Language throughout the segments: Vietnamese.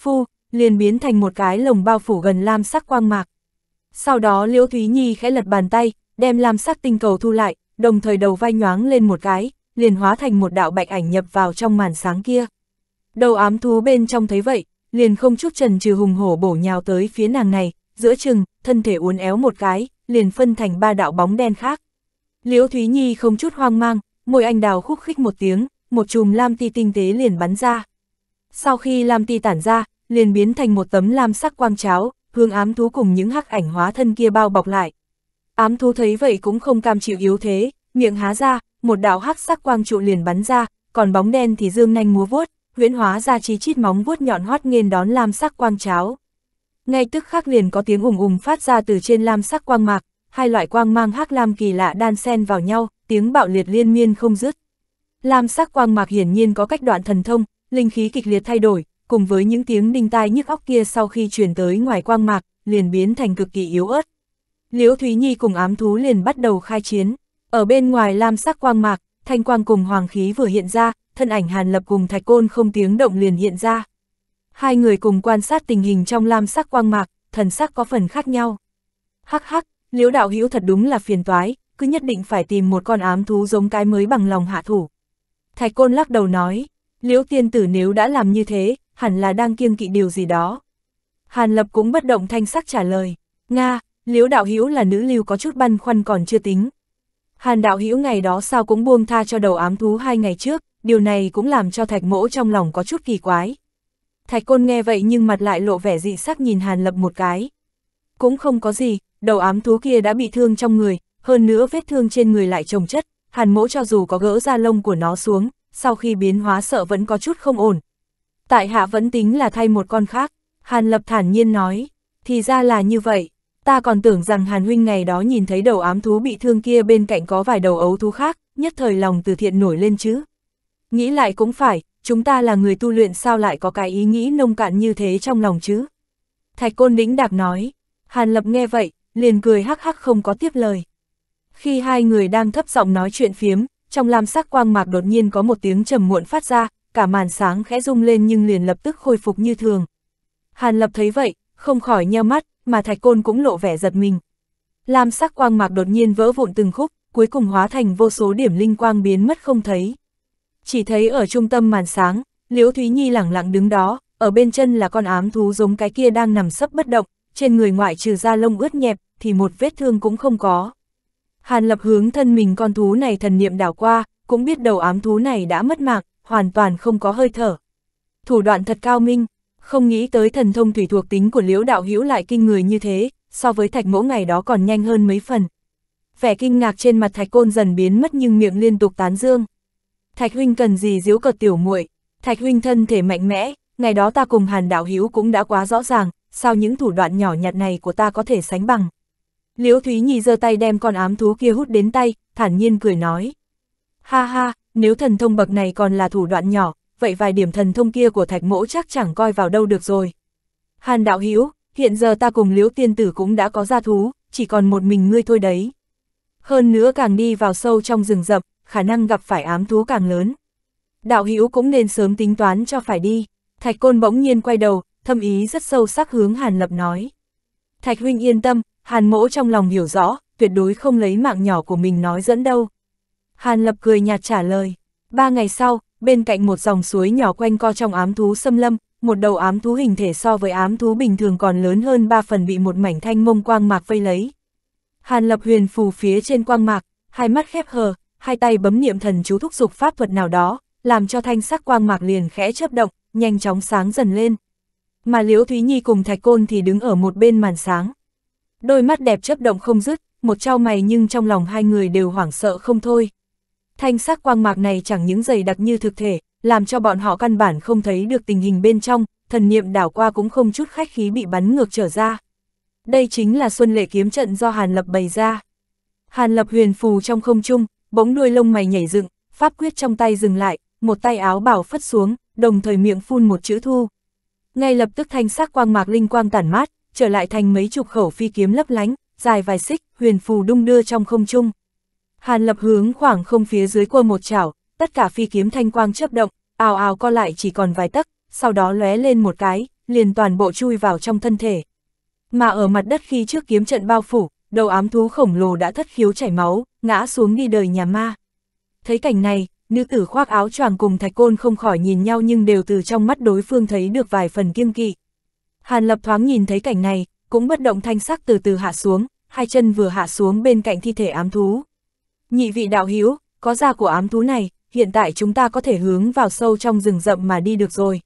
phu, liền biến thành một cái lồng bao phủ gần lam sắc quang mạc. Sau đó Liễu Thúy Nhi khẽ lật bàn tay, đem lam sắc tinh cầu thu lại, đồng thời đầu vai nhoáng lên một cái, liền hóa thành một đạo bạch ảnh nhập vào trong màn sáng kia. Đầu ám thú bên trong thấy vậy, liền không chút trần trừ hùng hổ bổ nhào tới phía nàng này, giữa chừng, thân thể uốn éo một cái, liền phân thành ba đạo bóng đen khác. Liễu Thúy Nhi không chút hoang mang, môi anh đào khúc khích một tiếng, một chùm lam ti tinh tế liền bắn ra. Sau khi lam ti tản ra, liền biến thành một tấm lam sắc quang cháo, hướng ám thú cùng những hắc ảnh hóa thân kia bao bọc lại. Ám thú thấy vậy cũng không cam chịu yếu thế, miệng há ra, một đạo hắc sắc quang trụ liền bắn ra, còn bóng đen thì dương nhanh múa vuốt, huyễn hóa ra chí chít móng vuốt nhọn hót nghiền đón lam sắc quang cháo. Ngay tức khắc liền có tiếng ùng ùng phát ra từ trên lam sắc quang mạc, hai loại quang mang hắc lam kỳ lạ đan xen vào nhau, tiếng bạo liệt liên miên không dứt. Lam sắc quang mạc hiển nhiên có cách đoạn thần thông, linh khí kịch liệt thay đổi, cùng với những tiếng đinh tai nhức óc kia sau khi truyền tới ngoài quang mạc, liền biến thành cực kỳ yếu ớt. Liễu Thúy Nhi cùng ám thú liền bắt đầu khai chiến. Ở bên ngoài lam sắc quang mạc, thanh quang cùng hoàng khí vừa hiện ra, thân ảnh Hàn Lập cùng Thạch Côn không tiếng động liền hiện ra. Hai người cùng quan sát tình hình trong lam sắc quang mạc, thần sắc có phần khác nhau. Hắc hắc, Liễu Đạo Hữu thật đúng là phiền toái, cứ nhất định phải tìm một con ám thú giống cái mới bằng lòng hạ thủ. Thạch Côn lắc đầu nói, Liễu Tiên Tử nếu đã làm như thế, hẳn là đang kiêng kỵ điều gì đó. Hàn Lập cũng bất động thanh sắc trả lời, Nga, liễu đạo hữu là nữ lưu có chút băn khoăn còn chưa tính. Hàn đạo hữu ngày đó sao cũng buông tha cho đầu ám thú hai ngày trước, điều này cũng làm cho thạch mỗ trong lòng có chút kỳ quái. Thạch côn nghe vậy nhưng mặt lại lộ vẻ dị sắc nhìn Hàn Lập một cái. Cũng không có gì, đầu ám thú kia đã bị thương trong người, hơn nữa vết thương trên người lại trồng chất, Hàn mỗ cho dù có gỡ da lông của nó xuống, sau khi biến hóa sợ vẫn có chút không ổn, tại hạ vẫn tính là thay một con khác, Hàn Lập thản nhiên nói, thì ra là như vậy, ta còn tưởng rằng Hàn Huynh ngày đó nhìn thấy đầu ám thú bị thương kia bên cạnh có vài đầu ấu thú khác, nhất thời lòng từ thiện nổi lên chứ. Nghĩ lại cũng phải, chúng ta là người tu luyện sao lại có cái ý nghĩ nông cạn như thế trong lòng chứ. Thạch Côn Đĩnh Đạc nói, Hàn Lập nghe vậy, liền cười hắc hắc không có tiếp lời. Khi hai người đang thấp giọng nói chuyện phiếm, trong lam sắc quang mạc đột nhiên có một tiếng trầm muộn phát ra, cả màn sáng khẽ rung lên nhưng liền lập tức khôi phục như thường. Hàn Lập thấy vậy, không khỏi nheo mắt, mà Thạch Côn cũng lộ vẻ giật mình. Lam sắc quang mạc đột nhiên vỡ vụn từng khúc, cuối cùng hóa thành vô số điểm linh quang biến mất không thấy. Chỉ thấy ở trung tâm màn sáng, Liễu Thúy Nhi lẳng lặng đứng đó, ở bên chân là con ám thú giống cái kia đang nằm sấp bất động, trên người ngoại trừ da lông ướt nhẹp, thì một vết thương cũng không có. Hàn Lập hướng thân mình con thú này thần niệm đảo qua, cũng biết đầu ám thú này đã mất mạng, hoàn toàn không có hơi thở. Thủ đoạn thật cao minh, không nghĩ tới thần thông thủy thuộc tính của liễu đạo hữu lại kinh người như thế, so với thạch mỗ ngày đó còn nhanh hơn mấy phần. Vẻ kinh ngạc trên mặt thạch côn dần biến mất nhưng miệng liên tục tán dương. Thạch huynh cần gì diếu cợt tiểu muội thạch huynh thân thể mạnh mẽ, ngày đó ta cùng hàn đạo hữu cũng đã quá rõ ràng, sao những thủ đoạn nhỏ nhặt này của ta có thể sánh bằng. Liễu Thúy Nhi giơ tay đem con ám thú kia hút đến tay, thản nhiên cười nói. Ha ha, nếu thần thông bậc này còn là thủ đoạn nhỏ, vậy vài điểm thần thông kia của thạch mỗ chắc chẳng coi vào đâu được rồi. Hàn đạo Hiếu, hiện giờ ta cùng liễu tiên tử cũng đã có gia thú, chỉ còn một mình ngươi thôi đấy. Hơn nữa càng đi vào sâu trong rừng rậm, khả năng gặp phải ám thú càng lớn. Đạo Hiếu cũng nên sớm tính toán cho phải đi. Thạch Côn bỗng nhiên quay đầu, thâm ý rất sâu sắc hướng Hàn Lập nói. Thạch Huynh yên tâm, Hàn Mỗ trong lòng hiểu rõ, tuyệt đối không lấy mạng nhỏ của mình nói dẫn đâu. Hàn Lập cười nhạt trả lời. Ba ngày sau, bên cạnh một dòng suối nhỏ quanh co trong ám thú xâm lâm, một đầu ám thú hình thể so với ám thú bình thường còn lớn hơn ba phần bị một mảnh thanh mông quang mạc vây lấy. Hàn Lập huyền phù phía trên quang mạc, hai mắt khép hờ, hai tay bấm niệm thần chú thúc dục pháp thuật nào đó, làm cho thanh sắc quang mạc liền khẽ chớp động, nhanh chóng sáng dần lên. Mà Liễu Thúy Nhi cùng Thạch Côn thì đứng ở một bên màn sáng. Đôi mắt đẹp chớp động không dứt, một trao mày nhưng trong lòng hai người đều hoảng sợ không thôi thanh sắc quang mạc này chẳng những dày đặc như thực thể, làm cho bọn họ căn bản không thấy được tình hình bên trong, thần niệm đảo qua cũng không chút khách khí bị bắn ngược trở ra. Đây chính là xuân lệ kiếm trận do Hàn Lập bày ra. Hàn Lập huyền phù trong không trung, bỗng đuôi lông mày nhảy dựng, pháp quyết trong tay dừng lại, một tay áo bảo phất xuống, đồng thời miệng phun một chữ thu. Ngay lập tức thanh sắc quang mạc linh quang tản mát, trở lại thành mấy chục khẩu phi kiếm lấp lánh, dài vài xích, huyền phù đung đưa trong không trung. Hàn lập hướng khoảng không phía dưới quơ một chảo, tất cả phi kiếm thanh quang chớp động, ào ào co lại chỉ còn vài tấc, sau đó lóe lên một cái, liền toàn bộ chui vào trong thân thể. Mà ở mặt đất khi trước kiếm trận bao phủ, đầu ám thú khổng lồ đã thất khiếu chảy máu, ngã xuống đi đời nhà ma. Thấy cảnh này, nữ tử khoác áo choàng cùng thạch côn không khỏi nhìn nhau nhưng đều từ trong mắt đối phương thấy được vài phần kiêng kỵ. Hàn lập thoáng nhìn thấy cảnh này, cũng bất động thanh sắc từ từ hạ xuống, hai chân vừa hạ xuống bên cạnh thi thể ám thú. Nhị vị đạo hữu có da của ám thú này, hiện tại chúng ta có thể hướng vào sâu trong rừng rậm mà đi được rồi.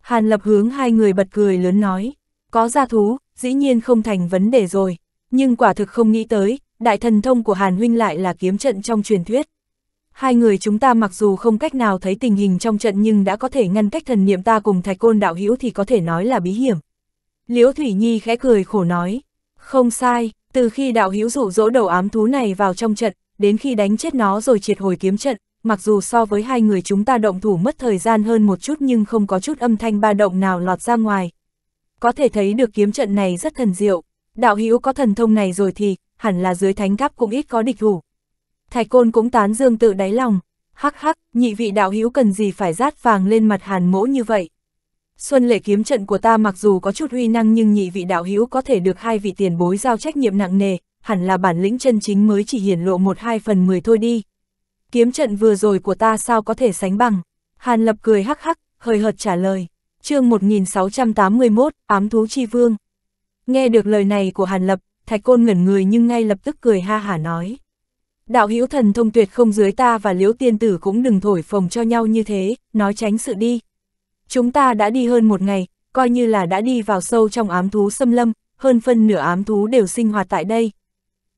Hàn lập hướng hai người bật cười lớn nói, có da thú, dĩ nhiên không thành vấn đề rồi, nhưng quả thực không nghĩ tới, đại thần thông của Hàn huynh lại là kiếm trận trong truyền thuyết. Hai người chúng ta mặc dù không cách nào thấy tình hình trong trận nhưng đã có thể ngăn cách thần niệm ta cùng thạch côn đạo hữu thì có thể nói là bí hiểm. Liễu Thủy Nhi khẽ cười khổ nói, không sai, từ khi đạo hữu dụ dỗ đầu ám thú này vào trong trận, đến khi đánh chết nó rồi triệt hồi kiếm trận, mặc dù so với hai người chúng ta động thủ mất thời gian hơn một chút nhưng không có chút âm thanh ba động nào lọt ra ngoài. Có thể thấy được kiếm trận này rất thần diệu, đạo hữu có thần thông này rồi thì, hẳn là dưới thánh cấp cũng ít có địch thủ. Thạch Côn cũng tán dương tự đáy lòng, hắc hắc, nhị vị đạo hữu cần gì phải rát vàng lên mặt hàn mỗ như vậy. Xuân lệ kiếm trận của ta mặc dù có chút huy năng nhưng nhị vị đạo hữu có thể được hai vị tiền bối giao trách nhiệm nặng nề, hẳn là bản lĩnh chân chính mới chỉ hiển lộ một hai phần mười thôi đi. Kiếm trận vừa rồi của ta sao có thể sánh bằng? Hàn Lập cười hắc hắc, hời hợt trả lời. chương 1681, Ám Thú Chi Vương. Nghe được lời này của Hàn Lập, Thạch Côn ngẩn người nhưng ngay lập tức cười ha hả nói. Đạo hữu thần thông tuyệt không dưới ta và liễu tiên tử cũng đừng thổi phồng cho nhau như thế, nói tránh sự đi. Chúng ta đã đi hơn một ngày, coi như là đã đi vào sâu trong ám thú xâm lâm, hơn phân nửa ám thú đều sinh hoạt tại đây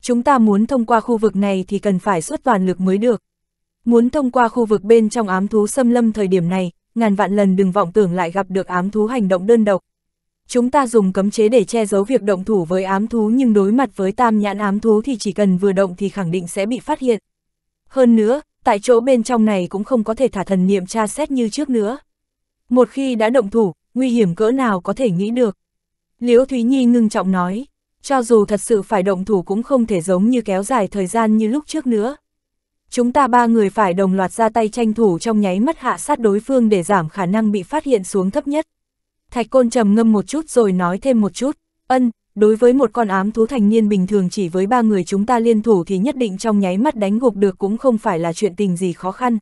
chúng ta muốn thông qua khu vực này thì cần phải xuất toàn lực mới được. Muốn thông qua khu vực bên trong ám thú xâm lâm thời điểm này, ngàn vạn lần đừng vọng tưởng lại gặp được ám thú hành động đơn độc. Chúng ta dùng cấm chế để che giấu việc động thủ với ám thú nhưng đối mặt với tam nhãn ám thú thì chỉ cần vừa động thì khẳng định sẽ bị phát hiện. Hơn nữa, tại chỗ bên trong này cũng không có thể thả thần niệm tra xét như trước nữa. Một khi đã động thủ, nguy hiểm cỡ nào có thể nghĩ được. Liễu Thúy Nhi ngưng trọng nói. Cho dù thật sự phải động thủ cũng không thể giống như kéo dài thời gian như lúc trước nữa. Chúng ta ba người phải đồng loạt ra tay tranh thủ trong nháy mắt hạ sát đối phương để giảm khả năng bị phát hiện xuống thấp nhất. Thạch côn trầm ngâm một chút rồi nói thêm một chút, ân, đối với một con ám thú thành niên bình thường chỉ với ba người chúng ta liên thủ thì nhất định trong nháy mắt đánh gục được cũng không phải là chuyện tình gì khó khăn.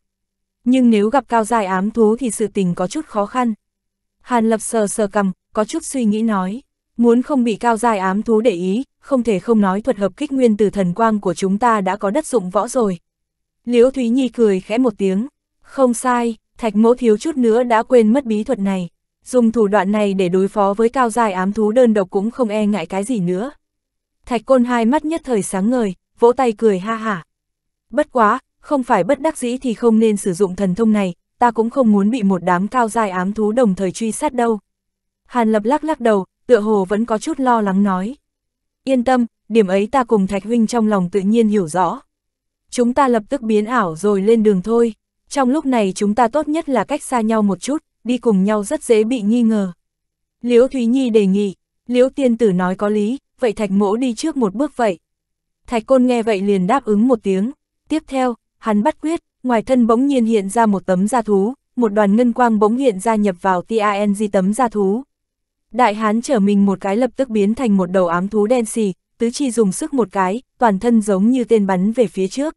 Nhưng nếu gặp cao dài ám thú thì sự tình có chút khó khăn. Hàn lập sờ sờ cầm, có chút suy nghĩ nói. Muốn không bị cao dài ám thú để ý, không thể không nói thuật hợp kích nguyên từ thần quang của chúng ta đã có đất dụng võ rồi. Liễu Thúy Nhi cười khẽ một tiếng. Không sai, thạch mỗ thiếu chút nữa đã quên mất bí thuật này. Dùng thủ đoạn này để đối phó với cao dài ám thú đơn độc cũng không e ngại cái gì nữa. Thạch côn hai mắt nhất thời sáng ngời, vỗ tay cười ha hả. Bất quá, không phải bất đắc dĩ thì không nên sử dụng thần thông này, ta cũng không muốn bị một đám cao dài ám thú đồng thời truy sát đâu. Hàn lập lắc lắc đầu, tựa hồ vẫn có chút lo lắng nói. Yên tâm, điểm ấy ta cùng Thạch Huynh trong lòng tự nhiên hiểu rõ. Chúng ta lập tức biến ảo rồi lên đường thôi, trong lúc này chúng ta tốt nhất là cách xa nhau một chút, đi cùng nhau rất dễ bị nghi ngờ. Liễu Thúy Nhi đề nghị, Liễu Tiên Tử nói có lý, vậy Thạch Mỗ đi trước một bước vậy. Thạch Côn nghe vậy liền đáp ứng một tiếng, tiếp theo, hắn bắt quyết, ngoài thân bỗng nhiên hiện ra một tấm da thú, một đoàn ngân quang bỗng hiện ra nhập vào TANG tấm da thú. Đại hán trở mình một cái lập tức biến thành một đầu ám thú đen xì, tứ chi dùng sức một cái, toàn thân giống như tên bắn về phía trước.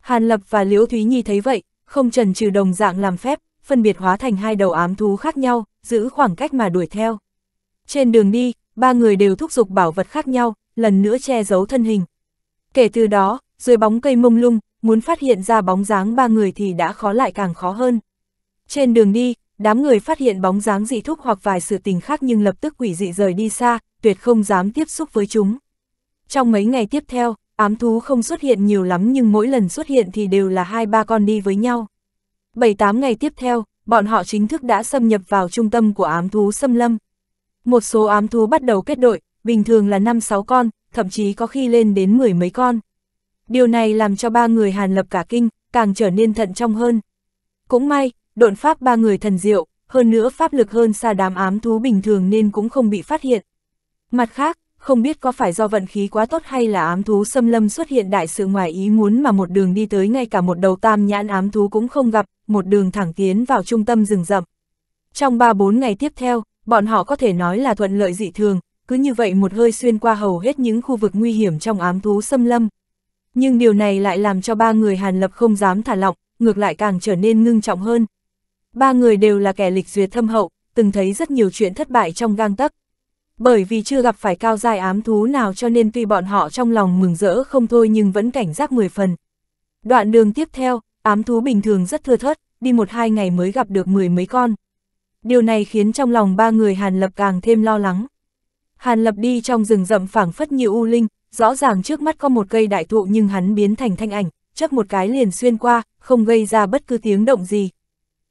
Hàn Lập và Liễu Thúy Nhi thấy vậy, không trần trừ đồng dạng làm phép, phân biệt hóa thành hai đầu ám thú khác nhau, giữ khoảng cách mà đuổi theo. Trên đường đi, ba người đều thúc giục bảo vật khác nhau, lần nữa che giấu thân hình. Kể từ đó, dưới bóng cây mông lung, muốn phát hiện ra bóng dáng ba người thì đã khó lại càng khó hơn. Trên đường đi, đám người phát hiện bóng dáng dị thúc hoặc vài sự tình khác nhưng lập tức quỷ dị rời đi xa, tuyệt không dám tiếp xúc với chúng. Trong mấy ngày tiếp theo, ám thú không xuất hiện nhiều lắm nhưng mỗi lần xuất hiện thì đều là hai ba con đi với nhau. 7-8 ngày tiếp theo, bọn họ chính thức đã xâm nhập vào trung tâm của ám thú xâm lâm. Một số ám thú bắt đầu kết đội, bình thường là 5-6 con, thậm chí có khi lên đến mười mấy con. Điều này làm cho ba người Hàn Lập cả kinh, càng trở nên thận trong hơn. Cũng may, độn pháp ba người thần diệu, hơn nữa pháp lực hơn xa đám ám thú bình thường nên cũng không bị phát hiện. Mặt khác, không biết có phải do vận khí quá tốt hay là ám thú xâm lâm xuất hiện đại sự ngoài ý muốn mà một đường đi tới ngay cả một đầu tam nhãn ám thú cũng không gặp, một đường thẳng tiến vào trung tâm rừng rậm. Trong 3-4 ngày tiếp theo, bọn họ có thể nói là thuận lợi dị thường, cứ như vậy một hơi xuyên qua hầu hết những khu vực nguy hiểm trong ám thú xâm lâm. Nhưng điều này lại làm cho ba người Hàn Lập không dám thả lỏng, ngược lại càng trở nên ngưng trọng hơn, ba người đều là kẻ lịch duyệt thâm hậu, từng thấy rất nhiều chuyện thất bại trong gang tấc. Bởi vì chưa gặp phải cao dài ám thú nào cho nên tuy bọn họ trong lòng mừng rỡ không thôi nhưng vẫn cảnh giác mười phần. Đoạn đường tiếp theo, ám thú bình thường rất thưa thớt, đi một hai ngày mới gặp được mười mấy con. Điều này khiến trong lòng ba người Hàn Lập càng thêm lo lắng. Hàn Lập đi trong rừng rậm phảng phất như u linh, rõ ràng trước mắt có một cây đại thụ nhưng hắn biến thành thanh ảnh, chấp một cái liền xuyên qua, không gây ra bất cứ tiếng động gì,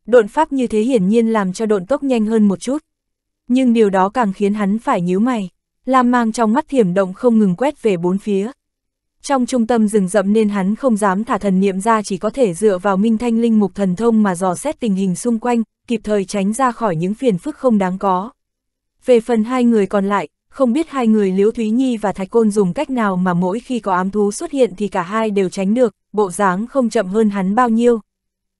độn pháp như thế hiển nhiên làm cho độn tốc nhanh hơn một chút. Nhưng điều đó càng khiến hắn phải nhíu mày, làm mang trong mắt thiểm động không ngừng quét về bốn phía. Trong trung tâm rừng rậm nên hắn không dám thả thần niệm ra chỉ có thể dựa vào minh thanh linh mục thần thông mà dò xét tình hình xung quanh, kịp thời tránh ra khỏi những phiền phức không đáng có. Về phần hai người còn lại, không biết hai người Liễu Thúy Nhi và Thạch Côn dùng cách nào mà mỗi khi có ám thú xuất hiện thì cả hai đều tránh được, bộ dáng không chậm hơn hắn bao nhiêu,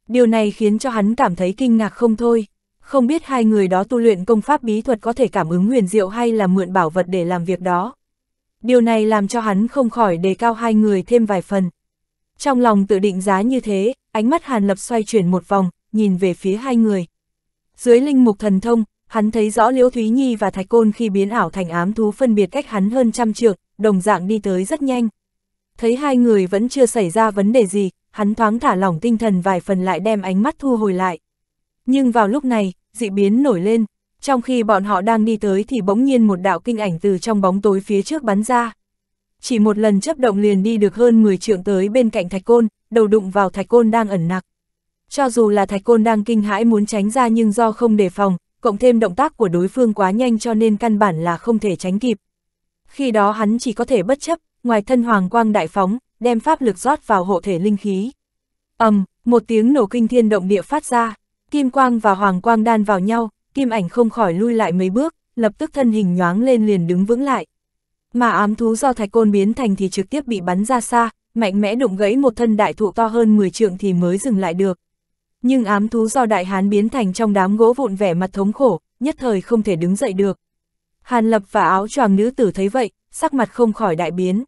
điều này khiến cho hắn cảm thấy kinh ngạc không thôi. Không biết hai người đó tu luyện công pháp bí thuật có thể cảm ứng huyền diệu hay là mượn bảo vật để làm việc đó. Điều này làm cho hắn không khỏi đề cao hai người thêm vài phần. Trong lòng tự định giá như thế, ánh mắt Hàn Lập xoay chuyển một vòng, nhìn về phía hai người. Dưới linh mục thần thông, hắn thấy rõ Liễu Thúy Nhi và Thạch Côn khi biến ảo thành ám thú phân biệt cách hắn hơn trăm trượng, đồng dạng đi tới rất nhanh. Thấy hai người vẫn chưa xảy ra vấn đề gì, hắn thoáng thả lỏng tinh thần vài phần lại đem ánh mắt thu hồi lại. Nhưng vào lúc này, dị biến nổi lên, trong khi bọn họ đang đi tới thì bỗng nhiên một đạo kinh ảnh từ trong bóng tối phía trước bắn ra. Chỉ một lần chấp động liền đi được hơn 10 trượng tới bên cạnh thạch côn, đầu đụng vào thạch côn đang ẩn nặc. Cho dù là thạch côn đang kinh hãi muốn tránh ra nhưng do không đề phòng, cộng thêm động tác của đối phương quá nhanh cho nên căn bản là không thể tránh kịp. Khi đó hắn chỉ có thể bất chấp, ngoài thân hoàng quang đại phóng, đem pháp lực rót vào hộ thể linh khí. ầm, um, một tiếng nổ kinh thiên động địa phát ra, kim quang và hoàng quang đan vào nhau, kim ảnh không khỏi lui lại mấy bước, lập tức thân hình nhoáng lên liền đứng vững lại. Mà ám thú do thạch côn biến thành thì trực tiếp bị bắn ra xa, mạnh mẽ đụng gãy một thân đại thụ to hơn 10 trượng thì mới dừng lại được. Nhưng ám thú do đại hán biến thành trong đám gỗ vụn vẻ mặt thống khổ, nhất thời không thể đứng dậy được. Hàn Lập và áo choàng nữ tử thấy vậy, sắc mặt không khỏi đại biến.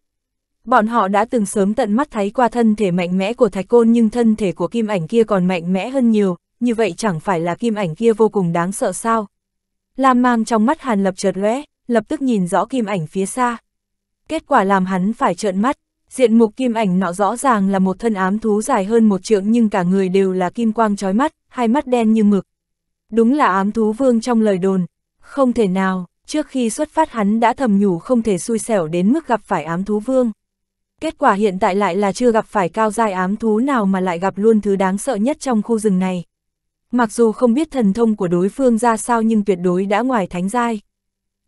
Bọn họ đã từng sớm tận mắt thấy qua thân thể mạnh mẽ của thạch côn nhưng thân thể của kim ảnh kia còn mạnh mẽ hơn nhiều, như vậy chẳng phải là kim ảnh kia vô cùng đáng sợ sao. Lam mang trong mắt Hàn Lập chợt lóe, lập tức nhìn rõ kim ảnh phía xa. Kết quả làm hắn phải trợn mắt, diện mục kim ảnh nọ rõ ràng là một thân ám thú dài hơn một trượng nhưng cả người đều là kim quang trói mắt, hai mắt đen như mực. Đúng là ám thú vương trong lời đồn, không thể nào, trước khi xuất phát hắn đã thầm nhủ không thể xui xẻo đến mức gặp phải ám thú vương. Kết quả hiện tại lại là chưa gặp phải cao giai ám thú nào mà lại gặp luôn thứ đáng sợ nhất trong khu rừng này. Mặc dù không biết thần thông của đối phương ra sao nhưng tuyệt đối đã ngoài thánh giai.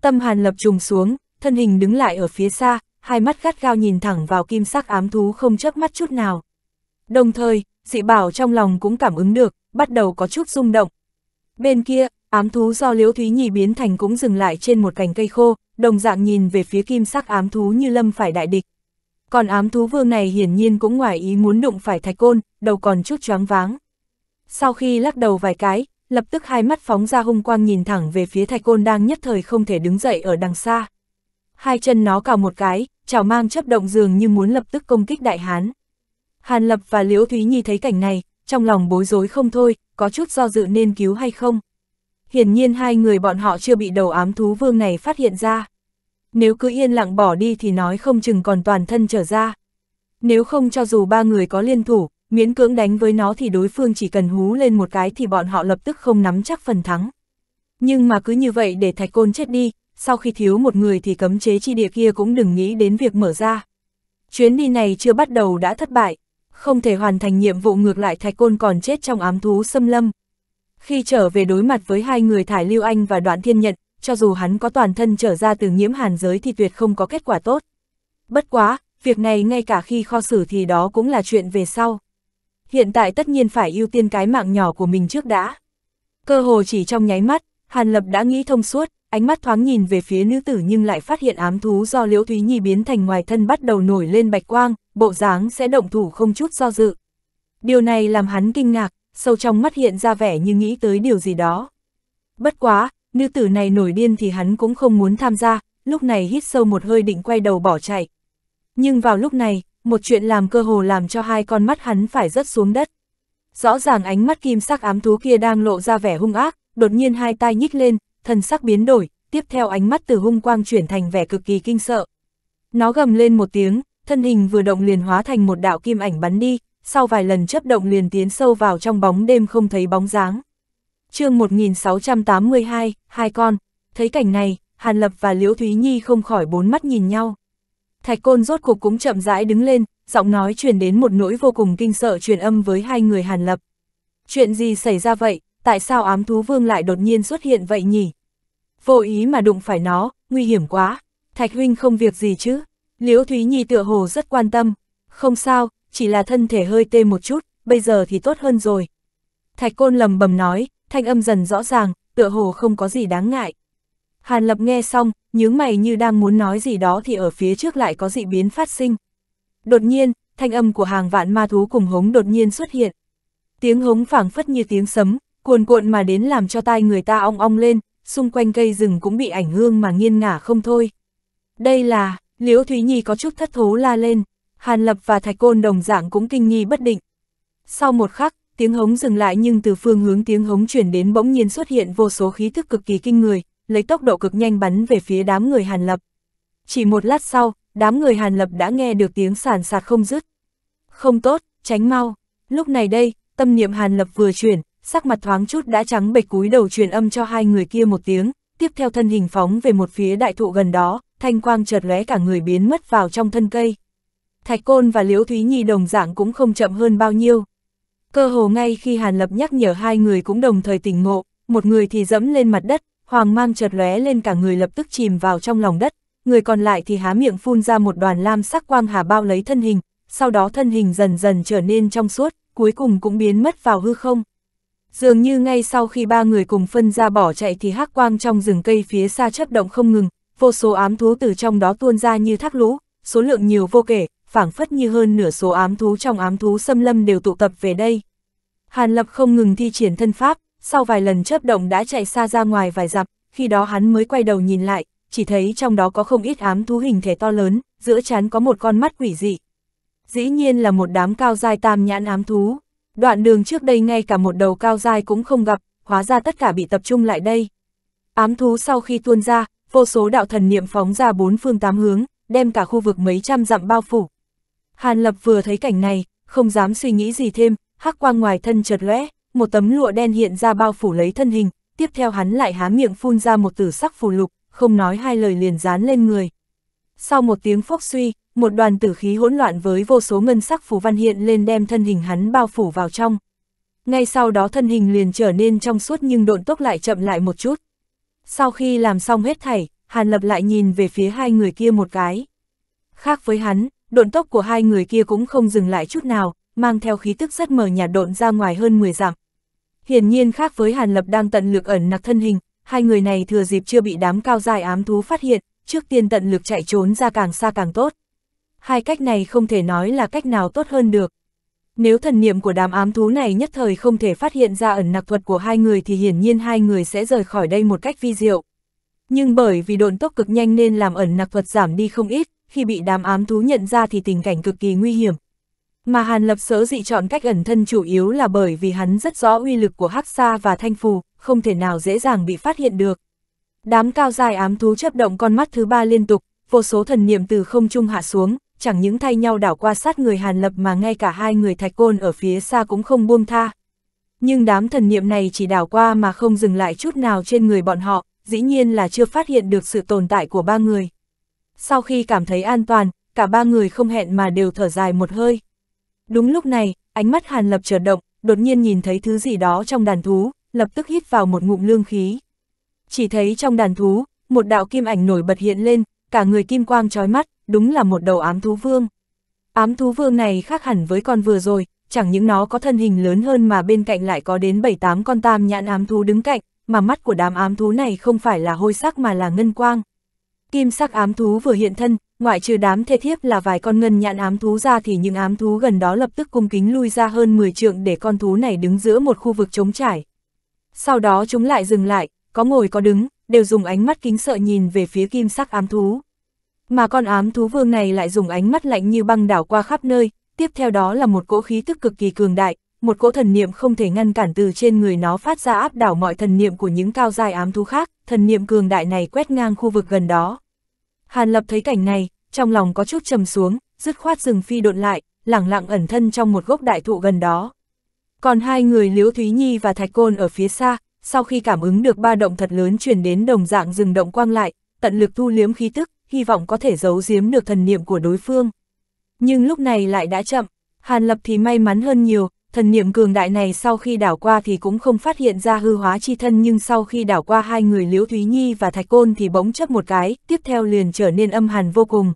Tâm hàn lập trùng xuống, thân hình đứng lại ở phía xa, hai mắt gắt gao nhìn thẳng vào kim sắc ám thú không chớp mắt chút nào. Đồng thời, dị bảo trong lòng cũng cảm ứng được, bắt đầu có chút rung động. Bên kia, ám thú do liễu thúy nhị biến thành cũng dừng lại trên một cành cây khô, đồng dạng nhìn về phía kim sắc ám thú như lâm phải đại địch. Còn ám thú vương này hiển nhiên cũng ngoài ý muốn đụng phải thạch côn, đầu còn chút choáng váng. Sau khi lắc đầu vài cái, lập tức hai mắt phóng ra hung quang nhìn thẳng về phía thạch côn đang nhất thời không thể đứng dậy ở đằng xa. Hai chân nó cào một cái, chảo mang chấp động dường như muốn lập tức công kích đại hán. Hàn Lập và Liễu Thúy Nhi thấy cảnh này, trong lòng bối rối không thôi, có chút do dự nên cứu hay không. Hiển nhiên hai người bọn họ chưa bị đầu ám thú vương này phát hiện ra nếu cứ yên lặng bỏ đi thì nói không chừng còn toàn thân trở ra. Nếu không cho dù ba người có liên thủ, miễn cưỡng đánh với nó thì đối phương chỉ cần hú lên một cái thì bọn họ lập tức không nắm chắc phần thắng. Nhưng mà cứ như vậy để thạch côn chết đi, sau khi thiếu một người thì cấm chế chi địa kia cũng đừng nghĩ đến việc mở ra. Chuyến đi này chưa bắt đầu đã thất bại, không thể hoàn thành nhiệm vụ ngược lại thạch côn còn chết trong ám thú xâm lâm. Khi trở về đối mặt với hai người Thải Lưu Anh và Đoạn Thiên Nhận, cho dù hắn có toàn thân trở ra từ nhiễm hàn giới thì tuyệt không có kết quả tốt. Bất quá, việc này ngay cả khi kho xử thì đó cũng là chuyện về sau. Hiện tại tất nhiên phải ưu tiên cái mạng nhỏ của mình trước đã. Cơ hồ chỉ trong nháy mắt, Hàn Lập đã nghĩ thông suốt, ánh mắt thoáng nhìn về phía nữ tử nhưng lại phát hiện ám thú do Liễu Thúy Nhi biến thành ngoài thân bắt đầu nổi lên bạch quang, bộ dáng sẽ động thủ không chút do dự. Điều này làm hắn kinh ngạc, sâu trong mắt hiện ra vẻ như nghĩ tới điều gì đó. Bất quá, nữ tử này nổi điên thì hắn cũng không muốn tham gia, lúc này hít sâu một hơi định quay đầu bỏ chạy. Nhưng vào lúc này, một chuyện làm cơ hồ làm cho hai con mắt hắn phải rớt xuống đất. Rõ ràng ánh mắt kim sắc ám thú kia đang lộ ra vẻ hung ác, đột nhiên hai tay nhích lên, thần sắc biến đổi, tiếp theo ánh mắt từ hung quang chuyển thành vẻ cực kỳ kinh sợ. Nó gầm lên một tiếng, thân hình vừa động liền hóa thành một đạo kim ảnh bắn đi, sau vài lần chấp động liền tiến sâu vào trong bóng đêm không thấy bóng dáng chương 1682, hai con, thấy cảnh này, Hàn Lập và Liễu Thúy Nhi không khỏi bốn mắt nhìn nhau. Thạch Côn rốt cuộc cũng chậm rãi đứng lên, giọng nói truyền đến một nỗi vô cùng kinh sợ truyền âm với hai người Hàn Lập. Chuyện gì xảy ra vậy, tại sao ám thú vương lại đột nhiên xuất hiện vậy nhỉ? Vô ý mà đụng phải nó, nguy hiểm quá. Thạch huynh không việc gì chứ? Liễu Thúy Nhi tựa hồ rất quan tâm. Không sao, chỉ là thân thể hơi tê một chút, bây giờ thì tốt hơn rồi, Thạch Côn lầm bầm nói, thanh âm dần rõ ràng, tựa hồ không có gì đáng ngại. Hàn Lập nghe xong, nhướng mày như đang muốn nói gì đó thì ở phía trước lại có dị biến phát sinh. Đột nhiên, thanh âm của hàng vạn ma thú cùng hống đột nhiên xuất hiện. Tiếng hống phảng phất như tiếng sấm, cuồn cuộn mà đến làm cho tai người ta ong ong lên, xung quanh cây rừng cũng bị ảnh hương mà nghiêng ngả không thôi. Đây là, Liễu Thúy Nhi có chút thất thố la lên, Hàn Lập và Thạch Côn đồng dạng cũng kinh nghi bất định. Sau một khắc, tiếng hống dừng lại nhưng từ phương hướng tiếng hống chuyển đến bỗng nhiên xuất hiện vô số khí thức cực kỳ kinh người, lấy tốc độ cực nhanh bắn về phía đám người Hàn Lập. Chỉ một lát sau, đám người Hàn Lập đã nghe được tiếng sản sạt không dứt. Không tốt, tránh mau. Lúc này đây, tâm niệm Hàn Lập vừa chuyển, sắc mặt thoáng chút đã trắng bệch cúi đầu truyền âm cho hai người kia một tiếng, tiếp theo thân hình phóng về một phía đại thụ gần đó, thanh quang chợt lóe cả người biến mất vào trong thân cây. Thạch Côn và Liễu Thúy Nhi đồng dạng cũng không chậm hơn bao nhiêu. Cơ hồ ngay khi Hàn Lập nhắc nhở hai người cũng đồng thời tỉnh ngộ, một người thì dẫm lên mặt đất, hoàng mang chợt lóe lên cả người lập tức chìm vào trong lòng đất, người còn lại thì há miệng phun ra một đoàn lam sắc quang hà bao lấy thân hình, sau đó thân hình dần dần trở nên trong suốt, cuối cùng cũng biến mất vào hư không. Dường như ngay sau khi ba người cùng phân ra bỏ chạy thì hắc quang trong rừng cây phía xa chấp động không ngừng, vô số ám thú từ trong đó tuôn ra như thác lũ, số lượng nhiều vô kể, phảng phất như hơn nửa số ám thú trong ám thú xâm lâm đều tụ tập về đây. Hàn Lập không ngừng thi triển thân pháp, sau vài lần chớp động đã chạy xa ra ngoài vài dặm, khi đó hắn mới quay đầu nhìn lại, chỉ thấy trong đó có không ít ám thú hình thể to lớn, giữa chán có một con mắt quỷ dị. Dĩ nhiên là một đám cao dai tam nhãn ám thú. Đoạn đường trước đây ngay cả một đầu cao dai cũng không gặp, hóa ra tất cả bị tập trung lại đây. Ám thú sau khi tuôn ra, vô số đạo thần niệm phóng ra bốn phương tám hướng, đem cả khu vực mấy trăm dặm bao phủ. Hàn Lập vừa thấy cảnh này, không dám suy nghĩ gì thêm, hắc quang ngoài thân chợt lóe, một tấm lụa đen hiện ra bao phủ lấy thân hình, tiếp theo hắn lại há miệng phun ra một tử sắc phù lục, không nói hai lời liền dán lên người. Sau một tiếng phốc suy, một đoàn tử khí hỗn loạn với vô số ngân sắc phù văn hiện lên đem thân hình hắn bao phủ vào trong. Ngay sau đó thân hình liền trở nên trong suốt nhưng độn tốc lại chậm lại một chút. Sau khi làm xong hết thảy, Hàn Lập lại nhìn về phía hai người kia một cái. Khác với hắn, độn tốc của hai người kia cũng không dừng lại chút nào, mang theo khí tức rất mờ nhạt độn ra ngoài hơn 10 dặm. Hiển nhiên khác với Hàn Lập đang tận lực ẩn nặc thân hình, hai người này thừa dịp chưa bị đám cao dài ám thú phát hiện, trước tiên tận lực chạy trốn ra càng xa càng tốt. Hai cách này không thể nói là cách nào tốt hơn được. Nếu thần niệm của đám ám thú này nhất thời không thể phát hiện ra ẩn nặc thuật của hai người thì hiển nhiên hai người sẽ rời khỏi đây một cách vi diệu. Nhưng bởi vì độn tốc cực nhanh nên làm ẩn nặc thuật giảm đi không ít, khi bị đám ám thú nhận ra thì tình cảnh cực kỳ nguy hiểm, mà Hàn Lập sớ dị chọn cách ẩn thân chủ yếu là bởi vì hắn rất rõ uy lực của Hắc Sa và Thanh Phù, không thể nào dễ dàng bị phát hiện được. Đám cao dài ám thú chấp động con mắt thứ ba liên tục, vô số thần niệm từ không trung hạ xuống, chẳng những thay nhau đảo qua sát người Hàn Lập mà ngay cả hai người Thạch Côn ở phía xa cũng không buông tha. Nhưng đám thần niệm này chỉ đảo qua mà không dừng lại chút nào trên người bọn họ, dĩ nhiên là chưa phát hiện được sự tồn tại của ba người. Sau khi cảm thấy an toàn, cả ba người không hẹn mà đều thở dài một hơi. Đúng lúc này, ánh mắt Hàn Lập chợt động, đột nhiên nhìn thấy thứ gì đó trong đàn thú, lập tức hít vào một ngụm lương khí. Chỉ thấy trong đàn thú, một đạo kim ảnh nổi bật hiện lên, cả người kim quang trói mắt, đúng là một đầu ám thú vương. Ám thú vương này khác hẳn với con vừa rồi, chẳng những nó có thân hình lớn hơn mà bên cạnh lại có đến 7-8 con tam nhãn ám thú đứng cạnh, mà mắt của đám ám thú này không phải là hôi sắc mà là ngân quang. Kim sắc ám thú vừa hiện thân, ngoại trừ đám thê thiếp là vài con ngân nhạn ám thú ra thì những ám thú gần đó lập tức cung kính lui ra hơn 10 trượng để con thú này đứng giữa một khu vực trống trải. Sau đó chúng lại dừng lại, có ngồi có đứng, đều dùng ánh mắt kính sợ nhìn về phía kim sắc ám thú. Mà con ám thú vương này lại dùng ánh mắt lạnh như băng đảo qua khắp nơi, tiếp theo đó là một cỗ khí tức cực kỳ cường đại, một cỗ thần niệm không thể ngăn cản từ trên người nó phát ra áp đảo mọi thần niệm của những cao giai ám thú khác, thần niệm cường đại này quét ngang khu vực gần đó. Hàn Lập thấy cảnh này, trong lòng có chút trầm xuống, dứt khoát dừng phi độn lại, lẳng lặng ẩn thân trong một gốc đại thụ gần đó. Còn hai người Liễu Thúy Nhi và Thạch Côn ở phía xa, sau khi cảm ứng được ba động thật lớn truyền đến đồng dạng rừng động quang lại, tận lực thu liếm khí tức, hy vọng có thể giấu giếm được thần niệm của đối phương. Nhưng lúc này lại đã chậm, Hàn Lập thì may mắn hơn nhiều, thần niệm cường đại này sau khi đảo qua thì cũng không phát hiện ra hư hóa chi thân nhưng sau khi đảo qua hai người Liễu Thúy Nhi và Thạch Côn thì bỗng chấp một cái, tiếp theo liền trở nên âm hàn vô cùng.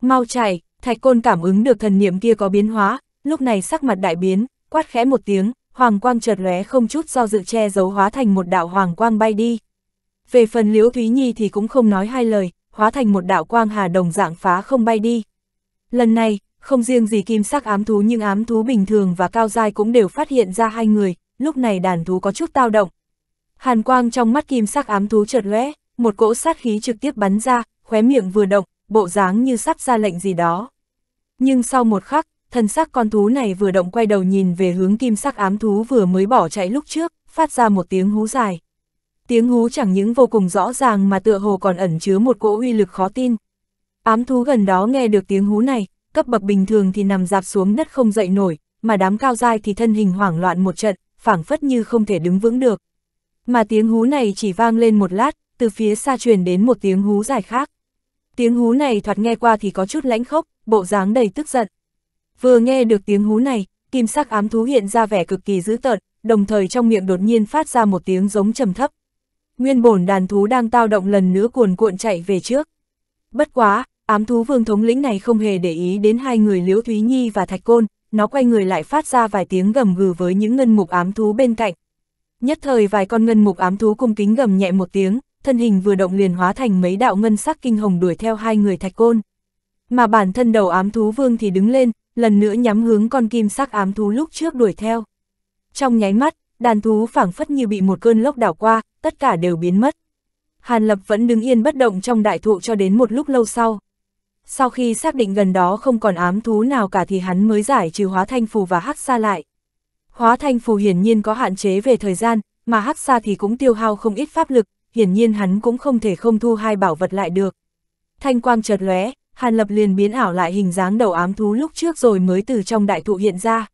Mau chạy, Thạch Côn cảm ứng được thần niệm kia có biến hóa, lúc này sắc mặt đại biến, quát khẽ một tiếng, hoàng quang chợt lóe không chút do dự che giấu hóa thành một đạo hoàng quang bay đi. Về phần Liễu Thúy Nhi thì cũng không nói hai lời, hóa thành một đạo quang hà đồng dạng phá không bay đi. Lần này, không riêng gì kim sắc ám thú nhưng ám thú bình thường và cao dai cũng đều phát hiện ra hai người, lúc này đàn thú có chút tao động. Hàn quang trong mắt kim sắc ám thú chợt lóe, một cỗ sát khí trực tiếp bắn ra, khóe miệng vừa động, bộ dáng như sắp ra lệnh gì đó. Nhưng sau một khắc, thần sắc con thú này vừa động quay đầu nhìn về hướng kim sắc ám thú vừa mới bỏ chạy lúc trước, phát ra một tiếng hú dài. Tiếng hú chẳng những vô cùng rõ ràng mà tựa hồ còn ẩn chứa một cỗ uy lực khó tin. Ám thú gần đó nghe được tiếng hú này, cấp bậc bình thường thì nằm dạp xuống đất không dậy nổi, mà đám cao dai thì thân hình hoảng loạn một trận, phảng phất như không thể đứng vững được. Mà tiếng hú này chỉ vang lên một lát, từ phía xa truyền đến một tiếng hú dài khác. Tiếng hú này thoạt nghe qua thì có chút lãnh khốc, bộ dáng đầy tức giận. Vừa nghe được tiếng hú này, kim sắc ám thú hiện ra vẻ cực kỳ dữ tợn, đồng thời trong miệng đột nhiên phát ra một tiếng giống trầm thấp. Nguyên bổn đàn thú đang tao động lần nữa cuồn cuộn chạy về trước. Bất quá, Ám thú vương thống lĩnh này không hề để ý đến hai người Liễu Thúy Nhi và Thạch Côn, nó quay người lại phát ra vài tiếng gầm gừ với những ngân mục ám thú bên cạnh. Nhất thời vài con ngân mục ám thú cung kính gầm nhẹ một tiếng, thân hình vừa động liền hóa thành mấy đạo ngân sắc kinh hồng đuổi theo hai người Thạch Côn. Mà bản thân đầu ám thú vương thì đứng lên, lần nữa nhắm hướng con kim sắc ám thú lúc trước đuổi theo. Trong nháy mắt, đàn thú phảng phất như bị một cơn lốc đảo qua, tất cả đều biến mất. Hàn Lập vẫn đứng yên bất động trong đại thụ cho đến một lúc lâu sau sau khi xác định gần đó không còn ám thú nào cả thì hắn mới giải trừ hóa thanh phù và hắc xa lại. Hóa thanh phù hiển nhiên có hạn chế về thời gian, mà hắc xa thì cũng tiêu hao không ít pháp lực, hiển nhiên hắn cũng không thể không thu hai bảo vật lại được. Thanh quang chợt lóe, Hàn Lập liền biến ảo lại hình dáng đầu ám thú lúc trước rồi mới từ trong đại thụ hiện ra.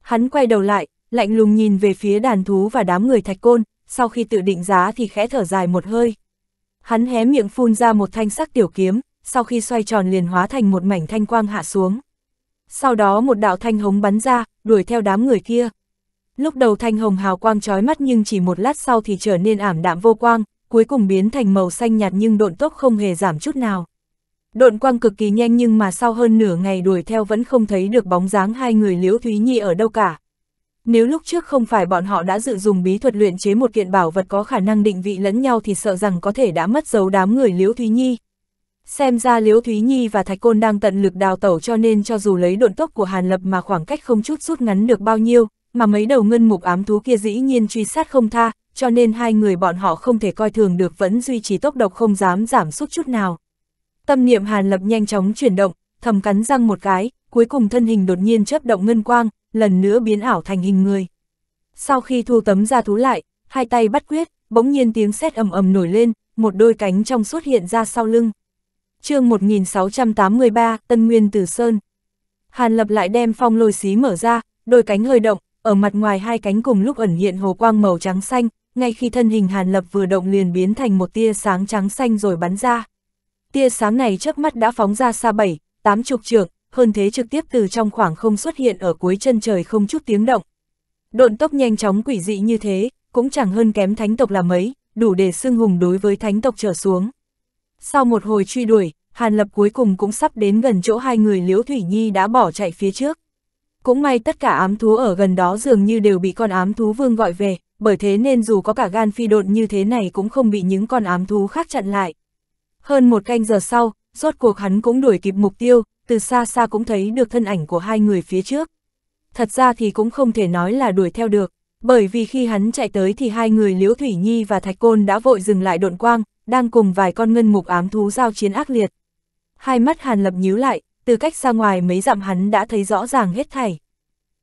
Hắn quay đầu lại, lạnh lùng nhìn về phía đàn thú và đám người thạch côn, sau khi tự định giá thì khẽ thở dài một hơi. Hắn hé miệng phun ra một thanh sắc tiểu kiếm, sau khi xoay tròn liền hóa thành một mảnh thanh quang hạ xuống. Sau đó một đạo thanh hồng bắn ra, đuổi theo đám người kia. Lúc đầu thanh hồng hào quang trói mắt nhưng chỉ một lát sau thì trở nên ảm đạm vô quang, cuối cùng biến thành màu xanh nhạt nhưng độn tốc không hề giảm chút nào. Độn quang cực kỳ nhanh nhưng mà sau hơn nửa ngày đuổi theo vẫn không thấy được bóng dáng hai người Liễu Thúy Nhi ở đâu cả. Nếu lúc trước không phải bọn họ đã dự dùng bí thuật luyện chế một kiện bảo vật có khả năng định vị lẫn nhau thì sợ rằng có thể đã mất dấu đám người Liễu Thúy Nhi. Xem ra Liễu Thúy Nhi và Thạch Côn đang tận lực đào tẩu cho nên cho dù lấy độn tốc của Hàn Lập mà khoảng cách không chút rút ngắn được bao nhiêu, mà mấy đầu ngân mục ám thú kia dĩ nhiên truy sát không tha, cho nên hai người bọn họ không thể coi thường được vẫn duy trì tốc độc không dám giảm sút chút nào. Tâm niệm Hàn Lập nhanh chóng chuyển động, thầm cắn răng một cái, cuối cùng thân hình đột nhiên chớp động ngân quang, lần nữa biến ảo thành hình người. Sau khi thu tấm ra thú lại, hai tay bắt quyết, bỗng nhiên tiếng sét ầm ầm nổi lên, một đôi cánh trong suốt hiện ra sau lưng chương 1683, Tân Nguyên Tử Sơn. Hàn Lập lại đem phong lôi xí mở ra, đôi cánh hơi động, ở mặt ngoài hai cánh cùng lúc ẩn hiện hồ quang màu trắng xanh, ngay khi thân hình Hàn Lập vừa động liền biến thành một tia sáng trắng xanh rồi bắn ra. Tia sáng này trước mắt đã phóng ra xa bảy, tám chục trượng, hơn thế trực tiếp từ trong khoảng không xuất hiện ở cuối chân trời không chút tiếng động. Độn tốc nhanh chóng quỷ dị như thế, cũng chẳng hơn kém thánh tộc là mấy, đủ để xưng hùng đối với thánh tộc trở xuống. Sau một hồi truy đuổi, Hàn Lập cuối cùng cũng sắp đến gần chỗ hai người Liễu Thủy Nhi đã bỏ chạy phía trước. Cũng may tất cả ám thú ở gần đó dường như đều bị con ám thú vương gọi về, bởi thế nên dù có cả gan phi độn như thế này cũng không bị những con ám thú khác chặn lại. Hơn một canh giờ sau, rốt cuộc hắn cũng đuổi kịp mục tiêu, từ xa xa cũng thấy được thân ảnh của hai người phía trước. Thật ra thì cũng không thể nói là đuổi theo được, bởi vì khi hắn chạy tới thì hai người Liễu Thủy Nhi và Thạch Côn đã vội dừng lại độn quang, đang cùng vài con ngân mục ám thú giao chiến ác liệt. Hai mắt Hàn Lập nhíu lại, từ cách xa ngoài mấy dặm hắn đã thấy rõ ràng hết thảy.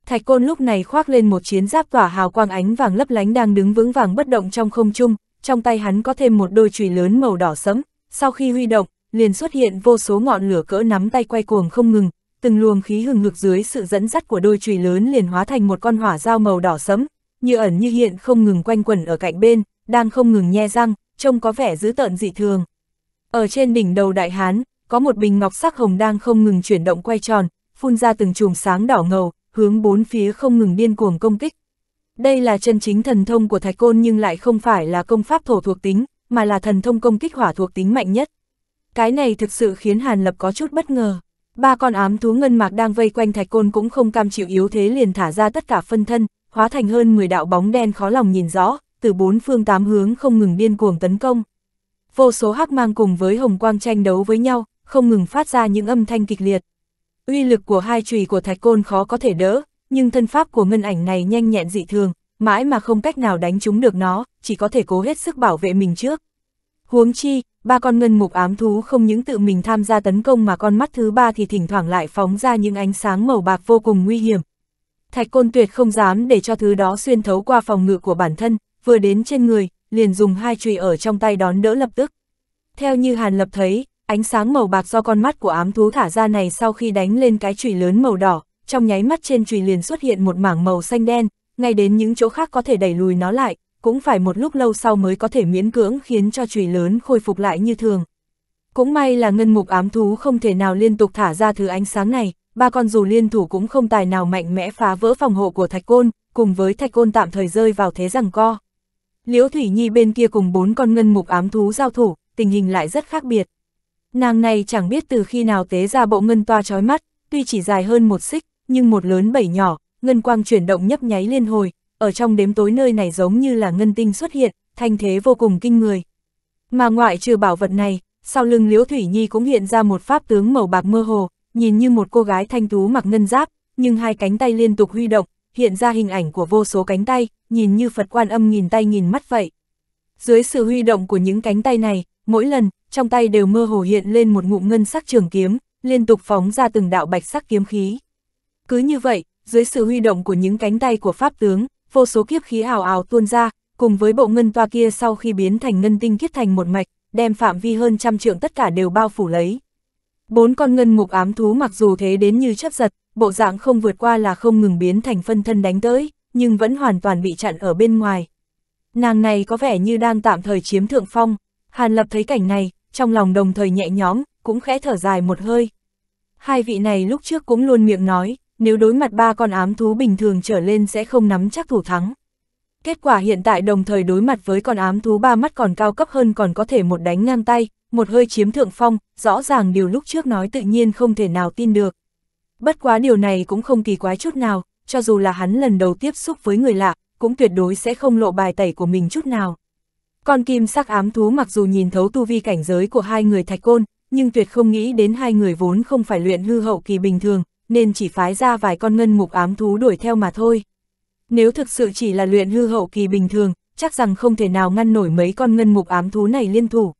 Thạch Côn lúc này khoác lên một chiến giáp tỏa hào quang ánh vàng lấp lánh đang đứng vững vàng bất động trong không trung, trong tay hắn có thêm một đôi chùy lớn màu đỏ sẫm, sau khi huy động, liền xuất hiện vô số ngọn lửa cỡ nắm tay quay cuồng không ngừng, từng luồng khí hừng hực dưới sự dẫn dắt của đôi chùy lớn liền hóa thành một con hỏa dao màu đỏ sẫm, như ẩn như hiện không ngừng quanh quẩn ở cạnh bên, đang không ngừng nhe răng, trông có vẻ dữ tợn dị thường. Ở trên đỉnh đầu đại hán, có một bình ngọc sắc hồng đang không ngừng chuyển động quay tròn, phun ra từng chùm sáng đỏ ngầu, hướng bốn phía không ngừng điên cuồng công kích. Đây là chân chính thần thông của Thạch Côn nhưng lại không phải là công pháp thổ thuộc tính, mà là thần thông công kích hỏa thuộc tính mạnh nhất. Cái này thực sự khiến Hàn Lập có chút bất ngờ. Ba con ám thú ngân mạc đang vây quanh Thạch Côn cũng không cam chịu yếu thế liền thả ra tất cả phân thân, hóa thành hơn 10 đạo bóng đen khó lòng nhìn rõ, từ bốn phương tám hướng không ngừng điên cuồng tấn công. Vô số hắc mang cùng với hồng quang tranh đấu với nhau, không ngừng phát ra những âm thanh kịch liệt. Uy lực của hai chùy của thạch côn khó có thể đỡ, nhưng thân pháp của ngân ảnh này nhanh nhẹn dị thường, mãi mà không cách nào đánh trúng được nó, chỉ có thể cố hết sức bảo vệ mình trước. Huống chi, ba con ngân mục ám thú không những tự mình tham gia tấn công mà con mắt thứ ba thì thỉnh thoảng lại phóng ra những ánh sáng màu bạc vô cùng nguy hiểm. Thạch côn tuyệt không dám để cho thứ đó xuyên thấu qua phòng ngự của bản thân, vừa đến trên người, liền dùng hai chùy ở trong tay đón đỡ lập tức. Theo như Hàn Lập thấy, ánh sáng màu bạc do con mắt của ám thú thả ra này sau khi đánh lên cái chùy lớn màu đỏ, trong nháy mắt trên chùy liền xuất hiện một mảng màu xanh đen, ngay đến những chỗ khác có thể đẩy lùi nó lại, cũng phải một lúc lâu sau mới có thể miễn cưỡng khiến cho chùy lớn khôi phục lại như thường. Cũng may là ngân mục ám thú không thể nào liên tục thả ra thứ ánh sáng này, ba con dù liên thủ cũng không tài nào mạnh mẽ phá vỡ phòng hộ của thạch côn, cùng với thạch côn tạm thời rơi vào thế rằng co. Liễu Thủy Nhi bên kia cùng bốn con ngân mục ám thú giao thủ, tình hình lại rất khác biệt. Nàng này chẳng biết từ khi nào tế ra bộ ngân toa chói mắt, tuy chỉ dài hơn một xích, nhưng một lớn bảy nhỏ, ngân quang chuyển động nhấp nháy liên hồi, ở trong đếm tối nơi này giống như là ngân tinh xuất hiện, thanh thế vô cùng kinh người. Mà ngoại trừ bảo vật này, sau lưng Liễu Thủy Nhi cũng hiện ra một pháp tướng màu bạc mơ hồ, nhìn như một cô gái thanh tú mặc ngân giáp, nhưng hai cánh tay liên tục huy động, hiện ra hình ảnh của vô số cánh tay, nhìn như Phật quan âm nghìn tay nghìn mắt vậy. Dưới sự huy động của những cánh tay này, mỗi lần, trong tay đều mơ hồ hiện lên một ngụm ngân sắc trường kiếm, liên tục phóng ra từng đạo bạch sắc kiếm khí. Cứ như vậy, dưới sự huy động của những cánh tay của Pháp tướng, vô số kiếp khí hào ảo tuôn ra, cùng với bộ ngân toa kia sau khi biến thành ngân tinh kết thành một mạch, đem phạm vi hơn trăm trượng tất cả đều bao phủ lấy. Bốn con ngân mục ám thú mặc dù thế đến như chấp giật, bộ dạng không vượt qua là không ngừng biến thành phân thân đánh tới, nhưng vẫn hoàn toàn bị chặn ở bên ngoài. Nàng này có vẻ như đang tạm thời chiếm thượng phong, Hàn Lập thấy cảnh này, trong lòng đồng thời nhẹ nhõm, cũng khẽ thở dài một hơi. Hai vị này lúc trước cũng luôn miệng nói, nếu đối mặt ba con ám thú bình thường trở lên sẽ không nắm chắc thủ thắng. Kết quả hiện tại đồng thời đối mặt với con ám thú ba mắt còn cao cấp hơn còn có thể một đánh ngang tay, một hơi chiếm thượng phong, rõ ràng điều lúc trước nói tự nhiên không thể nào tin được. Bất quá điều này cũng không kỳ quái chút nào, cho dù là hắn lần đầu tiếp xúc với người lạ, cũng tuyệt đối sẽ không lộ bài tẩy của mình chút nào. Con kim sắc ám thú mặc dù nhìn thấu tu vi cảnh giới của hai người thạch côn, nhưng tuyệt không nghĩ đến hai người vốn không phải luyện hư hậu kỳ bình thường, nên chỉ phái ra vài con ngân mục ám thú đuổi theo mà thôi. Nếu thực sự chỉ là luyện hư hậu kỳ bình thường, chắc rằng không thể nào ngăn nổi mấy con ngân mục ám thú này liên thủ.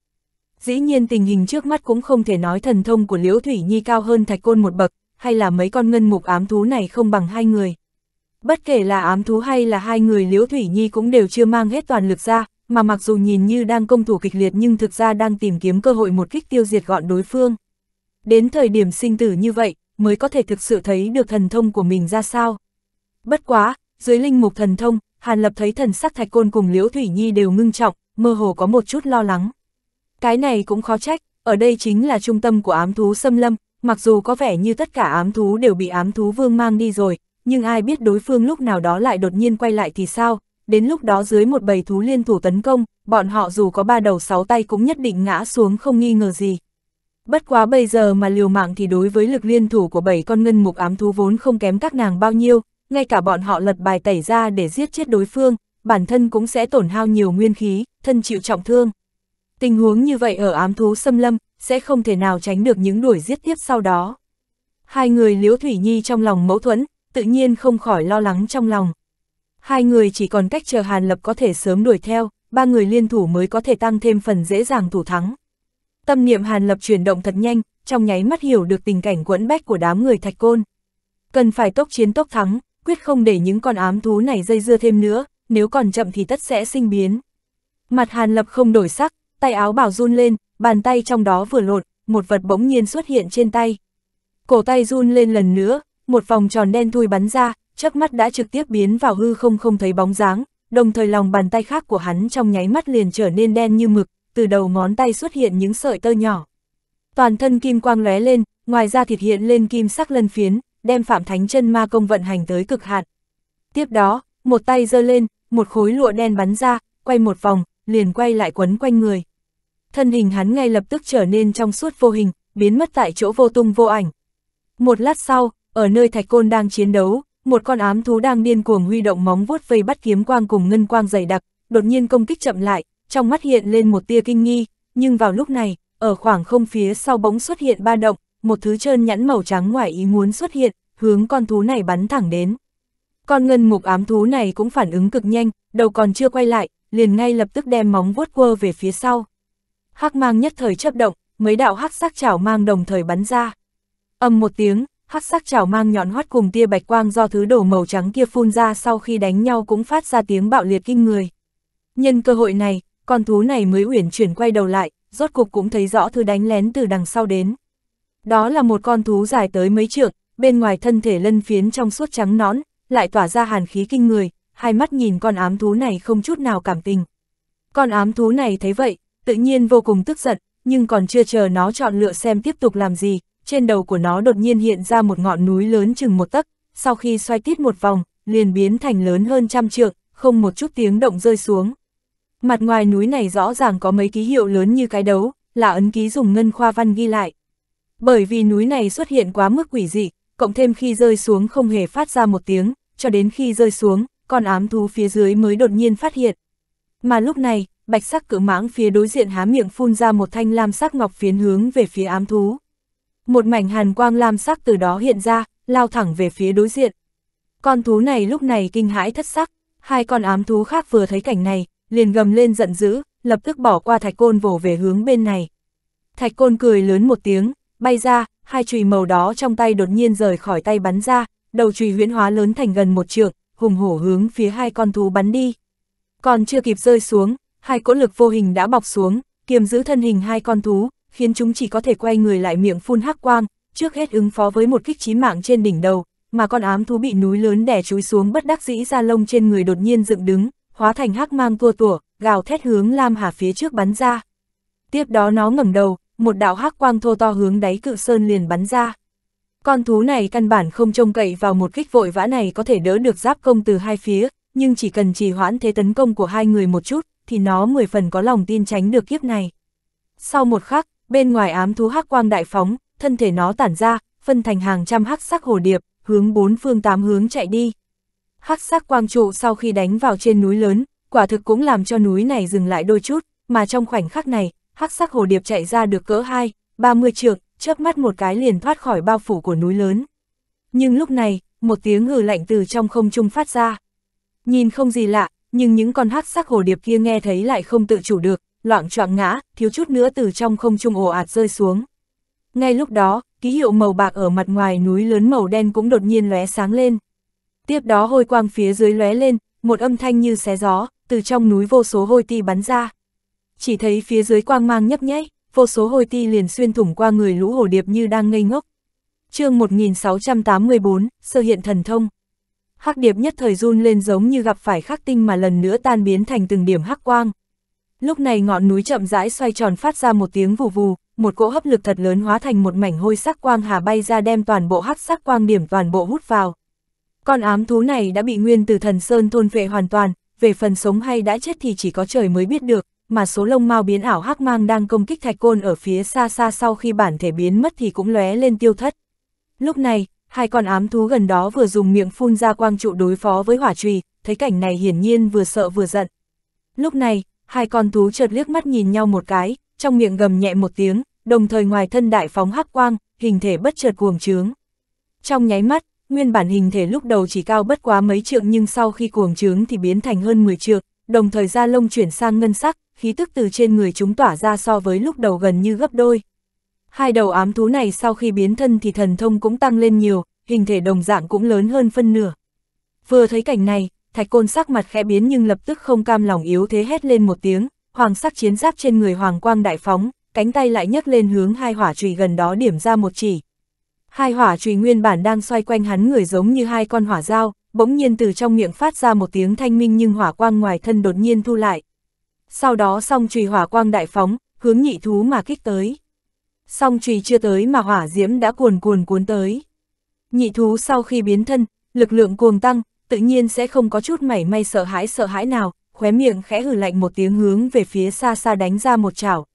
Dĩ nhiên tình hình trước mắt cũng không thể nói thần thông của Liễu Thủy Nhi cao hơn thạch côn một bậc, hay là mấy con ngân mục ám thú này không bằng hai người. Bất kể là ám thú hay là hai người Liễu Thủy Nhi cũng đều chưa mang hết toàn lực ra, mà mặc dù nhìn như đang công thủ kịch liệt nhưng thực ra đang tìm kiếm cơ hội một kích tiêu diệt gọn đối phương. Đến thời điểm sinh tử như vậy, mới có thể thực sự thấy được thần thông của mình ra sao. Bất quá, dưới linh mục thần thông, Hàn Lập thấy thần sắc Thạch Côn cùng Liễu Thủy Nhi đều ngưng trọng, mơ hồ có một chút lo lắng. Cái này cũng khó trách, ở đây chính là trung tâm của ám thú xâm lâm, mặc dù có vẻ như tất cả ám thú đều bị ám thú vương mang đi rồi, nhưng ai biết đối phương lúc nào đó lại đột nhiên quay lại thì sao, đến lúc đó dưới một bầy thú liên thủ tấn công, bọn họ dù có ba đầu sáu tay cũng nhất định ngã xuống không nghi ngờ gì. Bất quá bây giờ mà liều mạng thì đối với lực liên thủ của bảy con ngân mục ám thú vốn không kém các nàng bao nhiêu, ngay cả bọn họ lật bài tẩy ra để giết chết đối phương, bản thân cũng sẽ tổn hao nhiều nguyên khí, thân chịu trọng thương. Tình huống như vậy ở ám thú xâm lâm, sẽ không thể nào tránh được những đuổi giết tiếp sau đó. Hai người Liễu Thủy Nhi trong lòng mẫu thuẫn, tự nhiên không khỏi lo lắng trong lòng. Hai người chỉ còn cách chờ Hàn Lập có thể sớm đuổi theo, ba người liên thủ mới có thể tăng thêm phần dễ dàng thủ thắng. Tâm niệm Hàn Lập chuyển động thật nhanh, trong nháy mắt hiểu được tình cảnh quẫn bách của đám người thạch côn. Cần phải tốc chiến tốc thắng, quyết không để những con ám thú này dây dưa thêm nữa, nếu còn chậm thì tất sẽ sinh biến. Mặt Hàn Lập không đổi sắc, tay áo bảo run lên, bàn tay trong đó vừa lột, một vật bỗng nhiên xuất hiện trên tay. Cổ tay run lên lần nữa, một vòng tròn đen thui bắn ra, chớp mắt đã trực tiếp biến vào hư không không thấy bóng dáng, đồng thời lòng bàn tay khác của hắn trong nháy mắt liền trở nên đen như mực, từ đầu ngón tay xuất hiện những sợi tơ nhỏ. Toàn thân kim quang lóe lên, ngoài ra thịt hiện lên kim sắc lân phiến, đem Phạm Thánh chân ma công vận hành tới cực hạn. Tiếp đó, một tay giơ lên, một khối lụa đen bắn ra, quay một vòng, liền quay lại quấn quanh người. Thân hình hắn ngay lập tức trở nên trong suốt vô hình, biến mất tại chỗ vô tung vô ảnh. Một lát sau, ở nơi thạch côn đang chiến đấu, một con ám thú đang điên cuồng huy động móng vuốt vây bắt kiếm quang cùng ngân quang dày đặc, đột nhiên công kích chậm lại, trong mắt hiện lên một tia kinh nghi, nhưng vào lúc này, ở khoảng không phía sau bỗng xuất hiện ba động, một thứ trơn nhẵn màu trắng ngoài ý muốn xuất hiện, hướng con thú này bắn thẳng đến. Con ngân mục ám thú này cũng phản ứng cực nhanh, đầu còn chưa quay lại, liền ngay lập tức đem móng vuốt quơ về phía sau. Hắc mang nhất thời chấp động, mấy đạo hắc sắc chảo mang đồng thời bắn ra. Âm một tiếng, hắc sắc chảo mang nhọn hoắt cùng tia bạch quang do thứ đổ màu trắng kia phun ra sau khi đánh nhau cũng phát ra tiếng bạo liệt kinh người. Nhân cơ hội này, con thú này mới uyển chuyển quay đầu lại, rốt cục cũng thấy rõ thứ đánh lén từ đằng sau đến. Đó là một con thú dài tới mấy trượng, bên ngoài thân thể lân phiến trong suốt trắng nón, lại tỏa ra hàn khí kinh người, hai mắt nhìn con ám thú này không chút nào cảm tình. Con ám thú này thấy vậy, tự nhiên vô cùng tức giận, nhưng còn chưa chờ nó chọn lựa xem tiếp tục làm gì, trên đầu của nó đột nhiên hiện ra một ngọn núi lớn chừng một tấc, sau khi xoay tít một vòng, liền biến thành lớn hơn trăm trượng, không một chút tiếng động rơi xuống. Mặt ngoài núi này rõ ràng có mấy ký hiệu lớn như cái đấu, là ấn ký dùng ngân khoa văn ghi lại. Bởi vì núi này xuất hiện quá mức quỷ dị, cộng thêm khi rơi xuống không hề phát ra một tiếng, cho đến khi rơi xuống, con ám thú phía dưới mới đột nhiên phát hiện. Mà lúc này, bạch sắc cự mãng phía đối diện há miệng phun ra một thanh lam sắc ngọc phiến hướng về phía ám thú. Một mảnh hàn quang lam sắc từ đó hiện ra, lao thẳng về phía đối diện. Con thú này lúc này kinh hãi thất sắc, hai con ám thú khác vừa thấy cảnh này, liền gầm lên giận dữ, lập tức bỏ qua thạch côn vồ về hướng bên này. Thạch côn cười lớn một tiếng, bay ra, hai chùy màu đó trong tay đột nhiên rời khỏi tay bắn ra, đầu chùy huyễn hóa lớn thành gần một trượng, hùng hổ hướng phía hai con thú bắn đi. Còn chưa kịp rơi xuống, hai cỗ lực vô hình đã bọc xuống, kiềm giữ thân hình hai con thú, khiến chúng chỉ có thể quay người lại miệng phun hắc quang, trước hết ứng phó với một kích chí mạng trên đỉnh đầu, mà con ám thú bị núi lớn đè chúi xuống bất đắc dĩ ra lông trên người đột nhiên dựng đứng, hóa thành hắc mang tua tủa, gào thét hướng Lam Hà phía trước bắn ra. Tiếp đó nó ngẩng đầu, một đạo hắc quang thô to hướng đáy cự sơn liền bắn ra. Con thú này căn bản không trông cậy vào một kích vội vã này có thể đỡ được giáp công từ hai phía, nhưng chỉ cần trì hoãn thế tấn công của hai người một chút, thì nó mười phần có lòng tin tránh được kiếp này. Sau một khắc, bên ngoài ám thú hắc quang đại phóng, thân thể nó tản ra, phân thành hàng trăm hắc sắc hồ điệp, hướng bốn phương tám hướng chạy đi. Hắc sắc quang trụ sau khi đánh vào trên núi lớn, quả thực cũng làm cho núi này dừng lại đôi chút, mà trong khoảnh khắc này, hắc sắc hồ điệp chạy ra được cỡ hai, ba mươi trượng, chớp mắt một cái liền thoát khỏi bao phủ của núi lớn. Nhưng lúc này, một tiếng hừ lạnh từ trong không trung phát ra. Nhìn không gì lạ, nhưng những con hắc sắc hồ điệp kia nghe thấy lại không tự chủ được, loạn choạng ngã, thiếu chút nữa từ trong không trung ồ ạt rơi xuống. Ngay lúc đó, ký hiệu màu bạc ở mặt ngoài núi lớn màu đen cũng đột nhiên lóe sáng lên. Tiếp đó hôi quang phía dưới lóe lên, một âm thanh như xé gió, từ trong núi vô số hôi ti bắn ra chỉ thấy phía dưới quang mang nhấp nháy, vô số hồi ti liền xuyên thủng qua người lũ hồ điệp như đang ngây ngốc. chương 1684, sơ hiện thần thông. Hắc điệp nhất thời run lên giống như gặp phải khắc tinh mà lần nữa tan biến thành từng điểm hắc quang. Lúc này ngọn núi chậm rãi xoay tròn phát ra một tiếng vù vù, một cỗ hấp lực thật lớn hóa thành một mảnh hôi sắc quang hà bay ra đem toàn bộ hắc sắc quang điểm toàn bộ hút vào. Con ám thú này đã bị nguyên từ thần sơn thôn vệ hoàn toàn, về phần sống hay đã chết thì chỉ có trời mới biết được, mà số lông mao biến ảo hắc mang đang công kích thạch côn ở phía xa xa sau khi bản thể biến mất thì cũng lóe lên tiêu thất. Lúc này, hai con ám thú gần đó vừa dùng miệng phun ra quang trụ đối phó với hỏa trùy, thấy cảnh này hiển nhiên vừa sợ vừa giận. Lúc này, hai con thú chợt liếc mắt nhìn nhau một cái, trong miệng gầm nhẹ một tiếng, đồng thời ngoài thân đại phóng hắc quang, hình thể bất chợt cuồng trướng. Trong nháy mắt, nguyên bản hình thể lúc đầu chỉ cao bất quá mấy trượng nhưng sau khi cuồng trướng thì biến thành hơn 10 trượng, đồng thời da lông chuyển sang ngân sắc, khí tức từ trên người chúng tỏa ra so với lúc đầu gần như gấp đôi. Hai đầu ám thú này sau khi biến thân thì thần thông cũng tăng lên nhiều, hình thể đồng dạng cũng lớn hơn phân nửa. Vừa thấy cảnh này, thạch côn sắc mặt khẽ biến nhưng lập tức không cam lòng yếu thế hét lên một tiếng, hoàng sắc chiến giáp trên người hoàng quang đại phóng, cánh tay lại nhấc lên hướng hai hỏa trùy gần đó điểm ra một chỉ. Hai hỏa trùy nguyên bản đang xoay quanh hắn người giống như hai con hỏa dao, bỗng nhiên từ trong miệng phát ra một tiếng thanh minh nhưng hỏa quang ngoài thân đột nhiên thu lại, sau đó song trùy hỏa quang đại phóng, hướng nhị thú mà kích tới. Song trùy chưa tới mà hỏa diễm đã cuồn cuồn cuốn tới. Nhị thú sau khi biến thân, lực lượng cuồng tăng, tự nhiên sẽ không có chút mảy may sợ hãi sợ hãi nào, khóe miệng khẽ hử lạnh một tiếng hướng về phía xa xa đánh ra một chảo.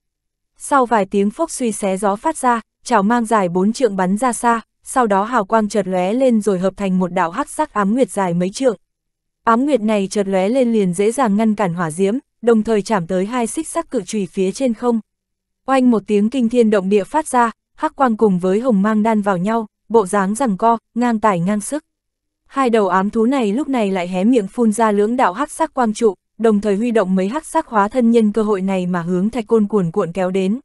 Sau vài tiếng phốc suy xé gió phát ra, chảo mang dài bốn trượng bắn ra xa, sau đó hào quang chợt lóe lên rồi hợp thành một đạo hắc sắc ám nguyệt dài mấy trượng. Ám nguyệt này chợt lóe lên liền dễ dàng ngăn cản hỏa diễm, đồng thời chạm tới hai xích sắc cự trùy phía trên không. Oanh một tiếng kinh thiên động địa phát ra, hắc quang cùng với hồng mang đan vào nhau, bộ dáng rằng co, ngang tải ngang sức. Hai đầu ám thú này lúc này lại hé miệng phun ra lưỡng đạo hắc sắc quang trụ, đồng thời huy động mấy hắc sắc hóa thân nhân cơ hội này mà hướng thạch côn cuồn cuộn kéo đến.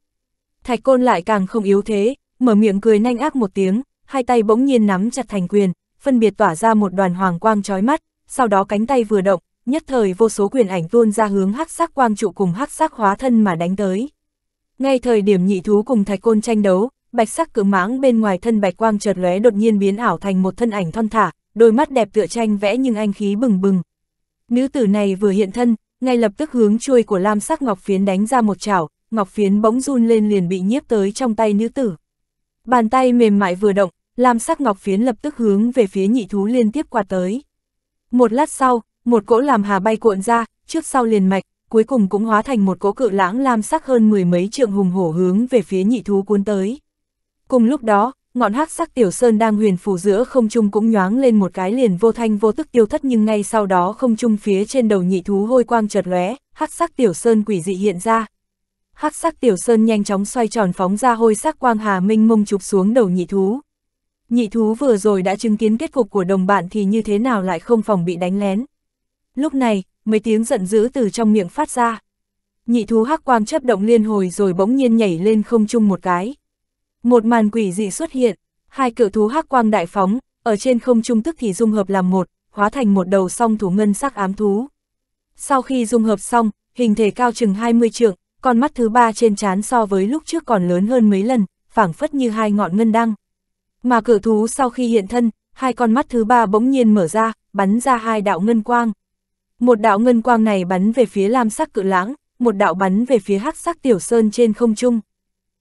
Thạch côn lại càng không yếu thế, mở miệng cười nanh ác một tiếng, hai tay bỗng nhiên nắm chặt thành quyền, phân biệt tỏa ra một đoàn hoàng quang chói mắt, sau đó cánh tay vừa động, nhất thời vô số quyền ảnh tuôn ra hướng hắc sắc quang trụ cùng hắc sắc hóa thân mà đánh tới. Ngay thời điểm nhị thú cùng thạch côn tranh đấu, bạch sắc cự mãng bên ngoài thân bạch quang chợt lóe đột nhiên biến ảo thành một thân ảnh thon thả, đôi mắt đẹp tựa tranh vẽ nhưng anh khí bừng bừng. Nữ tử này vừa hiện thân, ngay lập tức hướng chuôi của lam sắc ngọc phiến đánh ra một chảo, ngọc phiến bỗng run lên liền bị nhiếp tới trong tay nữ tử. Bàn tay mềm mại vừa động, lam sắc ngọc phiến lập tức hướng về phía nhị thú liên tiếp qua tới. Một lát sau, một cỗ làm hà bay cuộn ra, trước sau liền mạch, cuối cùng cũng hóa thành một cỗ cự lãng lam sắc hơn mười mấy trượng hùng hổ hướng về phía nhị thú cuốn tới. Cùng lúc đó, ngọn hắc sắc tiểu sơn đang huyền phù giữa không trung cũng nhoáng lên một cái liền vô thanh vô tức tiêu thất nhưng ngay sau đó không trung phía trên đầu nhị thú hôi quang chợt lóe, hắc sắc tiểu sơn quỷ dị hiện ra. Hắc sắc tiểu sơn nhanh chóng xoay tròn phóng ra hôi sắc quang hà minh mông chụp xuống đầu nhị thú. Nhị thú vừa rồi đã chứng kiến kết cục của đồng bạn thì như thế nào lại không phòng bị đánh lén. Lúc này, mấy tiếng giận dữ từ trong miệng phát ra. Nhị thú hắc quang chấp động liên hồi rồi bỗng nhiên nhảy lên không trung một cái. Một màn quỷ dị xuất hiện, hai cự thú hắc quang đại phóng, ở trên không trung tức thì dung hợp làm một, hóa thành một đầu song thủ ngân sắc ám thú. Sau khi dung hợp xong, hình thể cao chừng 20 trượng, con mắt thứ ba trên trán so với lúc trước còn lớn hơn mấy lần, phảng phất như hai ngọn ngân đăng. Mà cự thú sau khi hiện thân, hai con mắt thứ ba bỗng nhiên mở ra, bắn ra hai đạo ngân quang. Một đạo ngân quang này bắn về phía lam sắc cự lãng, một đạo bắn về phía hắc sắc tiểu sơn trên không trung.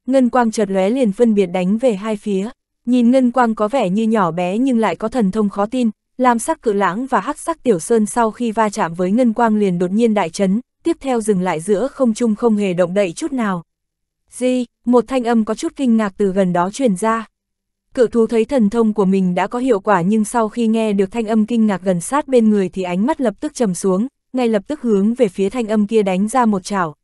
Ngân quang chợt lóe liền phân biệt đánh về hai phía, nhìn ngân quang có vẻ như nhỏ bé nhưng lại có thần thông khó tin, lam sắc cự lãng và hắc sắc tiểu sơn sau khi va chạm với ngân quang liền đột nhiên đại chấn, tiếp theo dừng lại giữa không trung không hề động đậy chút nào. Gì, một thanh âm có chút kinh ngạc từ gần đó truyền ra. Cự thú thấy thần thông của mình đã có hiệu quả nhưng sau khi nghe được thanh âm kinh ngạc gần sát bên người thì ánh mắt lập tức trầm xuống, ngay lập tức hướng về phía thanh âm kia đánh ra một chảo.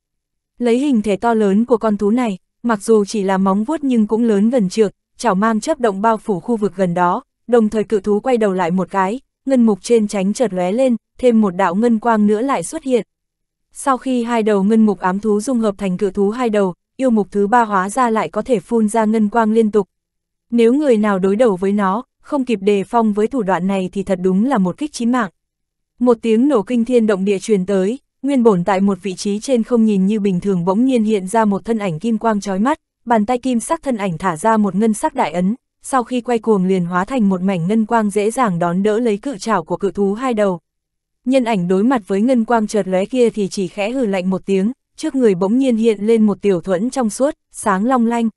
Lấy hình thể to lớn của con thú này, mặc dù chỉ là móng vuốt nhưng cũng lớn gần trượt, chảo mang chấp động bao phủ khu vực gần đó, đồng thời cự thú quay đầu lại một cái, ngân mục trên tránh chợt lóe lên, thêm một đạo ngân quang nữa lại xuất hiện. Sau khi hai đầu ngân mục ám thú dung hợp thành cự thú hai đầu, yêu mục thứ ba hóa ra lại có thể phun ra ngân quang liên tục, nếu người nào đối đầu với nó, không kịp đề phong với thủ đoạn này thì thật đúng là một kích chí mạng. Một tiếng nổ kinh thiên động địa truyền tới, nguyên bổn tại một vị trí trên không nhìn như bình thường bỗng nhiên hiện ra một thân ảnh kim quang chói mắt, bàn tay kim sắc thân ảnh thả ra một ngân sắc đại ấn, sau khi quay cuồng liền hóa thành một mảnh ngân quang dễ dàng đón đỡ lấy cự trảo của cự thú hai đầu. Nhân ảnh đối mặt với ngân quang chợt lóe kia thì chỉ khẽ hừ lạnh một tiếng, trước người bỗng nhiên hiện lên một tiểu thuẫn trong suốt, sáng long lanh,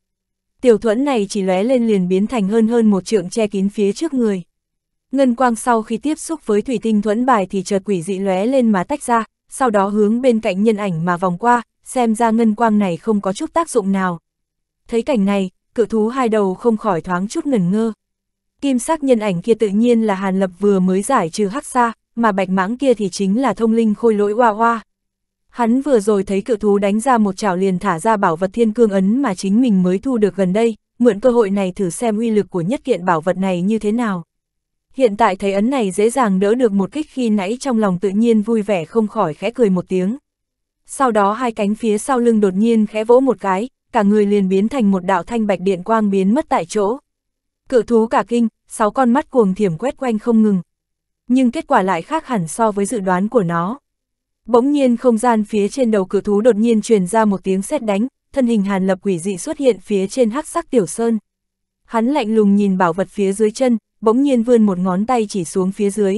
tiểu thuẫn này chỉ lóe lên liền biến thành hơn hơn một trượng che kín phía trước người. Ngân quang sau khi tiếp xúc với thủy tinh thuẫn bài thì chợt quỷ dị lóe lên mà tách ra, sau đó hướng bên cạnh nhân ảnh mà vòng qua, xem ra ngân quang này không có chút tác dụng nào. Thấy cảnh này, cự thú hai đầu không khỏi thoáng chút ngẩn ngơ. Kim sắc nhân ảnh kia tự nhiên là Hàn Lập vừa mới giải trừ hắc xa, mà bạch mãng kia thì chính là thông linh khôi lỗi hoa hoa. Hắn vừa rồi thấy cự thú đánh ra một chảo liền thả ra bảo vật thiên cương ấn mà chính mình mới thu được gần đây, mượn cơ hội này thử xem uy lực của nhất kiện bảo vật này như thế nào. Hiện tại thấy ấn này dễ dàng đỡ được một kích khi nãy trong lòng tự nhiên vui vẻ không khỏi khẽ cười một tiếng. Sau đó hai cánh phía sau lưng đột nhiên khẽ vỗ một cái, cả người liền biến thành một đạo thanh bạch điện quang biến mất tại chỗ. Cự thú cả kinh, sáu con mắt cuồng thiểm quét quanh không ngừng. Nhưng kết quả lại khác hẳn so với dự đoán của nó. Bỗng nhiên không gian phía trên đầu cửa thú đột nhiên truyền ra một tiếng sét đánh, thân hình Hàn Lập quỷ dị xuất hiện phía trên hắc sắc tiểu sơn. Hắn lạnh lùng nhìn bảo vật phía dưới chân, bỗng nhiên vươn một ngón tay chỉ xuống phía dưới.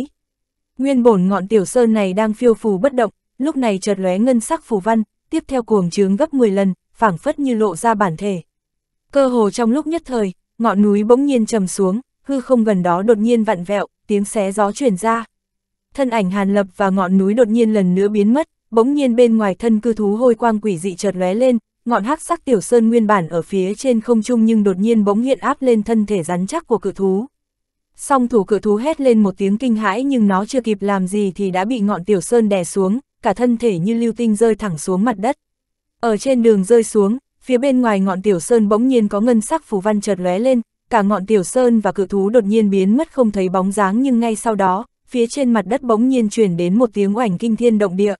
Nguyên bổn ngọn tiểu sơn này đang phiêu phù bất động, lúc này chợt lóe ngân sắc phù văn, tiếp theo cuồng trướng gấp 10 lần, phảng phất như lộ ra bản thể. Cơ hồ trong lúc nhất thời, ngọn núi bỗng nhiên trầm xuống, hư không gần đó đột nhiên vặn vẹo, tiếng xé gió truyền ra thân ảnh Hàn Lập và ngọn núi đột nhiên lần nữa biến mất, bỗng nhiên bên ngoài thân cư thú hôi quang quỷ dị chợt lóe lên, ngọn hắc sắc tiểu sơn nguyên bản ở phía trên không trung nhưng đột nhiên bỗng hiện áp lên thân thể rắn chắc của cự thú. Song thủ cự thú hét lên một tiếng kinh hãi nhưng nó chưa kịp làm gì thì đã bị ngọn tiểu sơn đè xuống, cả thân thể như lưu tinh rơi thẳng xuống mặt đất. Ở trên đường rơi xuống, phía bên ngoài ngọn tiểu sơn bỗng nhiên có ngân sắc phù văn chợt lóe lên, cả ngọn tiểu sơn và cự thú đột nhiên biến mất không thấy bóng dáng nhưng ngay sau đó, phía trên mặt đất bỗng nhiên chuyển đến một tiếng oảnh kinh thiên động địa.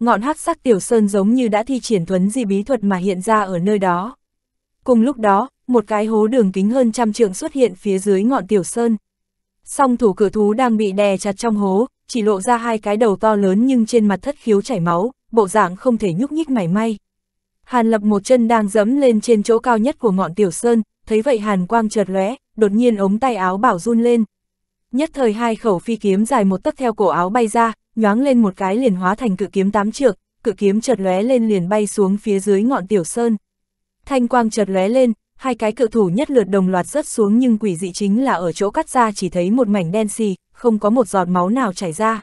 Ngọn hắc sắc tiểu sơn giống như đã thi triển thuấn di bí thuật mà hiện ra ở nơi đó. Cùng lúc đó, một cái hố đường kính hơn trăm trượng xuất hiện phía dưới ngọn tiểu sơn. Song thủ cử thú đang bị đè chặt trong hố, chỉ lộ ra hai cái đầu to lớn nhưng trên mặt thất khiếu chảy máu, bộ dạng không thể nhúc nhích mảy may. Hàn lập một chân đang dẫm lên trên chỗ cao nhất của ngọn tiểu sơn, thấy vậy hàn quang chợt lóe, đột nhiên ống tay áo bảo run lên, nhất thời hai khẩu phi kiếm dài một tấc theo cổ áo bay ra, nhoáng lên một cái liền hóa thành cự kiếm tám trượng, cự kiếm chợt lóe lên liền bay xuống phía dưới ngọn tiểu sơn. Thanh quang chợt lóe lên, hai cái cự thủ nhất lượt đồng loạt rớt xuống nhưng quỷ dị chính là ở chỗ cắt ra chỉ thấy một mảnh đen xì, không có một giọt máu nào chảy ra.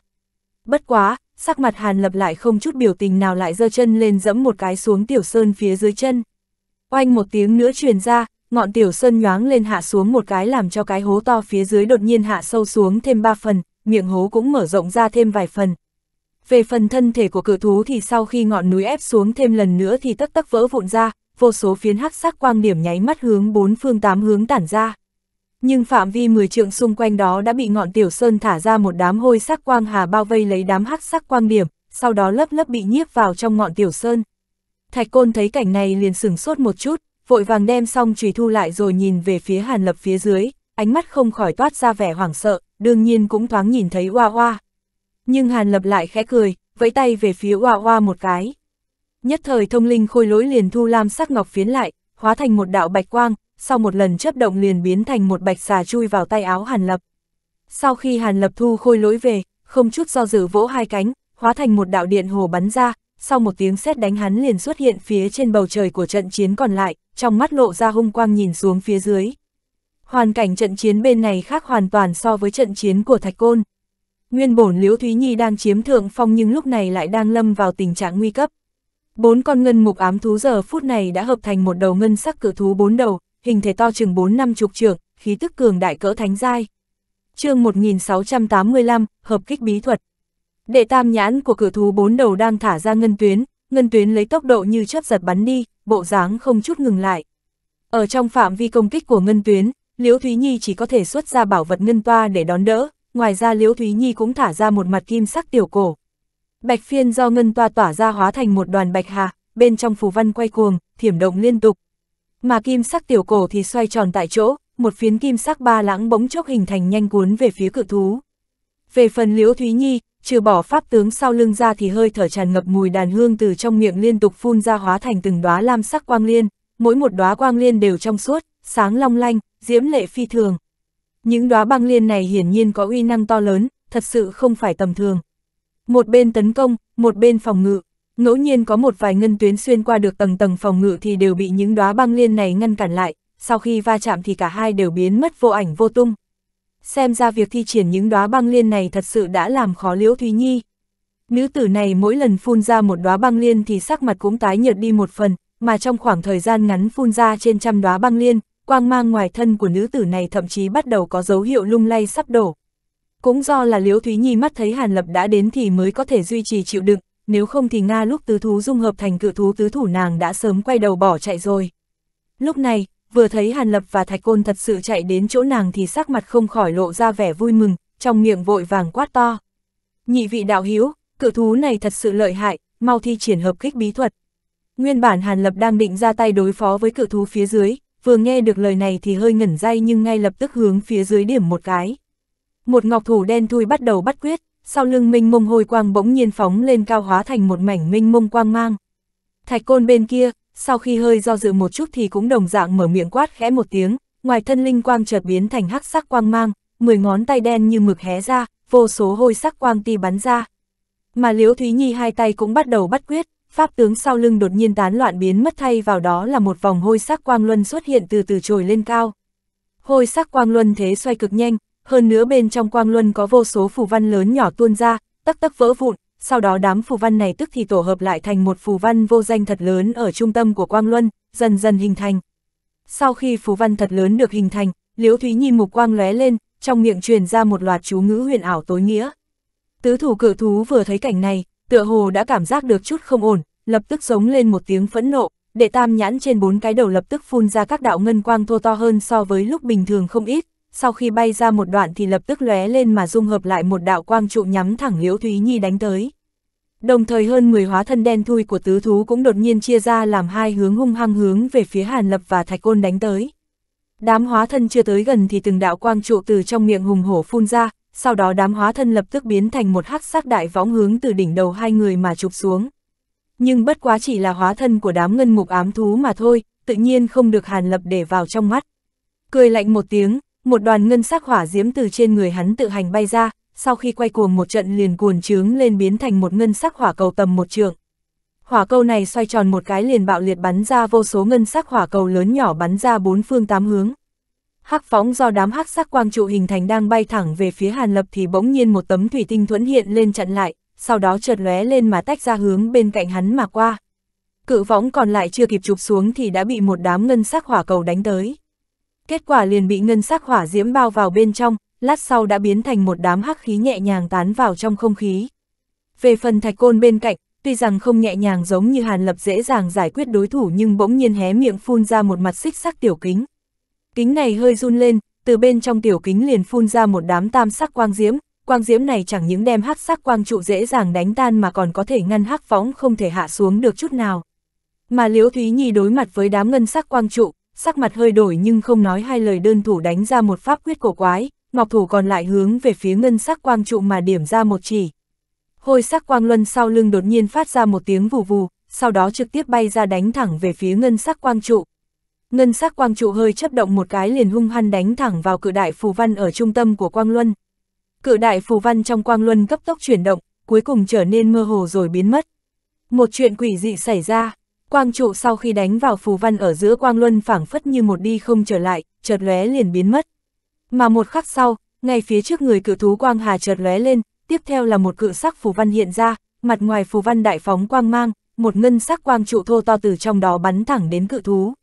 Bất quá, sắc mặt Hàn Lập lại không chút biểu tình nào lại giơ chân lên dẫm một cái xuống tiểu sơn phía dưới chân. Oanh một tiếng nữa truyền ra, ngọn tiểu sơn nhoáng lên hạ xuống một cái làm cho cái hố to phía dưới đột nhiên hạ sâu xuống thêm ba phần, miệng hố cũng mở rộng ra thêm vài phần. Về phần thân thể của cự thú thì sau khi ngọn núi ép xuống thêm lần nữa thì tất tắc vỡ vụn ra, vô số phiến hắc sắc quang điểm nháy mắt hướng bốn phương tám hướng tản ra. Nhưng phạm vi 10 trượng xung quanh đó đã bị ngọn tiểu sơn thả ra một đám hôi sắc quang hà bao vây lấy đám hắc sắc quang điểm, sau đó lớp lớp bị nhiếp vào trong ngọn tiểu sơn. Thạch Côn thấy cảnh này liền sửng sốt một chút, vội vàng đem xong chùy thu lại rồi nhìn về phía Hàn Lập phía dưới, ánh mắt không khỏi toát ra vẻ hoảng sợ, đương nhiên cũng thoáng nhìn thấy Hoa Hoa. Nhưng Hàn Lập lại khẽ cười, vẫy tay về phía Hoa Hoa một cái. Nhất thời thông linh khôi lỗi liền thu lam sắc ngọc phiến lại, hóa thành một đạo bạch quang, sau một lần chấp động liền biến thành một bạch xà chui vào tay áo Hàn Lập. Sau khi Hàn Lập thu khôi lỗi về, không chút do dự vỗ hai cánh, hóa thành một đạo điện hồ bắn ra, sau một tiếng sét đánh hắn liền xuất hiện phía trên bầu trời của trận chiến còn lại, trong mắt lộ ra hung quang nhìn xuống phía dưới. Hoàn cảnh trận chiến bên này khác hoàn toàn so với trận chiến của Thạch Côn. Nguyên bổn Liễu Thúy Nhi đang chiếm thượng phong nhưng lúc này lại đang lâm vào tình trạng nguy cấp. Bốn con ngân mục ám thú giờ phút này đã hợp thành một đầu ngân sắc cự thú bốn đầu, hình thể to chừng bốn năm chục trưởng khí tức cường đại cỡ thánh giai. Chương 1685, hợp kích bí thuật. Đệ tam nhãn của cự thú bốn đầu đang thả ra ngân tuyến, ngân tuyến lấy tốc độ như chớp giật bắn đi, bộ dáng không chút ngừng lại. Ở trong phạm vi công kích của Ngân Tuyến, Liễu Thúy Nhi chỉ có thể xuất ra bảo vật Ngân Toa để đón đỡ, ngoài ra Liễu Thúy Nhi cũng thả ra một mặt kim sắc tiểu cổ. Bạch phiên do Ngân Toa tỏa ra hóa thành một đoàn bạch hà, bên trong phù văn quay cuồng, thiểm động liên tục. Mà kim sắc tiểu cổ thì xoay tròn tại chỗ, một phiến kim sắc ba lãng bỗng chốc hình thành nhanh cuốn về phía cự thú. Về phần Liễu Thúy Nhi, trừ bỏ pháp tướng sau lưng ra thì hơi thở tràn ngập mùi đàn hương từ trong miệng liên tục phun ra hóa thành từng đóa lam sắc quang liên, mỗi một đóa quang liên đều trong suốt, sáng long lanh, diễm lệ phi thường. Những đóa băng liên này hiển nhiên có uy năng to lớn, thật sự không phải tầm thường. Một bên tấn công, một bên phòng ngự, ngẫu nhiên có một vài ngân tuyến xuyên qua được tầng tầng phòng ngự thì đều bị những đóa băng liên này ngăn cản lại, sau khi va chạm thì cả hai đều biến mất vô ảnh vô tung xem ra việc thi triển những đóa băng liên này thật sự đã làm khó Liễu Thúy Nhi. Nữ tử này mỗi lần phun ra một đóa băng liên thì sắc mặt cũng tái nhợt đi một phần, mà trong khoảng thời gian ngắn phun ra trên trăm đóa băng liên, quang mang ngoài thân của nữ tử này thậm chí bắt đầu có dấu hiệu lung lay sắp đổ. Cũng do là Liễu Thúy Nhi mắt thấy Hàn Lập đã đến thì mới có thể duy trì chịu đựng, nếu không thì Nga lúc tứ thú dung hợp thành cự thú tứ thủ nàng đã sớm quay đầu bỏ chạy rồi. Lúc này, vừa thấy Hàn Lập và Thạch Côn thật sự chạy đến chỗ nàng thì sắc mặt không khỏi lộ ra vẻ vui mừng, trong miệng vội vàng quát to. Nhị vị đạo hiếu, cự thú này thật sự lợi hại, mau thi triển hợp kích bí thuật. Nguyên bản Hàn Lập đang định ra tay đối phó với cự thú phía dưới, vừa nghe được lời này thì hơi ngẩn dây nhưng ngay lập tức hướng phía dưới điểm một cái. Một ngọc thủ đen thui bắt đầu bắt quyết, sau lưng minh mông hồi quang bỗng nhiên phóng lên cao hóa thành một mảnh minh mông quang mang. Thạch côn bên kia, sau khi hơi do dự một chút thì cũng đồng dạng mở miệng quát khẽ một tiếng, ngoài thân linh quang chợt biến thành hắc sắc quang mang, mười ngón tay đen như mực hé ra, vô số hôi sắc quang ti bắn ra. Mà Liễu Thúy Nhi hai tay cũng bắt đầu bắt quyết, pháp tướng sau lưng đột nhiên tán loạn biến mất thay vào đó là một vòng hôi sắc quang luân xuất hiện từ từ trồi lên cao. Hôi sắc quang luân thế xoay cực nhanh, hơn nữa bên trong quang luân có vô số phù văn lớn nhỏ tuôn ra, tắc tắc vỡ vụn, sau đó đám phù văn này tức thì tổ hợp lại thành một phù văn vô danh thật lớn ở trung tâm của Quang Luân, dần dần hình thành. Sau khi phù văn thật lớn được hình thành, Liễu Thúy nhìn mục quang lóe lên, trong miệng truyền ra một loạt chú ngữ huyền ảo tối nghĩa. Tứ thủ cự thú vừa thấy cảnh này, tựa hồ đã cảm giác được chút không ổn, lập tức giống lên một tiếng phẫn nộ, đệ tam nhãn trên bốn cái đầu lập tức phun ra các đạo ngân quang thô to hơn so với lúc bình thường không ít, sau khi bay ra một đoạn thì lập tức lóe lên mà dung hợp lại một đạo quang trụ nhắm thẳng Liễu Thúy Nhi đánh tới. Đồng thời hơn 10 hóa thân đen thui của tứ thú cũng đột nhiên chia ra làm hai hướng hung hăng hướng về phía Hàn Lập và Thạch Côn đánh tới. Đám hóa thân chưa tới gần thì từng đạo quang trụ từ trong miệng hùng hổ phun ra, sau đó đám hóa thân lập tức biến thành một hắc sắc đại võng hướng từ đỉnh đầu hai người mà chụp xuống. Nhưng bất quá chỉ là hóa thân của đám ngân mục ám thú mà thôi, tự nhiên không được Hàn Lập để vào trong mắt. Cười lạnh một tiếng, một đoàn ngân sắc hỏa diễm từ trên người hắn tự hành bay ra, sau khi quay cuồng một trận liền cuồn trướng lên biến thành một ngân sắc hỏa cầu tầm một trường. Hỏa cầu này xoay tròn một cái liền bạo liệt bắn ra vô số ngân sắc hỏa cầu lớn nhỏ bắn ra bốn phương tám hướng. Hắc phóng do đám hắc sắc quang trụ hình thành đang bay thẳng về phía Hàn Lập thì bỗng nhiên một tấm thủy tinh thuẫn hiện lên chặn lại, sau đó chợt lóe lên mà tách ra hướng bên cạnh hắn mà qua. Cự võng còn lại chưa kịp chụp xuống thì đã bị một đám ngân sắc hỏa cầu đánh tới kết quả liền bị ngân sắc hỏa diễm bao vào bên trong, lát sau đã biến thành một đám hắc khí nhẹ nhàng tán vào trong không khí. Về phần thạch côn bên cạnh, tuy rằng không nhẹ nhàng giống như Hàn Lập dễ dàng giải quyết đối thủ nhưng bỗng nhiên hé miệng phun ra một mặt xích sắc tiểu kính. Kính này hơi run lên, từ bên trong tiểu kính liền phun ra một đám tam sắc quang diễm, quang diễm này chẳng những đem hắc sắc quang trụ dễ dàng đánh tan mà còn có thể ngăn hắc phóng không thể hạ xuống được chút nào. Mà Liễu Thúy Nhi đối mặt với đám ngân sắc quang trụ, sắc mặt hơi đổi nhưng không nói hai lời đơn thủ đánh ra một pháp quyết cổ quái, ngọc thủ còn lại hướng về phía ngân sắc quang trụ mà điểm ra một chỉ. Hôi sắc quang luân sau lưng đột nhiên phát ra một tiếng vù vù, sau đó trực tiếp bay ra đánh thẳng về phía ngân sắc quang trụ. Ngân sắc quang trụ hơi chấp động một cái liền hung hăng đánh thẳng vào cự đại phù văn ở trung tâm của quang luân. Cự đại phù văn trong quang luân cấp tốc chuyển động, cuối cùng trở nên mơ hồ rồi biến mất. Một chuyện quỷ dị xảy ra, Quang trụ sau khi đánh vào phù văn ở giữa quang luân phảng phất như một đi không trở lại, chợt lóe liền biến mất. Mà một khắc sau, ngay phía trước người cự thú quang hà chợt lóe lên, tiếp theo là một cự sắc phù văn hiện ra, mặt ngoài phù văn đại phóng quang mang, một ngân sắc quang trụ thô to từ trong đó bắn thẳng đến cự thú.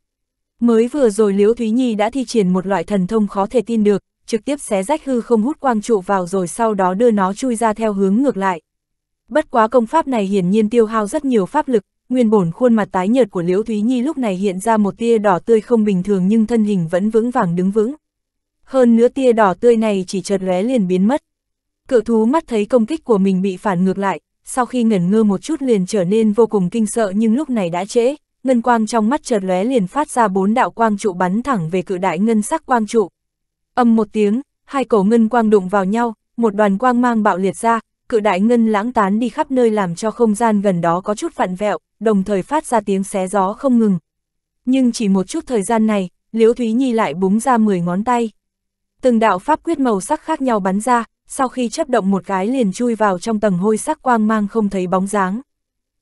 Mới vừa rồi Liễu Thúy Nhi đã thi triển một loại thần thông khó thể tin được, trực tiếp xé rách hư không hút quang trụ vào rồi sau đó đưa nó chui ra theo hướng ngược lại. Bất quá công pháp này hiển nhiên tiêu hao rất nhiều pháp lực, nguyên bổn khuôn mặt tái nhợt của Liễu Thúy Nhi lúc này hiện ra một tia đỏ tươi không bình thường nhưng thân hình vẫn vững vàng đứng vững. Hơn nữa tia đỏ tươi này chỉ chợt lóe liền biến mất. Cự thú mắt thấy công kích của mình bị phản ngược lại, sau khi ngẩn ngơ một chút liền trở nên vô cùng kinh sợ nhưng lúc này đã trễ, ngân quang trong mắt chợt lóe liền phát ra bốn đạo quang trụ bắn thẳng về cự đại ngân sắc quang trụ. Âm một tiếng, hai cổ ngân quang đụng vào nhau, một đoàn quang mang bạo liệt ra, cự đại ngân lãng tán đi khắp nơi làm cho không gian gần đó có chút vặn vẹo, đồng thời phát ra tiếng xé gió không ngừng. Nhưng chỉ một chút thời gian này, Liễu Thúy Nhi lại búng ra 10 ngón tay. Từng đạo pháp quyết màu sắc khác nhau bắn ra, sau khi chấp động một cái liền chui vào trong tầng hôi sắc quang mang không thấy bóng dáng.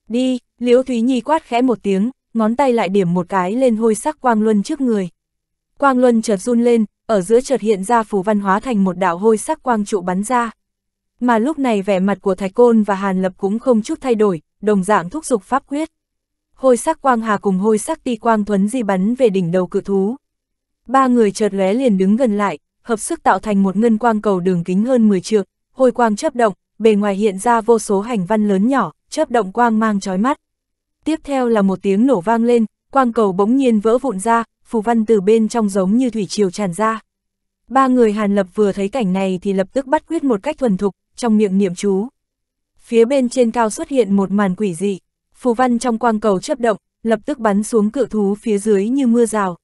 Đi, Liễu Thúy Nhi quát khẽ một tiếng, ngón tay lại điểm một cái lên hôi sắc quang luân trước người. Quang luân chợt run lên, ở giữa chợt hiện ra phù văn hóa thành một đạo hôi sắc quang trụ bắn ra mà lúc này vẻ mặt của Thạch Côn và Hàn Lập cũng không chút thay đổi, đồng dạng thúc giục pháp quyết. Hôi sắc quang hà cùng hôi sắc ti quang thuấn di bắn về đỉnh đầu cự thú. Ba người chợt lóe liền đứng gần lại, hợp sức tạo thành một ngân quang cầu đường kính hơn 10 trượng, hôi quang chớp động, bề ngoài hiện ra vô số hành văn lớn nhỏ, chớp động quang mang chói mắt. Tiếp theo là một tiếng nổ vang lên, quang cầu bỗng nhiên vỡ vụn ra, phù văn từ bên trong giống như thủy triều tràn ra. Ba người Hàn Lập vừa thấy cảnh này thì lập tức bắt quyết một cách thuần thục, trong miệng niệm chú. Phía bên trên cao xuất hiện một màn quỷ dị, phù văn trong quang cầu chấp động, lập tức bắn xuống cự thú phía dưới như mưa rào.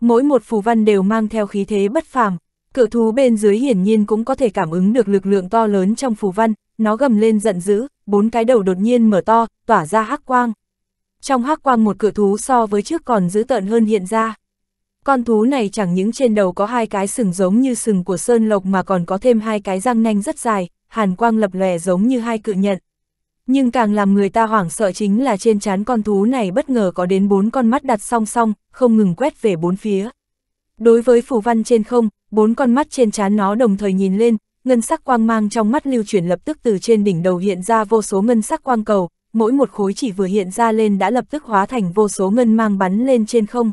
Mỗi một phù văn đều mang theo khí thế bất phàm, cự thú bên dưới hiển nhiên cũng có thể cảm ứng được lực lượng to lớn trong phù văn, nó gầm lên giận dữ, bốn cái đầu đột nhiên mở to, tỏa ra hắc quang. Trong hắc quang một cự thú so với trước còn dữ tợn hơn hiện ra. Con thú này chẳng những trên đầu có hai cái sừng giống như sừng của sơn lộc mà còn có thêm hai cái răng nanh rất dài, hàn quang lập lòe giống như hai cự nhận. Nhưng càng làm người ta hoảng sợ chính là trên trán con thú này bất ngờ có đến bốn con mắt đặt song song, không ngừng quét về bốn phía. Đối với phù văn trên không, bốn con mắt trên trán nó đồng thời nhìn lên, ngân sắc quang mang trong mắt lưu chuyển lập tức từ trên đỉnh đầu hiện ra vô số ngân sắc quang cầu, mỗi một khối chỉ vừa hiện ra lên đã lập tức hóa thành vô số ngân mang bắn lên trên không.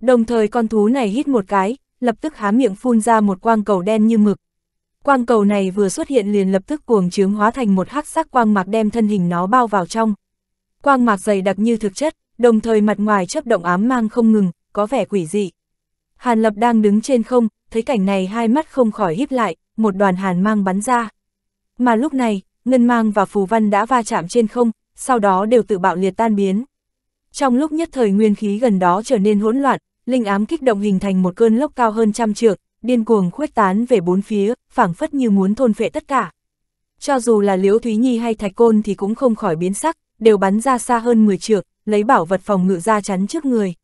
Đồng thời con thú này hít một cái, lập tức há miệng phun ra một quang cầu đen như mực, Quang cầu này vừa xuất hiện liền lập tức cuồng trướng hóa thành một hắc sắc quang mạc đem thân hình nó bao vào trong. Quang mạc dày đặc như thực chất, đồng thời mặt ngoài chấp động ám mang không ngừng, có vẻ quỷ dị. Hàn Lập đang đứng trên không, thấy cảnh này hai mắt không khỏi híp lại, một đoàn hàn mang bắn ra. Mà lúc này, ngân mang và phù văn đã va chạm trên không, sau đó đều tự bạo liệt tan biến. Trong lúc nhất thời nguyên khí gần đó trở nên hỗn loạn, linh ám kích động hình thành một cơn lốc cao hơn trăm trượng, điên cuồng khuếch tán về bốn phía, phảng phất như muốn thôn phệ tất cả. Cho dù là Liễu Thúy Nhi hay Thạch Côn thì cũng không khỏi biến sắc, đều bắn ra xa hơn 10 trượng, lấy bảo vật phòng ngự ra chắn trước người.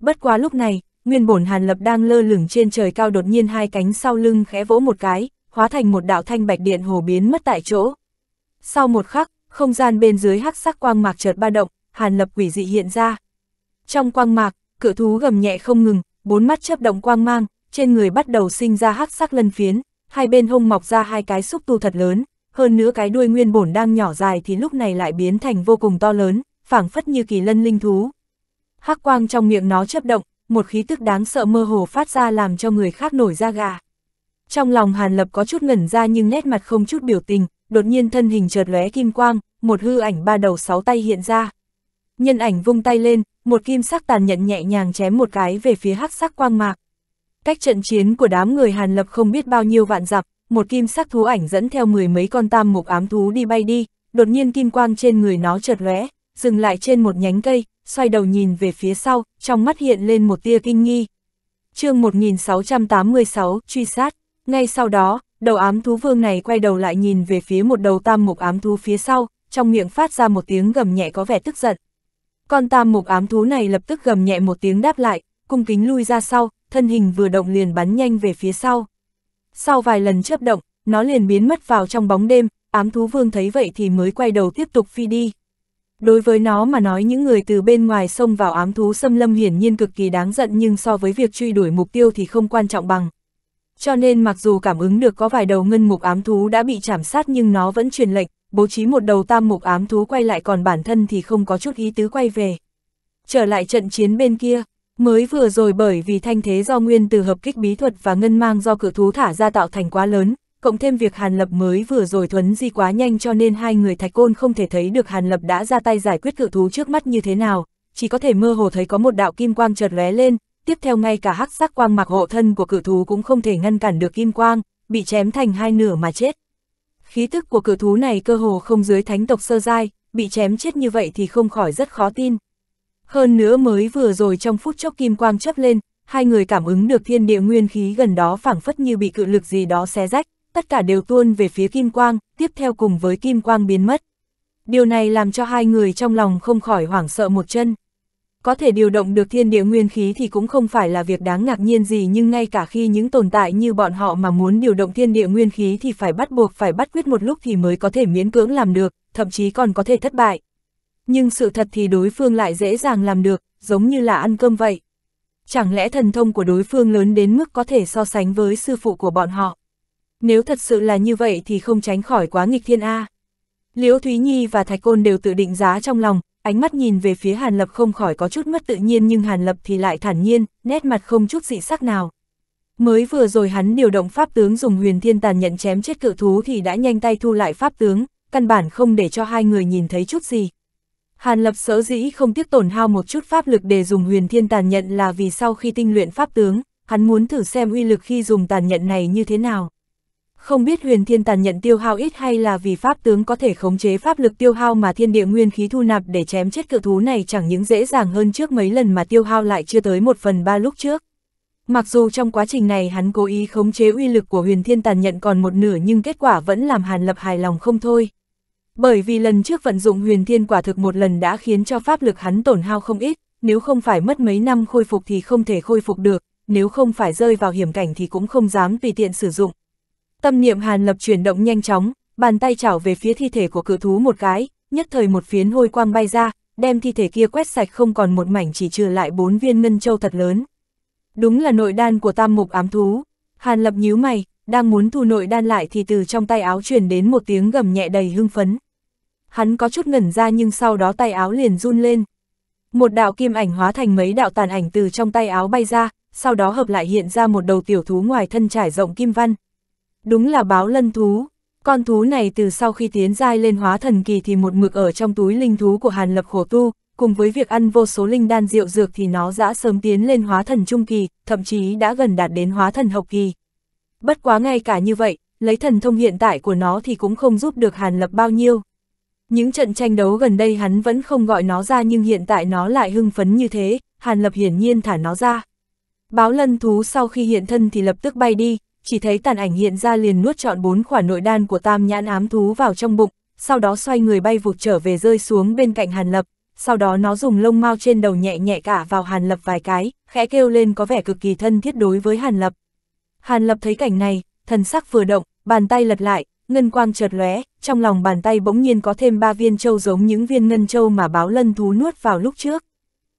Bất quá lúc này, nguyên bổn Hàn Lập đang lơ lửng trên trời cao đột nhiên hai cánh sau lưng khẽ vỗ một cái, hóa thành một đạo thanh bạch điện hồ biến mất tại chỗ. Sau một khắc, không gian bên dưới hắc sắc quang mạc chợt ba động, Hàn Lập quỷ dị hiện ra. Trong quang mạc, cự thú gầm nhẹ không ngừng, bốn mắt chớp động quang mang, trên người bắt đầu sinh ra hắc sắc lân phiến, hai bên hông mọc ra hai cái xúc tu thật lớn, hơn nữa cái đuôi nguyên bổn đang nhỏ dài thì lúc này lại biến thành vô cùng to lớn, phảng phất như kỳ lân linh thú. Hắc quang trong miệng nó chớp động, một khí tức đáng sợ mơ hồ phát ra làm cho người khác nổi da gà. Trong lòng Hàn Lập có chút ngẩn ra nhưng nét mặt không chút biểu tình, đột nhiên thân hình chợt lóe kim quang, một hư ảnh ba đầu sáu tay hiện ra. Nhân ảnh vung tay lên, một kim sắc tàn nhận nhẹ nhàng chém một cái về phía hắc sắc quang mạc. Cách trận chiến của đám người Hàn Lập không biết bao nhiêu vạn dặm, một kim sắc thú ảnh dẫn theo mười mấy con tam mục ám thú đi bay đi, đột nhiên kim quang trên người nó chợt lóe, dừng lại trên một nhánh cây, xoay đầu nhìn về phía sau, trong mắt hiện lên một tia kinh nghi. chương 1686, truy sát, ngay sau đó, đầu ám thú vương này quay đầu lại nhìn về phía một đầu tam mục ám thú phía sau, trong miệng phát ra một tiếng gầm nhẹ có vẻ tức giận. Con tam mục ám thú này lập tức gầm nhẹ một tiếng đáp lại, cung kính lui ra sau, thân hình vừa động liền bắn nhanh về phía sau. Sau vài lần chớp động, nó liền biến mất vào trong bóng đêm, ám thú vương thấy vậy thì mới quay đầu tiếp tục phi đi. Đối với nó mà nói những người từ bên ngoài xông vào ám thú xâm lâm hiển nhiên cực kỳ đáng giận nhưng so với việc truy đuổi mục tiêu thì không quan trọng bằng. Cho nên mặc dù cảm ứng được có vài đầu ngân mục ám thú đã bị chảm sát nhưng nó vẫn truyền lệnh, bố trí một đầu tam mục ám thú quay lại còn bản thân thì không có chút ý tứ quay về. Trở lại trận chiến bên kia, Mới vừa rồi bởi vì thanh thế do nguyên từ hợp kích bí thuật và ngân mang do cự thú thả ra tạo thành quá lớn, cộng thêm việc Hàn Lập mới vừa rồi thuấn di quá nhanh cho nên hai người thạch côn không thể thấy được Hàn Lập đã ra tay giải quyết cự thú trước mắt như thế nào, chỉ có thể mơ hồ thấy có một đạo kim quang chợt lóe lên, tiếp theo ngay cả hắc sắc quang mặc hộ thân của cự thú cũng không thể ngăn cản được kim quang, bị chém thành hai nửa mà chết. Khí tức của cự thú này cơ hồ không dưới thánh tộc sơ giai, bị chém chết như vậy thì không khỏi rất khó tin. Hơn nữa mới vừa rồi trong phút chốc kim quang chấp lên, hai người cảm ứng được thiên địa nguyên khí gần đó phảng phất như bị cự lực gì đó xé rách, tất cả đều tuôn về phía kim quang, tiếp theo cùng với kim quang biến mất. Điều này làm cho hai người trong lòng không khỏi hoảng sợ một chân. Có thể điều động được thiên địa nguyên khí thì cũng không phải là việc đáng ngạc nhiên gì nhưng ngay cả khi những tồn tại như bọn họ mà muốn điều động thiên địa nguyên khí thì phải bắt buộc phải bắt quyết một lúc thì mới có thể miễn cưỡng làm được, thậm chí còn có thể thất bại nhưng sự thật thì đối phương lại dễ dàng làm được, giống như là ăn cơm vậy. Chẳng lẽ thần thông của đối phương lớn đến mức có thể so sánh với sư phụ của bọn họ? Nếu thật sự là như vậy thì không tránh khỏi quá nghịch thiên A. Liễu Thúy Nhi và Thạch Côn đều tự định giá trong lòng, ánh mắt nhìn về phía Hàn Lập không khỏi có chút mất tự nhiên nhưng Hàn Lập thì lại thản nhiên, nét mặt không chút dị sắc nào. Mới vừa rồi hắn điều động pháp tướng dùng huyền thiên tàn nhận chém chết cự thú thì đã nhanh tay thu lại pháp tướng, căn bản không để cho hai người nhìn thấy chút gì. Hàn Lập sở dĩ không tiếc tổn hao một chút pháp lực để dùng huyền thiên tàn nhận là vì sau khi tinh luyện pháp tướng, hắn muốn thử xem uy lực khi dùng tàn nhận này như thế nào. Không biết huyền thiên tàn nhận tiêu hao ít hay là vì pháp tướng có thể khống chế pháp lực tiêu hao mà thiên địa nguyên khí thu nạp để chém chết cự thú này chẳng những dễ dàng hơn trước mấy lần mà tiêu hao lại chưa tới một phần ba lúc trước. Mặc dù trong quá trình này hắn cố ý khống chế uy lực của huyền thiên tàn nhận còn một nửa nhưng kết quả vẫn làm Hàn Lập hài lòng không thôi. Bởi vì lần trước vận dụng huyền thiên quả thực một lần đã khiến cho pháp lực hắn tổn hao không ít, nếu không phải mất mấy năm khôi phục thì không thể khôi phục được, nếu không phải rơi vào hiểm cảnh thì cũng không dám tùy tiện sử dụng. Tâm niệm Hàn Lập chuyển động nhanh chóng, bàn tay chảo về phía thi thể của cự thú một cái, nhất thời một phiến hôi quang bay ra, đem thi thể kia quét sạch không còn một mảnh chỉ trừ lại bốn viên ngân châu thật lớn. Đúng là nội đan của tam mục ám thú. Hàn Lập nhíu mày, đang muốn thu nội đan lại thì từ trong tay áo truyền đến một tiếng gầm nhẹ đầy hưng phấn hắn có chút ngẩn ra nhưng sau đó tay áo liền run lên. Một đạo kim ảnh hóa thành mấy đạo tàn ảnh từ trong tay áo bay ra, sau đó hợp lại hiện ra một đầu tiểu thú ngoài thân trải rộng kim văn. Đúng là báo lân thú. Con thú này từ sau khi tiến giai lên hóa thần kỳ thì một mực ở trong túi linh thú của Hàn Lập Khổ Tu, cùng với việc ăn vô số linh đan rượu dược thì nó đã sớm tiến lên hóa thần trung kỳ, thậm chí đã gần đạt đến hóa thần hậu kỳ. Bất quá ngay cả như vậy, lấy thần thông hiện tại của nó thì cũng không giúp được Hàn Lập bao nhiêu. Những trận tranh đấu gần đây hắn vẫn không gọi nó ra nhưng hiện tại nó lại hưng phấn như thế, Hàn Lập hiển nhiên thả nó ra. Báo lân thú sau khi hiện thân thì lập tức bay đi, chỉ thấy tàn ảnh hiện ra liền nuốt trọn bốn khỏa nội đan của tam nhãn ám thú vào trong bụng, sau đó xoay người bay vụt trở về rơi xuống bên cạnh Hàn Lập, sau đó nó dùng lông mau trên đầu nhẹ nhẹ cả vào Hàn Lập vài cái, khẽ kêu lên có vẻ cực kỳ thân thiết đối với Hàn Lập. Hàn Lập thấy cảnh này, thần sắc vừa động, bàn tay lật lại, ngân quang chợt lóe, trong lòng bàn tay bỗng nhiên có thêm ba viên châu giống những viên ngân châu mà báo lân thú nuốt vào lúc trước.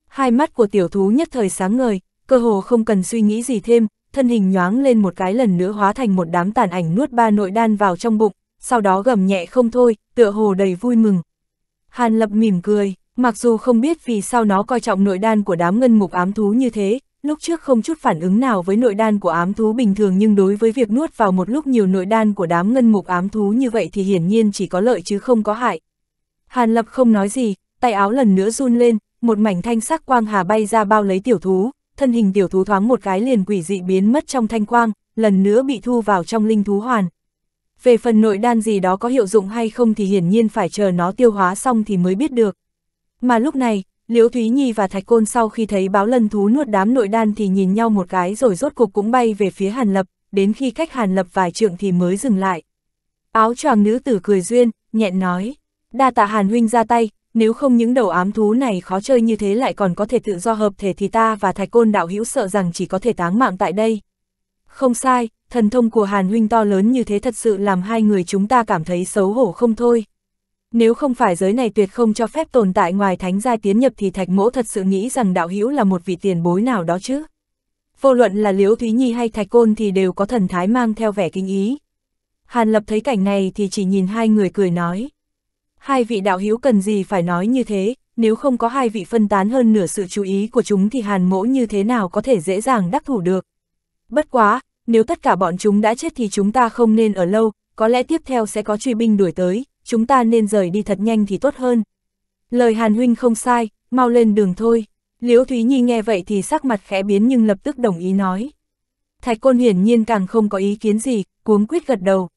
Hai mắt của tiểu thú nhất thời sáng ngời, cơ hồ không cần suy nghĩ gì thêm, thân hình nhoáng lên một cái lần nữa hóa thành một đám tàn ảnh nuốt ba nội đan vào trong bụng, sau đó gầm nhẹ không thôi, tựa hồ đầy vui mừng. Hàn Lập mỉm cười, mặc dù không biết vì sao nó coi trọng nội đan của đám ngân mục ám thú như thế, Lúc trước không chút phản ứng nào với nội đan của ám thú bình thường nhưng đối với việc nuốt vào một lúc nhiều nội đan của đám ngân mục ám thú như vậy thì hiển nhiên chỉ có lợi chứ không có hại. Hàn Lập không nói gì, tay áo lần nữa run lên, một mảnh thanh sắc quang hà bay ra bao lấy tiểu thú, thân hình tiểu thú thoáng một cái liền quỷ dị biến mất trong thanh quang, lần nữa bị thu vào trong linh thú hoàn. Về phần nội đan gì đó có hiệu dụng hay không thì hiển nhiên phải chờ nó tiêu hóa xong thì mới biết được. Mà lúc này, Liễu Thúy Nhi và Thạch Côn sau khi thấy báo lân thú nuốt đám nội đan thì nhìn nhau một cái rồi rốt cục cũng bay về phía Hàn Lập, đến khi cách Hàn Lập vài trượng thì mới dừng lại. Áo choàng nữ tử cười duyên, nhẹn nói, đa tạ Hàn Huynh ra tay, nếu không những đầu ám thú này khó chơi như thế lại còn có thể tự do hợp thể thì ta và Thạch Côn đạo hữu sợ rằng chỉ có thể táng mạng tại đây. Không sai, thần thông của Hàn Huynh to lớn như thế thật sự làm hai người chúng ta cảm thấy xấu hổ không thôi. Nếu không phải giới này tuyệt không cho phép tồn tại ngoài thánh gia tiến nhập thì thạch mỗ thật sự nghĩ rằng đạo hữu là một vị tiền bối nào đó chứ. Vô luận là Liễu Thúy Nhi hay Thạch Côn thì đều có thần thái mang theo vẻ kinh ý. Hàn Lập thấy cảnh này thì chỉ nhìn hai người cười nói. Hai vị đạo hữu cần gì phải nói như thế, nếu không có hai vị phân tán hơn nửa sự chú ý của chúng thì Hàn Mỗ như thế nào có thể dễ dàng đắc thủ được. Bất quá, nếu tất cả bọn chúng đã chết thì chúng ta không nên ở lâu, có lẽ tiếp theo sẽ có truy binh đuổi tới, chúng ta nên rời đi thật nhanh thì tốt hơn. Lời Hàn Huynh không sai, mau lên đường thôi. Liễu Thúy Nhi nghe vậy thì sắc mặt khẽ biến nhưng lập tức đồng ý nói. Thạch Côn hiển nhiên càng không có ý kiến gì, cuống quyết gật đầu.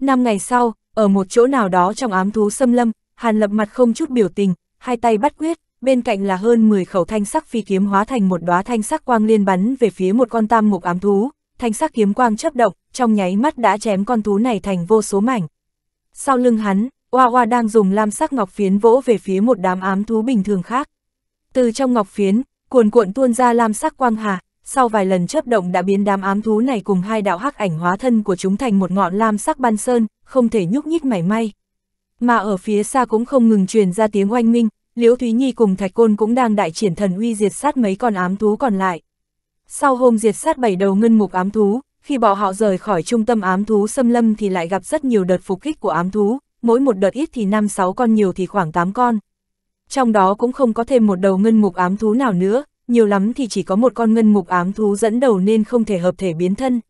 Năm ngày sau, ở một chỗ nào đó trong ám thú xâm lâm, Hàn lập mặt không chút biểu tình, hai tay bắt quyết, bên cạnh là hơn 10 khẩu thanh sắc phi kiếm hóa thành một đóa thanh sắc quang liên bắn về phía một con tam mục ám thú, thanh sắc kiếm quang chớp động, trong nháy mắt đã chém con thú này thành vô số mảnh. Sau lưng hắn, Hoa Hoa đang dùng lam sắc ngọc phiến vỗ về phía một đám ám thú bình thường khác. Từ trong ngọc phiến, cuồn cuộn tuôn ra lam sắc quang hà, sau vài lần chớp động đã biến đám ám thú này cùng hai đạo hắc ảnh hóa thân của chúng thành một ngọn lam sắc ban sơn, không thể nhúc nhích mảy may. Mà ở phía xa cũng không ngừng truyền ra tiếng oanh minh, Liễu Thúy Nhi cùng Thạch Côn cũng đang đại triển thần uy diệt sát mấy con ám thú còn lại. Sau hôm diệt sát bảy đầu ngân mục ám thú, khi bọn họ rời khỏi trung tâm ám thú xâm lâm thì lại gặp rất nhiều đợt phục kích của ám thú, mỗi một đợt ít thì 5-6 con nhiều thì khoảng 8 con. Trong đó cũng không có thêm một đầu ngân mục ám thú nào nữa, nhiều lắm thì chỉ có một con ngân mục ám thú dẫn đầu nên không thể hợp thể biến thân.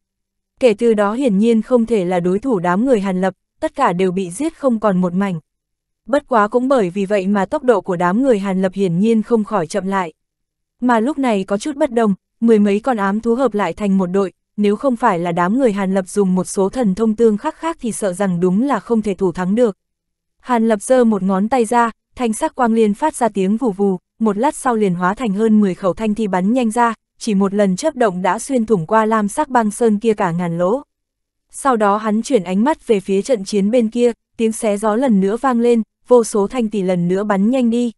Kể từ đó hiển nhiên không thể là đối thủ đám người Hàn Lập, tất cả đều bị giết không còn một mảnh. Bất quá cũng bởi vì vậy mà tốc độ của đám người Hàn Lập hiển nhiên không khỏi chậm lại. Mà lúc này có chút bất đồng, mười mấy con ám thú hợp lại thành một đội, nếu không phải là đám người Hàn Lập dùng một số thần thông tương khắc khác thì sợ rằng đúng là không thể thủ thắng được. Hàn Lập giơ một ngón tay ra, thanh sắc quang liên phát ra tiếng vù vù, một lát sau liền hóa thành hơn 10 khẩu thanh thi bắn nhanh ra, chỉ một lần chớp động đã xuyên thủng qua lam sắc băng sơn kia cả ngàn lỗ. Sau đó hắn chuyển ánh mắt về phía trận chiến bên kia, tiếng xé gió lần nữa vang lên, vô số thanh tỷ lần nữa bắn nhanh đi.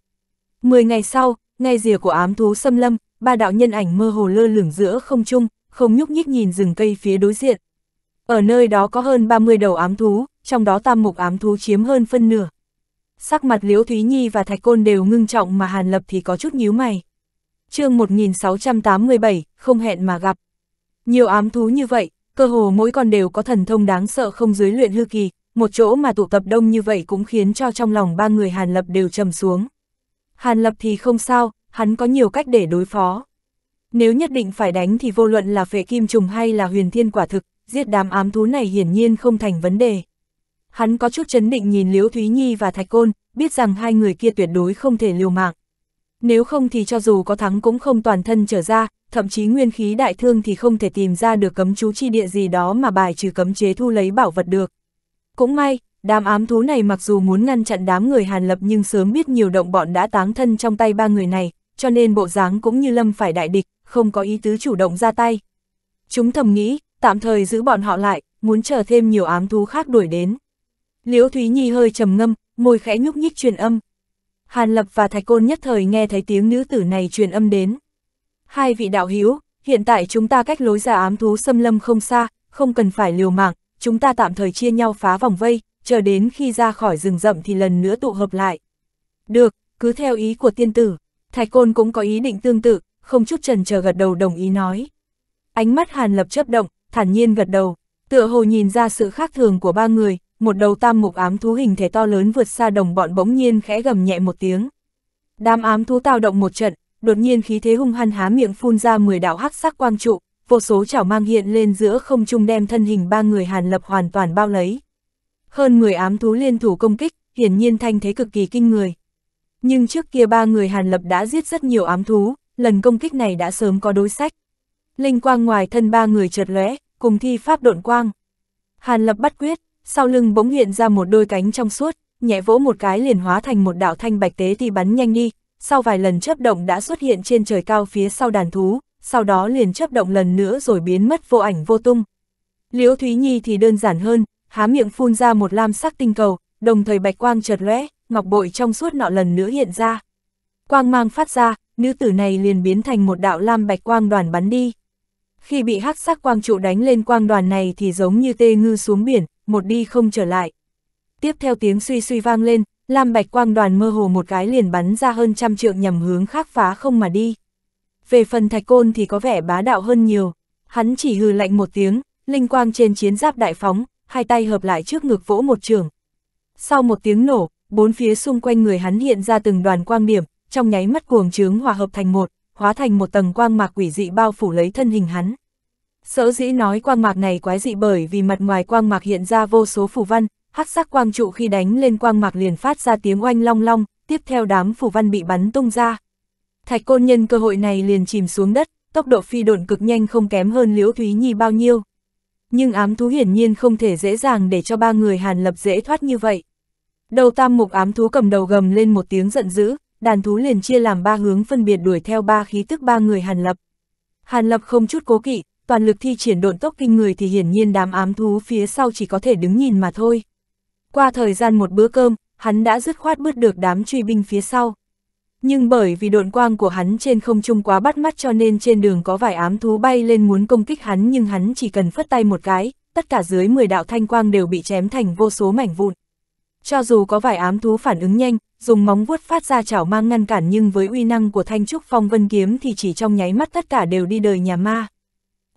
Mười ngày sau, ngay rìa của ám thú xâm lâm, ba đạo nhân ảnh mơ hồ lơ lửng giữa không trung, không nhúc nhích nhìn rừng cây phía đối diện. Ở nơi đó có hơn 30 đầu ám thú, trong đó tam mục ám thú chiếm hơn phân nửa. Sắc mặt Liễu Thúy Nhi và Thạch Côn đều ngưng trọng mà Hàn Lập thì có chút nhíu mày. chương 1687, không hẹn mà gặp. Nhiều ám thú như vậy, cơ hồ mỗi con đều có thần thông đáng sợ không dưới luyện hư kỳ, một chỗ mà tụ tập đông như vậy cũng khiến cho trong lòng ba người Hàn Lập đều trầm xuống. Hàn Lập thì không sao, hắn có nhiều cách để đối phó. Nếu nhất định phải đánh thì vô luận là phệ kim trùng hay là huyền thiên quả thực, giết đám ám thú này hiển nhiên không thành vấn đề. Hắn có chút chấn định nhìn Liễu Thúy Nhi và Thạch Côn, biết rằng hai người kia tuyệt đối không thể liều mạng. Nếu không thì cho dù có thắng cũng không toàn thân trở ra, thậm chí nguyên khí đại thương thì không thể tìm ra được cấm chú chi địa gì đó mà bài trừ cấm chế thu lấy bảo vật được. Cũng may, đám ám thú này mặc dù muốn ngăn chặn đám người Hàn Lập nhưng sớm biết nhiều động bọn đã táng thân trong tay ba người này, cho nên bộ dáng cũng như lâm phải đại địch, không có ý tứ chủ động ra tay. Chúng thầm nghĩ, tạm thời giữ bọn họ lại, muốn chờ thêm nhiều ám thú khác đuổi đến. Liễu Thúy Nhi hơi trầm ngâm, môi khẽ nhúc nhích truyền âm. Hàn Lập và Thạch Côn nhất thời nghe thấy tiếng nữ tử này truyền âm đến. Hai vị đạo hữu, hiện tại chúng ta cách lối ra ám thú xâm lâm không xa, không cần phải liều mạng, chúng ta tạm thời chia nhau phá vòng vây, chờ đến khi ra khỏi rừng rậm thì lần nữa tụ hợp lại. Được, cứ theo ý của tiên tử, Thạch Côn cũng có ý định tương tự, không chút trần chờ gật đầu đồng ý nói. Ánh mắt Hàn Lập chớp động, thản nhiên gật đầu, tựa hồ nhìn ra sự khác thường của ba người, một đầu tam mục ám thú hình thể to lớn vượt xa đồng bọn bỗng nhiên khẽ gầm nhẹ một tiếng. Đám ám thú tao động một trận, đột nhiên khí thế hung hăng há miệng phun ra 10 đạo hắc sắc quang trụ, vô số chảo mang hiện lên giữa không trung đem thân hình ba người Hàn Lập hoàn toàn bao lấy. Hơn 10 ám thú liên thủ công kích, hiển nhiên thanh thế cực kỳ kinh người. Nhưng trước kia ba người Hàn Lập đã giết rất nhiều ám thú, lần công kích này đã sớm có đối sách. Linh quang ngoài thân ba người chợt lóe, cùng thi pháp độn quang. Hàn lập bắt quyết, sau lưng bỗng hiện ra một đôi cánh trong suốt, nhẹ vỗ một cái liền hóa thành một đạo thanh bạch tế thì bắn nhanh đi, sau vài lần chớp động đã xuất hiện trên trời cao phía sau đàn thú, sau đó liền chớp động lần nữa rồi biến mất vô ảnh vô tung. Liễu Thúy Nhi thì đơn giản hơn, há miệng phun ra một lam sắc tinh cầu, đồng thời bạch quang chợt lóe, ngọc bội trong suốt nọ lần nữa hiện ra. Quang mang phát ra, nữ tử này liền biến thành một đạo lam bạch quang đoàn bắn đi. Khi bị hắc sắc quang trụ đánh lên quang đoàn này thì giống như tê ngư xuống biển, một đi không trở lại. Tiếp theo tiếng suy suy vang lên, lam bạch quang đoàn mơ hồ một cái liền bắn ra hơn trăm trượng nhằm hướng khác phá không mà đi. Về phần thạch côn thì có vẻ bá đạo hơn nhiều. Hắn chỉ hừ lạnh một tiếng, linh quang trên chiến giáp đại phóng, hai tay hợp lại trước ngực vỗ một trường. Sau một tiếng nổ, bốn phía xung quanh người hắn hiện ra từng đoàn quang điểm, trong nháy mắt cuồng trướng hòa hợp thành một, hóa thành một tầng quang mạc quỷ dị bao phủ lấy thân hình hắn. Sở dĩ nói quang mạc này quái dị bởi vì mặt ngoài quang mạc hiện ra vô số phù văn, hắc sắc quang trụ khi đánh lên quang mạc liền phát ra tiếng oanh long long, tiếp theo đám phù văn bị bắn tung ra. Thạch côn nhân cơ hội này liền chìm xuống đất, tốc độ phi độn cực nhanh không kém hơn Liễu Thúy Nhi bao nhiêu. Nhưng ám thú hiển nhiên không thể dễ dàng để cho ba người Hàn Lập dễ thoát như vậy. Đầu tam mục ám thú cầm đầu gầm lên một tiếng giận dữ, đàn thú liền chia làm ba hướng phân biệt đuổi theo ba khí tức ba người Hàn Lập. Hàn Lập không chút cố kỵ, toàn lực thi triển độn tốc kinh người thì hiển nhiên đám ám thú phía sau chỉ có thể đứng nhìn mà thôi. Qua thời gian một bữa cơm, hắn đã dứt khoát bứt được đám truy binh phía sau. Nhưng bởi vì độn quang của hắn trên không trung quá bắt mắt cho nên trên đường có vài ám thú bay lên muốn công kích hắn nhưng hắn chỉ cần phất tay một cái, tất cả dưới 10 đạo thanh quang đều bị chém thành vô số mảnh vụn. Cho dù có vài ám thú phản ứng nhanh, dùng móng vuốt phát ra chảo mang ngăn cản nhưng với uy năng của thanh trúc phong vân kiếm thì chỉ trong nháy mắt tất cả đều đi đời nhà ma.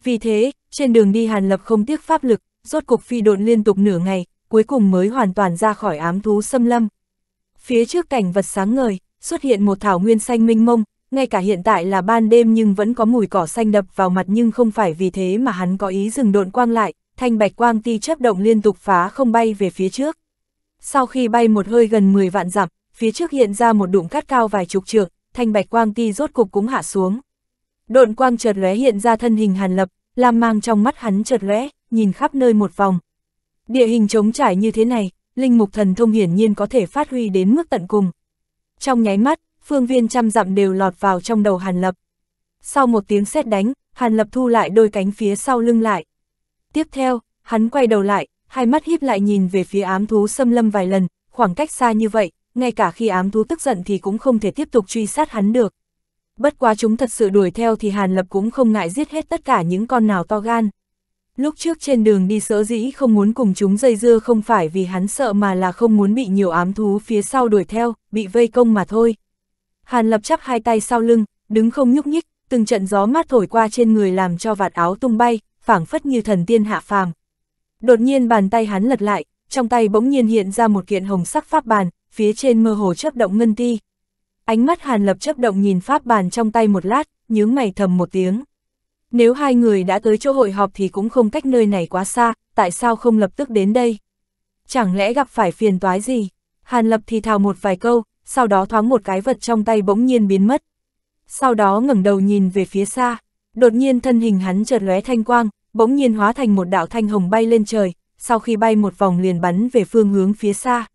Vì thế, trên đường đi Hàn Lập không tiếc pháp lực, rốt cục phi độn liên tục nửa ngày, cuối cùng mới hoàn toàn ra khỏi ám thú xâm lâm. Phía trước cảnh vật sáng ngời, xuất hiện một thảo nguyên xanh minh mông, ngay cả hiện tại là ban đêm nhưng vẫn có mùi cỏ xanh đập vào mặt nhưng không phải vì thế mà hắn có ý dừng độn quang lại, thanh bạch quang ti chấp động liên tục phá không bay về phía trước. Sau khi bay một hơi gần 10 vạn dặm, phía trước hiện ra một đụng cát cao vài chục trượng, thanh bạch quang ti rốt cục cũng hạ xuống. Độn quang chợt lóe hiện ra thân hình Hàn Lập, lam mang trong mắt hắn chợt lóe, nhìn khắp nơi một vòng. Địa hình trống trải như thế này, linh mục thần thông hiển nhiên có thể phát huy đến mức tận cùng. Trong nháy mắt, phương viên trăm dặm đều lọt vào trong đầu Hàn Lập. Sau một tiếng sét đánh, Hàn Lập thu lại đôi cánh phía sau lưng lại. Tiếp theo, hắn quay đầu lại, hai mắt híp lại nhìn về phía ám thú xâm lâm vài lần, khoảng cách xa như vậy, ngay cả khi ám thú tức giận thì cũng không thể tiếp tục truy sát hắn được. Bất quá chúng thật sự đuổi theo thì Hàn Lập cũng không ngại giết hết tất cả những con nào to gan. Lúc trước trên đường đi sở dĩ không muốn cùng chúng dây dưa không phải vì hắn sợ mà là không muốn bị nhiều ám thú phía sau đuổi theo, bị vây công mà thôi. Hàn Lập chắp hai tay sau lưng, đứng không nhúc nhích, từng trận gió mát thổi qua trên người làm cho vạt áo tung bay, phảng phất như thần tiên hạ phàm. Đột nhiên bàn tay hắn lật lại, trong tay bỗng nhiên hiện ra một kiện hồng sắc pháp bàn, phía trên mơ hồ chấp động ngân ti. Ánh mắt Hàn Lập chấp động nhìn pháp bàn trong tay một lát, nhướng mày thầm một tiếng. Nếu hai người đã tới chỗ hội họp thì cũng không cách nơi này quá xa, tại sao không lập tức đến đây? Chẳng lẽ gặp phải phiền toái gì? Hàn Lập thì thào một vài câu, sau đó thoáng một cái vật trong tay bỗng nhiên biến mất. Sau đó ngẩng đầu nhìn về phía xa, đột nhiên thân hình hắn chợt lóe thanh quang, bỗng nhiên hóa thành một đạo thanh hồng bay lên trời, sau khi bay một vòng liền bắn về phương hướng phía xa.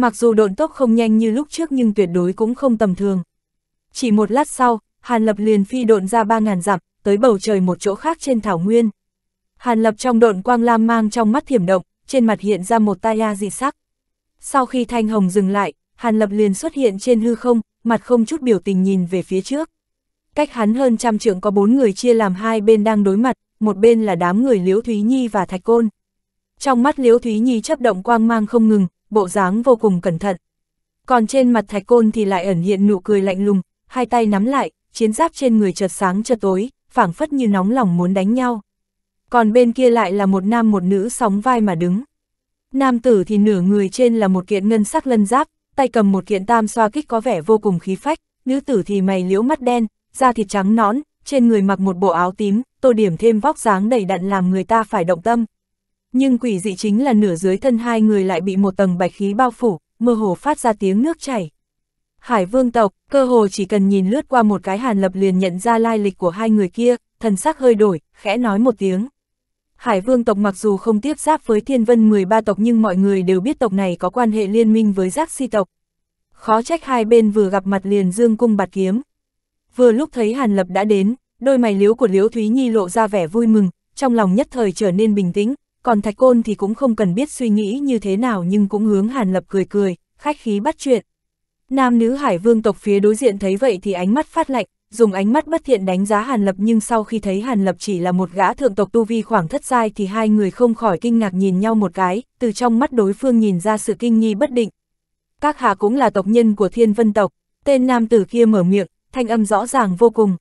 Mặc dù độn tốc không nhanh như lúc trước nhưng tuyệt đối cũng không tầm thường. Chỉ một lát sau, Hàn Lập liền phi độn ra ba ngàn dặm, tới bầu trời một chỗ khác trên thảo nguyên. Hàn Lập trong độn quang lam mang trong mắt thiểm động, trên mặt hiện ra một tai a dị sắc. Sau khi Thanh Hồng dừng lại, Hàn Lập liền xuất hiện trên hư không, mặt không chút biểu tình nhìn về phía trước. Cách hắn hơn trăm trưởng có bốn người chia làm hai bên đang đối mặt, một bên là đám người Liễu Thúy Nhi và Thạch Côn. Trong mắt Liễu Thúy Nhi chấp động quang mang không ngừng, bộ dáng vô cùng cẩn thận. Còn trên mặt thạch côn thì lại ẩn hiện nụ cười lạnh lùng, hai tay nắm lại, chiến giáp trên người chợt sáng chợt tối, phảng phất như nóng lòng muốn đánh nhau. Còn bên kia lại là một nam một nữ sóng vai mà đứng. Nam tử thì nửa người trên là một kiện ngân sắc lân giáp, tay cầm một kiện tam xoa kích có vẻ vô cùng khí phách, nữ tử thì mày liễu mắt đen, da thịt trắng nõn, trên người mặc một bộ áo tím, tô điểm thêm vóc dáng đầy đặn làm người ta phải động tâm, nhưng quỷ dị chính là nửa dưới thân hai người lại bị một tầng bạch khí bao phủ, mơ hồ phát ra tiếng nước chảy. Hải vương tộc, cơ hồ chỉ cần nhìn lướt qua một cái hàn lập liền nhận ra lai lịch của hai người kia, thần sắc hơi đổi, khẽ nói một tiếng. Hải vương tộc mặc dù không tiếp giáp với thiên vân 13 tộc nhưng mọi người đều biết tộc này có quan hệ liên minh với giác si tộc. Khó trách hai bên vừa gặp mặt liền dương cung bạt kiếm. Vừa lúc thấy hàn lập đã đến, đôi mày liếu của liếu Thúy Nhi lộ ra vẻ vui mừng, trong lòng nhất thời trở nên bình tĩnh, còn thạch côn thì cũng không cần biết suy nghĩ như thế nào nhưng cũng hướng Hàn Lập cười cười, khách khí bắt chuyện. Nam nữ hải vương tộc phía đối diện thấy vậy thì ánh mắt phát lạnh, dùng ánh mắt bất thiện đánh giá Hàn Lập nhưng sau khi thấy Hàn Lập chỉ là một gã thượng tộc tu vi khoảng thất giai thì hai người không khỏi kinh ngạc nhìn nhau một cái, từ trong mắt đối phương nhìn ra sự kinh nghi bất định. Các hạ cũng là tộc nhân của thiên vân tộc, tên nam tử kia mở miệng, thanh âm rõ ràng vô cùng.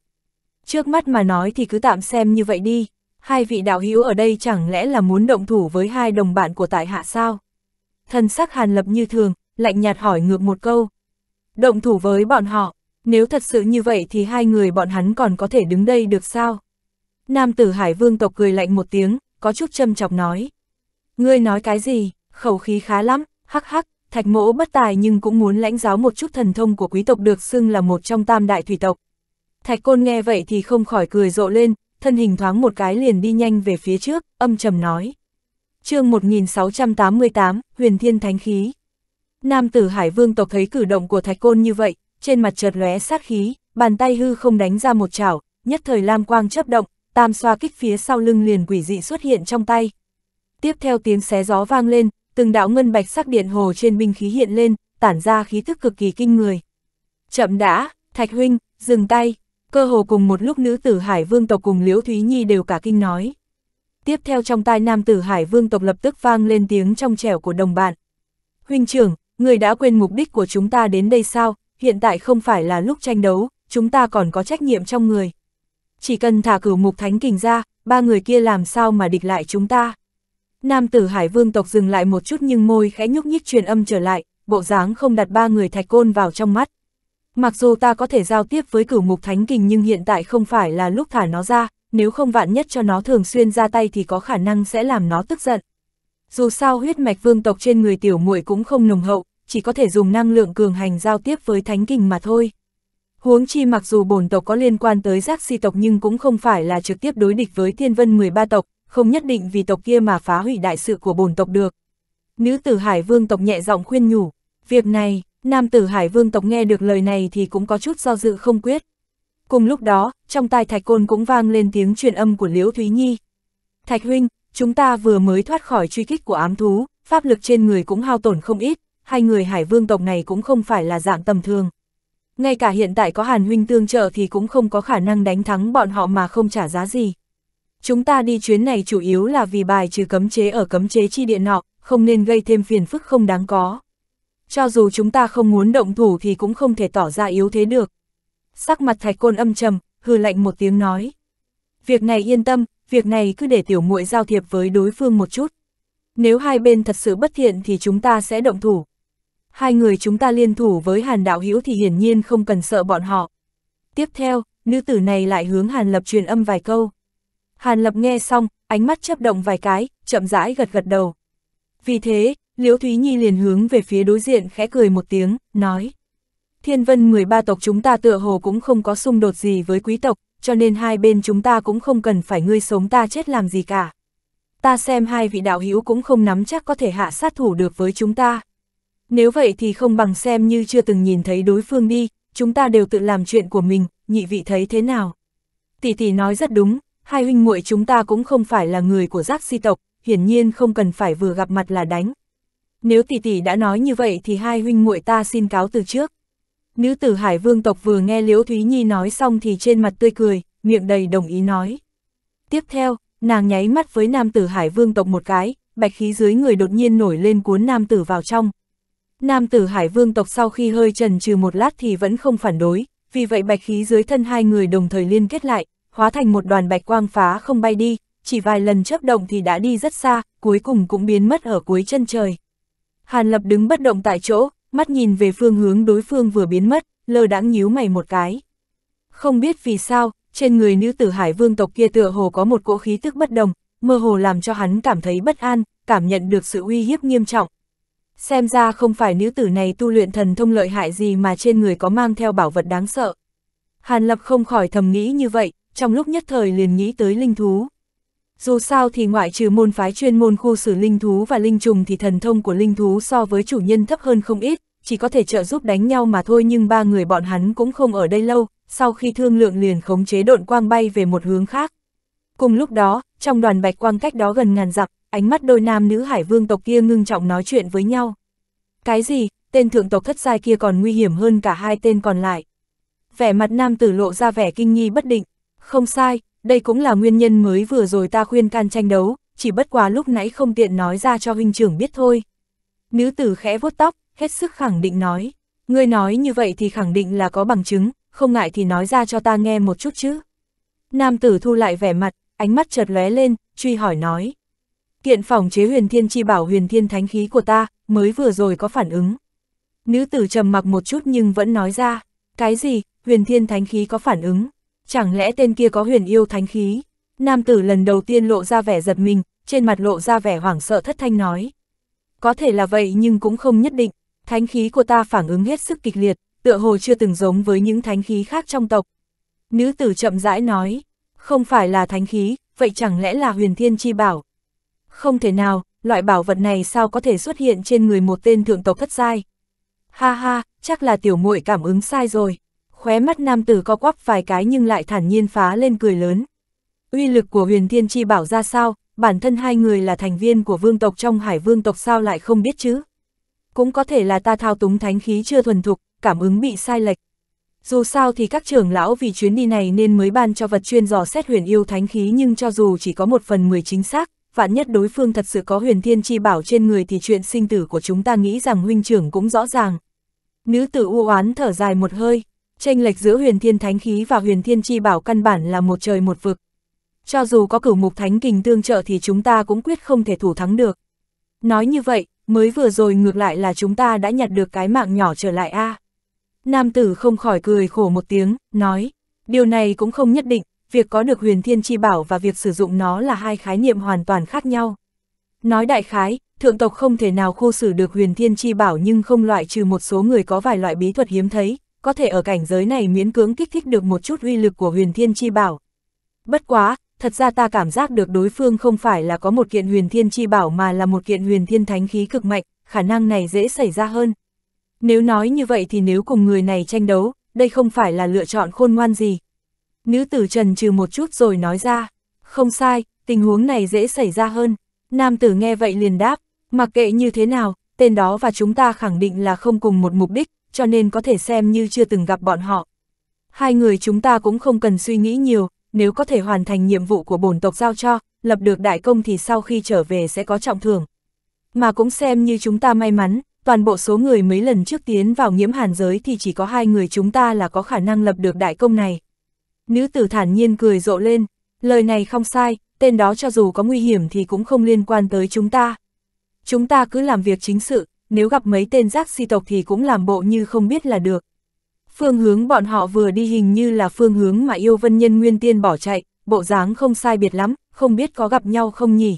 Trước mắt mà nói thì cứ tạm xem như vậy đi hai vị đạo hữu ở đây chẳng lẽ là muốn động thủ với hai đồng bạn của tại hạ sao? thân sắc hàn lập như thường, lạnh nhạt hỏi ngược một câu. Động thủ với bọn họ, nếu thật sự như vậy thì hai người bọn hắn còn có thể đứng đây được sao? Nam tử Hải Vương tộc cười lạnh một tiếng, có chút châm chọc nói. Ngươi nói cái gì, khẩu khí khá lắm, hắc hắc, thạch mỗ bất tài nhưng cũng muốn lãnh giáo một chút thần thông của quý tộc được xưng là một trong tam đại thủy tộc. Thạch côn nghe vậy thì không khỏi cười rộ lên, thân hình thoáng một cái liền đi nhanh về phía trước, âm trầm nói. chương 1688, Huyền Thiên Thánh Khí. Nam tử Hải Vương tộc thấy cử động của Thạch Côn như vậy, trên mặt chợt lóe sát khí, bàn tay hư không đánh ra một chảo, nhất thời lam quang chấp động, tam xoa kích phía sau lưng liền quỷ dị xuất hiện trong tay. Tiếp theo tiếng xé gió vang lên, từng đạo ngân bạch sắc điện hồ trên binh khí hiện lên, tản ra khí thức cực kỳ kinh người. Chậm đã, Thạch Huynh, dừng tay, Cơ hồ cùng một lúc nữ tử Hải Vương tộc cùng Liễu Thúy Nhi đều cả kinh nói. Tiếp theo trong tai nam tử Hải Vương tộc lập tức vang lên tiếng trong trẻo của đồng bạn. Huynh trưởng, người đã quên mục đích của chúng ta đến đây sao, hiện tại không phải là lúc tranh đấu, chúng ta còn có trách nhiệm trong người. Chỉ cần thả cửu mục thánh kình ra, ba người kia làm sao mà địch lại chúng ta. Nam tử Hải Vương tộc dừng lại một chút nhưng môi khẽ nhúc nhích truyền âm trở lại, bộ dáng không đặt ba người thạch côn vào trong mắt. Mặc dù ta có thể giao tiếp với cửu mục thánh kình nhưng hiện tại không phải là lúc thả nó ra, nếu không vạn nhất cho nó thường xuyên ra tay thì có khả năng sẽ làm nó tức giận. Dù sao huyết mạch vương tộc trên người tiểu muội cũng không nồng hậu, chỉ có thể dùng năng lượng cường hành giao tiếp với thánh kình mà thôi. Huống chi mặc dù bổn tộc có liên quan tới giác si tộc nhưng cũng không phải là trực tiếp đối địch với thiên vân 13 tộc, không nhất định vì tộc kia mà phá hủy đại sự của bổn tộc được. Nữ tử hải vương tộc nhẹ giọng khuyên nhủ, việc này, Nam tử Hải Vương tộc nghe được lời này thì cũng có chút do dự không quyết. Cùng lúc đó, trong tai Thạch Côn cũng vang lên tiếng truyền âm của Liễu Thúy Nhi. Thạch Huynh, chúng ta vừa mới thoát khỏi truy kích của ám thú, pháp lực trên người cũng hao tổn không ít, hai người Hải Vương tộc này cũng không phải là dạng tầm thường. Ngay cả hiện tại có Hàn Huynh tương trợ thì cũng không có khả năng đánh thắng bọn họ mà không trả giá gì. Chúng ta đi chuyến này chủ yếu là vì bài trừ cấm chế ở cấm chế chi địa nọ, không nên gây thêm phiền phức không đáng có cho dù chúng ta không muốn động thủ thì cũng không thể tỏ ra yếu thế được. Sắc mặt thạch côn âm trầm, hư lạnh một tiếng nói. Việc này yên tâm, việc này cứ để tiểu muội giao thiệp với đối phương một chút. Nếu hai bên thật sự bất thiện thì chúng ta sẽ động thủ. Hai người chúng ta liên thủ với hàn đạo hữu thì hiển nhiên không cần sợ bọn họ. Tiếp theo, nữ tử này lại hướng hàn lập truyền âm vài câu. Hàn lập nghe xong, ánh mắt chấp động vài cái, chậm rãi gật gật đầu. Vì thế, Liễu Thúy Nhi liền hướng về phía đối diện khẽ cười một tiếng, nói. Thiên vân 13 tộc chúng ta tựa hồ cũng không có xung đột gì với quý tộc, cho nên hai bên chúng ta cũng không cần phải ngươi sống ta chết làm gì cả. Ta xem hai vị đạo hữu cũng không nắm chắc có thể hạ sát thủ được với chúng ta. Nếu vậy thì không bằng xem như chưa từng nhìn thấy đối phương đi, chúng ta đều tự làm chuyện của mình, nhị vị thấy thế nào? Tỷ tỷ nói rất đúng, hai huynh muội chúng ta cũng không phải là người của giác si tộc, hiển nhiên không cần phải vừa gặp mặt là đánh, nếu tỷ tỷ đã nói như vậy thì hai huynh muội ta xin cáo từ trước. Nữ tử Hải Vương tộc vừa nghe Liễu Thúy Nhi nói xong thì trên mặt tươi cười, miệng đầy đồng ý nói. Tiếp theo, nàng nháy mắt với nam tử Hải Vương tộc một cái, bạch khí dưới người đột nhiên nổi lên cuốn nam tử vào trong. Nam tử Hải Vương tộc sau khi hơi trần trừ một lát thì vẫn không phản đối, vì vậy bạch khí dưới thân hai người đồng thời liên kết lại, hóa thành một đoàn bạch quang phá không bay đi, chỉ vài lần chấp động thì đã đi rất xa, cuối cùng cũng biến mất ở cuối chân trời. Hàn Lập đứng bất động tại chỗ, mắt nhìn về phương hướng đối phương vừa biến mất, lơ đãng nhíu mày một cái. Không biết vì sao, trên người nữ tử hải vương tộc kia tựa hồ có một cỗ khí tức bất đồng, mơ hồ làm cho hắn cảm thấy bất an, cảm nhận được sự uy hiếp nghiêm trọng. Xem ra không phải nữ tử này tu luyện thần thông lợi hại gì mà trên người có mang theo bảo vật đáng sợ. Hàn Lập không khỏi thầm nghĩ như vậy, trong lúc nhất thời liền nghĩ tới linh thú. Dù sao thì ngoại trừ môn phái chuyên môn khu xử linh thú và linh trùng thì thần thông của linh thú so với chủ nhân thấp hơn không ít, chỉ có thể trợ giúp đánh nhau mà thôi nhưng ba người bọn hắn cũng không ở đây lâu, sau khi thương lượng liền khống chế độn quang bay về một hướng khác. Cùng lúc đó, trong đoàn bạch quang cách đó gần ngàn dặm, ánh mắt đôi nam nữ hải vương tộc kia ngưng trọng nói chuyện với nhau. Cái gì, tên thượng tộc thất giai kia còn nguy hiểm hơn cả hai tên còn lại. Vẻ mặt nam tử lộ ra vẻ kinh nghi bất định. Không sai, đây cũng là nguyên nhân mới vừa rồi ta khuyên can tranh đấu, chỉ bất quá lúc nãy không tiện nói ra cho huynh trưởng biết thôi. Nữ tử khẽ vuốt tóc, hết sức khẳng định nói, ngươi nói như vậy thì khẳng định là có bằng chứng, không ngại thì nói ra cho ta nghe một chút chứ. Nam tử thu lại vẻ mặt, ánh mắt chợt lóe lên, truy hỏi nói. Kiện phòng chế huyền thiên chi bảo huyền thiên thánh khí của ta, mới vừa rồi có phản ứng. Nữ tử trầm mặc một chút nhưng vẫn nói ra, cái gì, huyền thiên thánh khí có phản ứng chẳng lẽ tên kia có huyền yêu thánh khí? Nam tử lần đầu tiên lộ ra vẻ giật mình, trên mặt lộ ra vẻ hoảng sợ thất thanh nói. Có thể là vậy nhưng cũng không nhất định, thánh khí của ta phản ứng hết sức kịch liệt, tựa hồ chưa từng giống với những thánh khí khác trong tộc. Nữ tử chậm rãi nói, không phải là thánh khí, vậy chẳng lẽ là huyền thiên chi bảo? Không thể nào, loại bảo vật này sao có thể xuất hiện trên người một tên thượng tộc thất giai? Ha ha, chắc là tiểu muội cảm ứng sai rồi khóe mắt nam tử co quắp vài cái nhưng lại thản nhiên phá lên cười lớn. Uy lực của huyền thiên chi bảo ra sao, bản thân hai người là thành viên của vương tộc trong hải vương tộc sao lại không biết chứ. Cũng có thể là ta thao túng thánh khí chưa thuần thục, cảm ứng bị sai lệch. Dù sao thì các trưởng lão vì chuyến đi này nên mới ban cho vật chuyên dò xét huyền yêu thánh khí nhưng cho dù chỉ có một phần mười chính xác, vạn nhất đối phương thật sự có huyền thiên chi bảo trên người thì chuyện sinh tử của chúng ta nghĩ rằng huynh trưởng cũng rõ ràng. Nữ tử u oán thở dài một hơi, Tranh lệch giữa huyền thiên thánh khí và huyền thiên chi bảo căn bản là một trời một vực. Cho dù có cửu mục thánh kình tương trợ thì chúng ta cũng quyết không thể thủ thắng được. Nói như vậy, mới vừa rồi ngược lại là chúng ta đã nhặt được cái mạng nhỏ trở lại a. Nam tử không khỏi cười khổ một tiếng, nói, điều này cũng không nhất định, việc có được huyền thiên chi bảo và việc sử dụng nó là hai khái niệm hoàn toàn khác nhau. Nói đại khái, thượng tộc không thể nào khu xử được huyền thiên chi bảo nhưng không loại trừ một số người có vài loại bí thuật hiếm thấy, có thể ở cảnh giới này miễn cưỡng kích thích được một chút uy lực của huyền thiên chi bảo. Bất quá, thật ra ta cảm giác được đối phương không phải là có một kiện huyền thiên chi bảo mà là một kiện huyền thiên thánh khí cực mạnh, khả năng này dễ xảy ra hơn. Nếu nói như vậy thì nếu cùng người này tranh đấu, đây không phải là lựa chọn khôn ngoan gì. Nữ tử trần trừ một chút rồi nói ra, không sai, tình huống này dễ xảy ra hơn. Nam tử nghe vậy liền đáp, mặc kệ như thế nào, tên đó và chúng ta khẳng định là không cùng một mục đích, cho nên có thể xem như chưa từng gặp bọn họ. Hai người chúng ta cũng không cần suy nghĩ nhiều, nếu có thể hoàn thành nhiệm vụ của bổn tộc giao cho, lập được đại công thì sau khi trở về sẽ có trọng thưởng. Mà cũng xem như chúng ta may mắn, toàn bộ số người mấy lần trước tiến vào nhiễm hàn giới thì chỉ có hai người chúng ta là có khả năng lập được đại công này. Nữ tử thản nhiên cười rộ lên, lời này không sai, tên đó cho dù có nguy hiểm thì cũng không liên quan tới chúng ta. Chúng ta cứ làm việc chính sự, nếu gặp mấy tên giác si tộc thì cũng làm bộ như không biết là được. Phương hướng bọn họ vừa đi hình như là phương hướng mà yêu vân nhân nguyên tiên bỏ chạy, bộ dáng không sai biệt lắm, không biết có gặp nhau không nhỉ.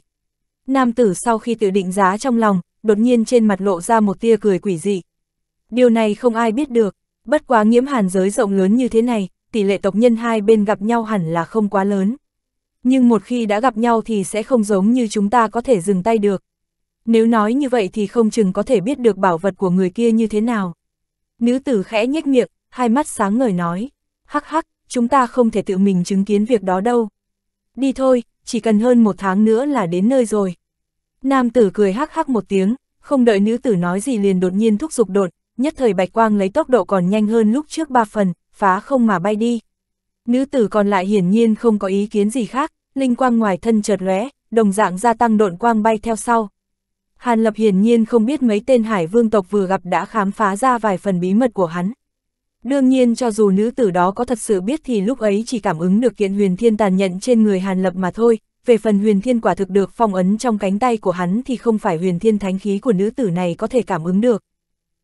Nam tử sau khi tự định giá trong lòng, đột nhiên trên mặt lộ ra một tia cười quỷ dị. Điều này không ai biết được, bất quá nghiễm hàn giới rộng lớn như thế này, tỷ lệ tộc nhân hai bên gặp nhau hẳn là không quá lớn. Nhưng một khi đã gặp nhau thì sẽ không giống như chúng ta có thể dừng tay được, nếu nói như vậy thì không chừng có thể biết được bảo vật của người kia như thế nào. Nữ tử khẽ nhếch miệng, hai mắt sáng ngời nói. Hắc hắc, chúng ta không thể tự mình chứng kiến việc đó đâu. Đi thôi, chỉ cần hơn một tháng nữa là đến nơi rồi. Nam tử cười hắc hắc một tiếng, không đợi nữ tử nói gì liền đột nhiên thúc giục đột, nhất thời bạch quang lấy tốc độ còn nhanh hơn lúc trước ba phần, phá không mà bay đi. Nữ tử còn lại hiển nhiên không có ý kiến gì khác, linh quang ngoài thân chợt lóe, đồng dạng gia tăng độn quang bay theo sau. Hàn Lập hiển nhiên không biết mấy tên hải vương tộc vừa gặp đã khám phá ra vài phần bí mật của hắn. Đương nhiên cho dù nữ tử đó có thật sự biết thì lúc ấy chỉ cảm ứng được kiện huyền thiên tàn nhận trên người Hàn Lập mà thôi, về phần huyền thiên quả thực được phong ấn trong cánh tay của hắn thì không phải huyền thiên thánh khí của nữ tử này có thể cảm ứng được.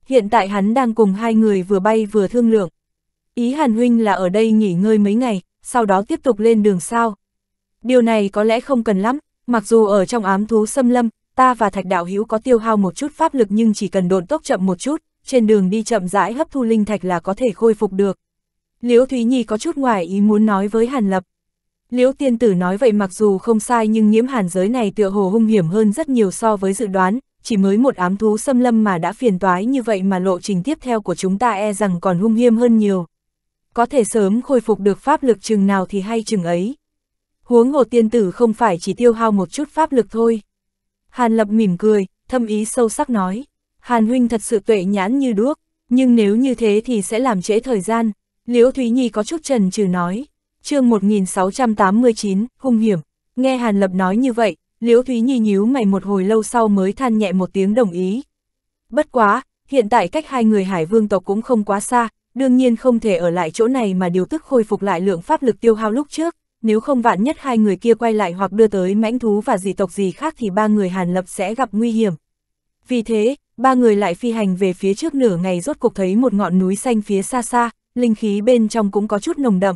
Hiện tại hắn đang cùng hai người vừa bay vừa thương lượng. Ý Hàn Huynh là ở đây nghỉ ngơi mấy ngày, sau đó tiếp tục lên đường sao. Điều này có lẽ không cần lắm, mặc dù ở trong ám thú xâm lâm, ta và thạch đạo hữu có tiêu hao một chút pháp lực nhưng chỉ cần độn tốc chậm một chút, trên đường đi chậm rãi hấp thu linh thạch là có thể khôi phục được. Liễu Thúy Nhi có chút ngoài ý muốn nói với Hàn Lập. Liễu Tiên Tử nói vậy mặc dù không sai nhưng nhiễm hàn giới này tựa hồ hung hiểm hơn rất nhiều so với dự đoán, chỉ mới một ám thú xâm lâm mà đã phiền toái như vậy mà lộ trình tiếp theo của chúng ta e rằng còn hung hiểm hơn nhiều. Có thể sớm khôi phục được pháp lực chừng nào thì hay chừng ấy. Huống hồ tiên tử không phải chỉ tiêu hao một chút pháp lực thôi. Hàn Lập mỉm cười, thâm ý sâu sắc nói, Hàn Huynh thật sự tuệ nhãn như đuốc, nhưng nếu như thế thì sẽ làm trễ thời gian. Liễu Thúy Nhi có chút trần trừ nói, chương 1689, hung hiểm. Nghe Hàn Lập nói như vậy, Liễu Thúy Nhi nhíu mày một hồi lâu sau mới than nhẹ một tiếng đồng ý. Bất quá, hiện tại cách hai người hải vương tộc cũng không quá xa, đương nhiên không thể ở lại chỗ này mà điều tức khôi phục lại lượng pháp lực tiêu hao lúc trước, nếu không vạn nhất hai người kia quay lại hoặc đưa tới mãnh thú và dị tộc gì khác thì ba người Hàn Lập sẽ gặp nguy hiểm. Vì thế, ba người lại phi hành về phía trước nửa ngày rốt cuộc thấy một ngọn núi xanh phía xa xa, linh khí bên trong cũng có chút nồng đậm.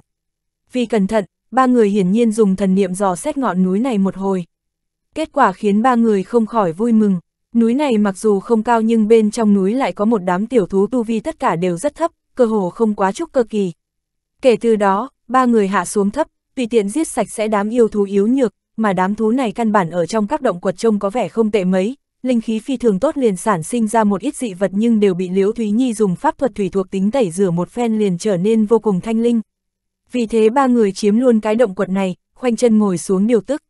Vì cẩn thận, ba người hiển nhiên dùng thần niệm dò xét ngọn núi này một hồi. Kết quả khiến ba người không khỏi vui mừng. Núi này mặc dù không cao nhưng bên trong núi lại có một đám tiểu thú tu vi tất cả đều rất thấp, cơ hồ không quá chút cơ kỳ. Kể từ đó, ba người hạ xuống thấp, tùy tiện giết sạch sẽ đám yêu thú yếu nhược, mà đám thú này căn bản ở trong các động quật trông có vẻ không tệ mấy, linh khí phi thường tốt liền sản sinh ra một ít dị vật nhưng đều bị Liễu Thúy Nhi dùng pháp thuật thủy thuộc tính tẩy rửa một phen liền trở nên vô cùng thanh linh. Vì thế ba người chiếm luôn cái động quật này, khoanh chân ngồi xuống điều tức.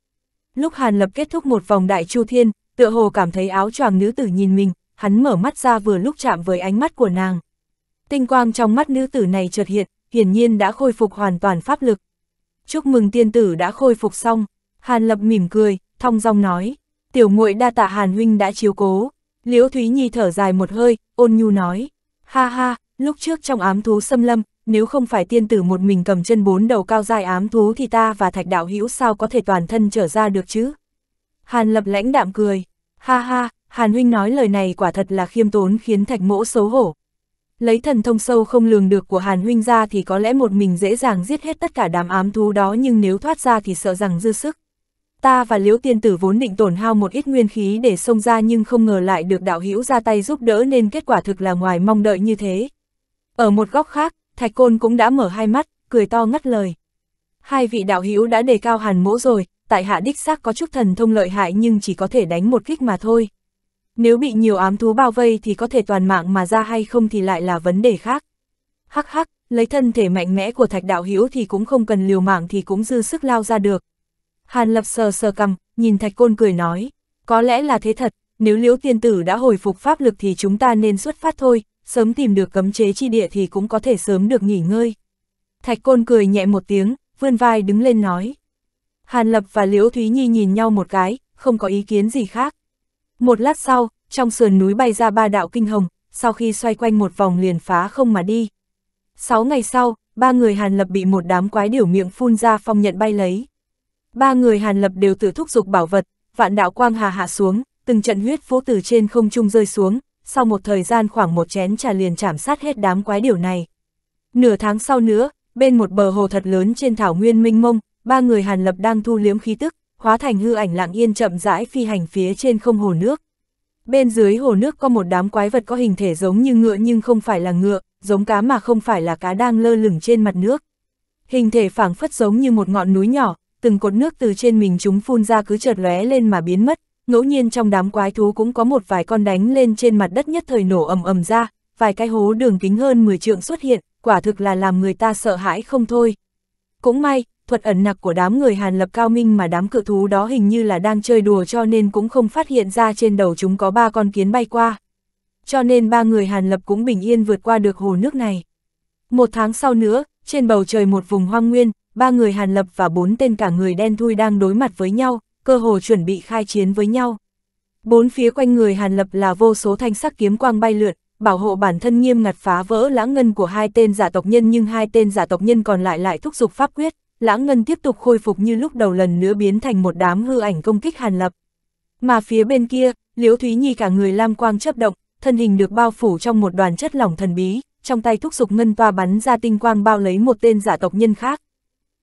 Lúc Hàn Lập kết thúc một vòng đại chu thiên, tựa hồ cảm thấy áo choàng nữ tử nhìn mình, hắn mở mắt ra vừa lúc chạm với ánh mắt của nàng. Tinh quang trong mắt nữ tử này chợt hiện, hiển nhiên đã khôi phục hoàn toàn pháp lực chúc mừng tiên tử đã khôi phục xong. Hàn Lập mỉm cười, thong dong nói, tiểu muội đa tạ Hàn huynh đã chiếu cố. Liễu Thúy Nhi thở dài một hơi, ôn nhu nói, ha ha, lúc trước trong ám thú xâm lâm, nếu không phải tiên tử một mình cầm chân bốn đầu cao dài ám thú thì ta và thạch đạo hữu sao có thể toàn thân trở ra được chứ? Hàn Lập lãnh đạm cười, ha ha, Hàn huynh nói lời này quả thật là khiêm tốn khiến thạch mỗ xấu hổ, lấy thần thông sâu không lường được của Hàn Huynh ra thì có lẽ một mình dễ dàng giết hết tất cả đám ám thú đó nhưng nếu thoát ra thì sợ rằng dư sức. Ta và Liễu Tiên Tử vốn định tổn hao một ít nguyên khí để xông ra nhưng không ngờ lại được đạo hữu ra tay giúp đỡ nên kết quả thực là ngoài mong đợi như thế. Ở một góc khác, Thạch Côn cũng đã mở hai mắt, cười to ngắt lời. Hai vị đạo hữu đã đề cao hàn mỗ rồi, tại hạ đích xác có chút thần thông lợi hại nhưng chỉ có thể đánh một kích mà thôi. Nếu bị nhiều ám thú bao vây thì có thể toàn mạng mà ra hay không thì lại là vấn đề khác. Hắc hắc, lấy thân thể mạnh mẽ của thạch đạo hữu thì cũng không cần liều mạng thì cũng dư sức lao ra được. Hàn lập sờ sờ cầm, nhìn thạch côn cười nói, có lẽ là thế thật, nếu liễu tiên tử đã hồi phục pháp lực thì chúng ta nên xuất phát thôi, sớm tìm được cấm chế chi địa thì cũng có thể sớm được nghỉ ngơi. Thạch côn cười nhẹ một tiếng, vươn vai đứng lên nói. Hàn Lập và Liễu Thúy Nhi nhìn nhau một cái, không có ý kiến gì khác. Một lát sau, trong sườn núi bay ra ba đạo kinh hồng, sau khi xoay quanh một vòng liền phá không mà đi. Sáu ngày sau, ba người Hàn Lập bị một đám quái điểu miệng phun ra phong nhận bay lấy. Ba người Hàn Lập đều tự thúc dục bảo vật, vạn đạo quang hà hạ xuống, từng trận huyết phố từ trên không trung rơi xuống, sau một thời gian khoảng một chén trà liền chảm sát hết đám quái điểu này. Nửa tháng sau nữa, bên một bờ hồ thật lớn trên thảo nguyên minh mông, ba người Hàn Lập đang thu liếm khí tức, hóa thành hư ảnh lặng yên chậm rãi phi hành phía trên không hồ nước. Bên dưới hồ nước có một đám quái vật có hình thể giống như ngựa nhưng không phải là ngựa, giống cá mà không phải là cá đang lơ lửng trên mặt nước. Hình thể phảng phất giống như một ngọn núi nhỏ, từng cột nước từ trên mình chúng phun ra cứ chợt lóe lên mà biến mất, ngẫu nhiên trong đám quái thú cũng có một vài con đánh lên trên mặt đất nhất thời nổ ầm ầm ra, vài cái hố đường kính hơn 10 trượng xuất hiện, quả thực là làm người ta sợ hãi không thôi. Cũng may, thuật ẩn nặc của đám người Hàn Lập cao minh mà đám cự thú đó hình như là đang chơi đùa cho nên cũng không phát hiện ra trên đầu chúng có ba con kiến bay qua. Cho nên ba người Hàn Lập cũng bình yên vượt qua được hồ nước này. Một tháng sau nữa, trên bầu trời một vùng hoang nguyên, ba người Hàn Lập và bốn tên cả người đen thui đang đối mặt với nhau, cơ hồ chuẩn bị khai chiến với nhau. Bốn phía quanh người Hàn Lập là vô số thanh sắc kiếm quang bay lượn, bảo hộ bản thân nghiêm ngặt phá vỡ lãng ngân của hai tên giả tộc nhân nhưng hai tên giả tộc nhân còn lại lại thúc giục pháp quyết, Lãng Ngân tiếp tục khôi phục như lúc đầu lần nữa biến thành một đám hư ảnh công kích Hàn Lập. Mà phía bên kia, Liễu Thúy Nhi cả người lam quang chấp động, thân hình được bao phủ trong một đoàn chất lỏng thần bí, trong tay thúc dục ngân toa bắn ra tinh quang bao lấy một tên giả tộc nhân khác.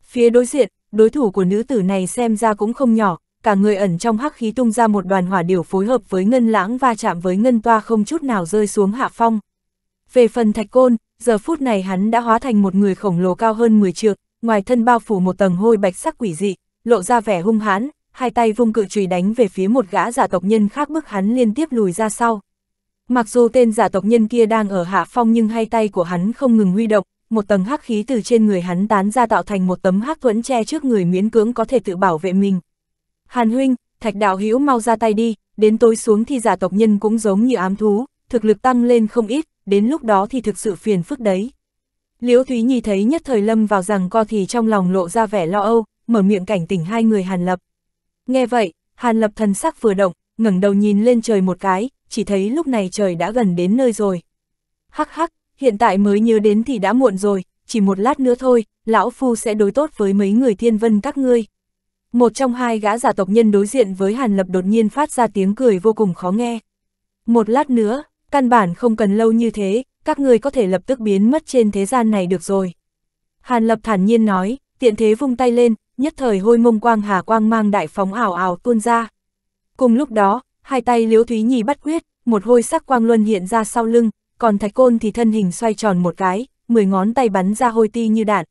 Phía đối diện, đối thủ của nữ tử này xem ra cũng không nhỏ, cả người ẩn trong hắc khí tung ra một đoàn hỏa điểu phối hợp với ngân lãng va chạm với ngân toa không chút nào rơi xuống hạ phong. Về phần thạch côn, giờ phút này hắn đã hóa thành một người khổng lồ cao hơn 10 trượng, ngoài thân bao phủ một tầng hôi bạch sắc quỷ dị, lộ ra vẻ hung hãn, hai tay vung cự chùy đánh về phía một gã giả tộc nhân khác bức hắn liên tiếp lùi ra sau. Mặc dù tên giả tộc nhân kia đang ở hạ phong nhưng hai tay của hắn không ngừng huy động, một tầng hắc khí từ trên người hắn tán ra tạo thành một tấm hắc thuẫn che trước người miễn cưỡng có thể tự bảo vệ mình. Hàn huynh, thạch đạo hữu mau ra tay đi, đến tối xuống thì giả tộc nhân cũng giống như ám thú, thực lực tăng lên không ít, đến lúc đó thì thực sự phiền phức đấy. Liễu Thúy Nhi thấy nhất thời lâm vào rằng co thì trong lòng lộ ra vẻ lo âu, mở miệng cảnh tỉnh hai người Hàn Lập. Nghe vậy, Hàn Lập thần sắc vừa động, ngẩng đầu nhìn lên trời một cái, chỉ thấy lúc này trời đã gần đến nơi rồi. Hắc hắc, hiện tại mới nhớ đến thì đã muộn rồi, chỉ một lát nữa thôi, lão phu sẽ đối tốt với mấy người thiên vân các ngươi. Một trong hai gã giả tộc nhân đối diện với Hàn Lập đột nhiên phát ra tiếng cười vô cùng khó nghe. Một lát nữa, căn bản không cần lâu như thế, các người có thể lập tức biến mất trên thế gian này được rồi. Hàn Lập thản nhiên nói, tiện thế vung tay lên, nhất thời hôi mông quang hà quang mang đại phóng ảo ảo tuôn ra. Cùng lúc đó, hai tay liếu Thúy Nhi bắt quyết, một hôi sắc quang luân hiện ra sau lưng, còn Thạch Côn thì thân hình xoay tròn một cái, mười ngón tay bắn ra hôi ti như đạn.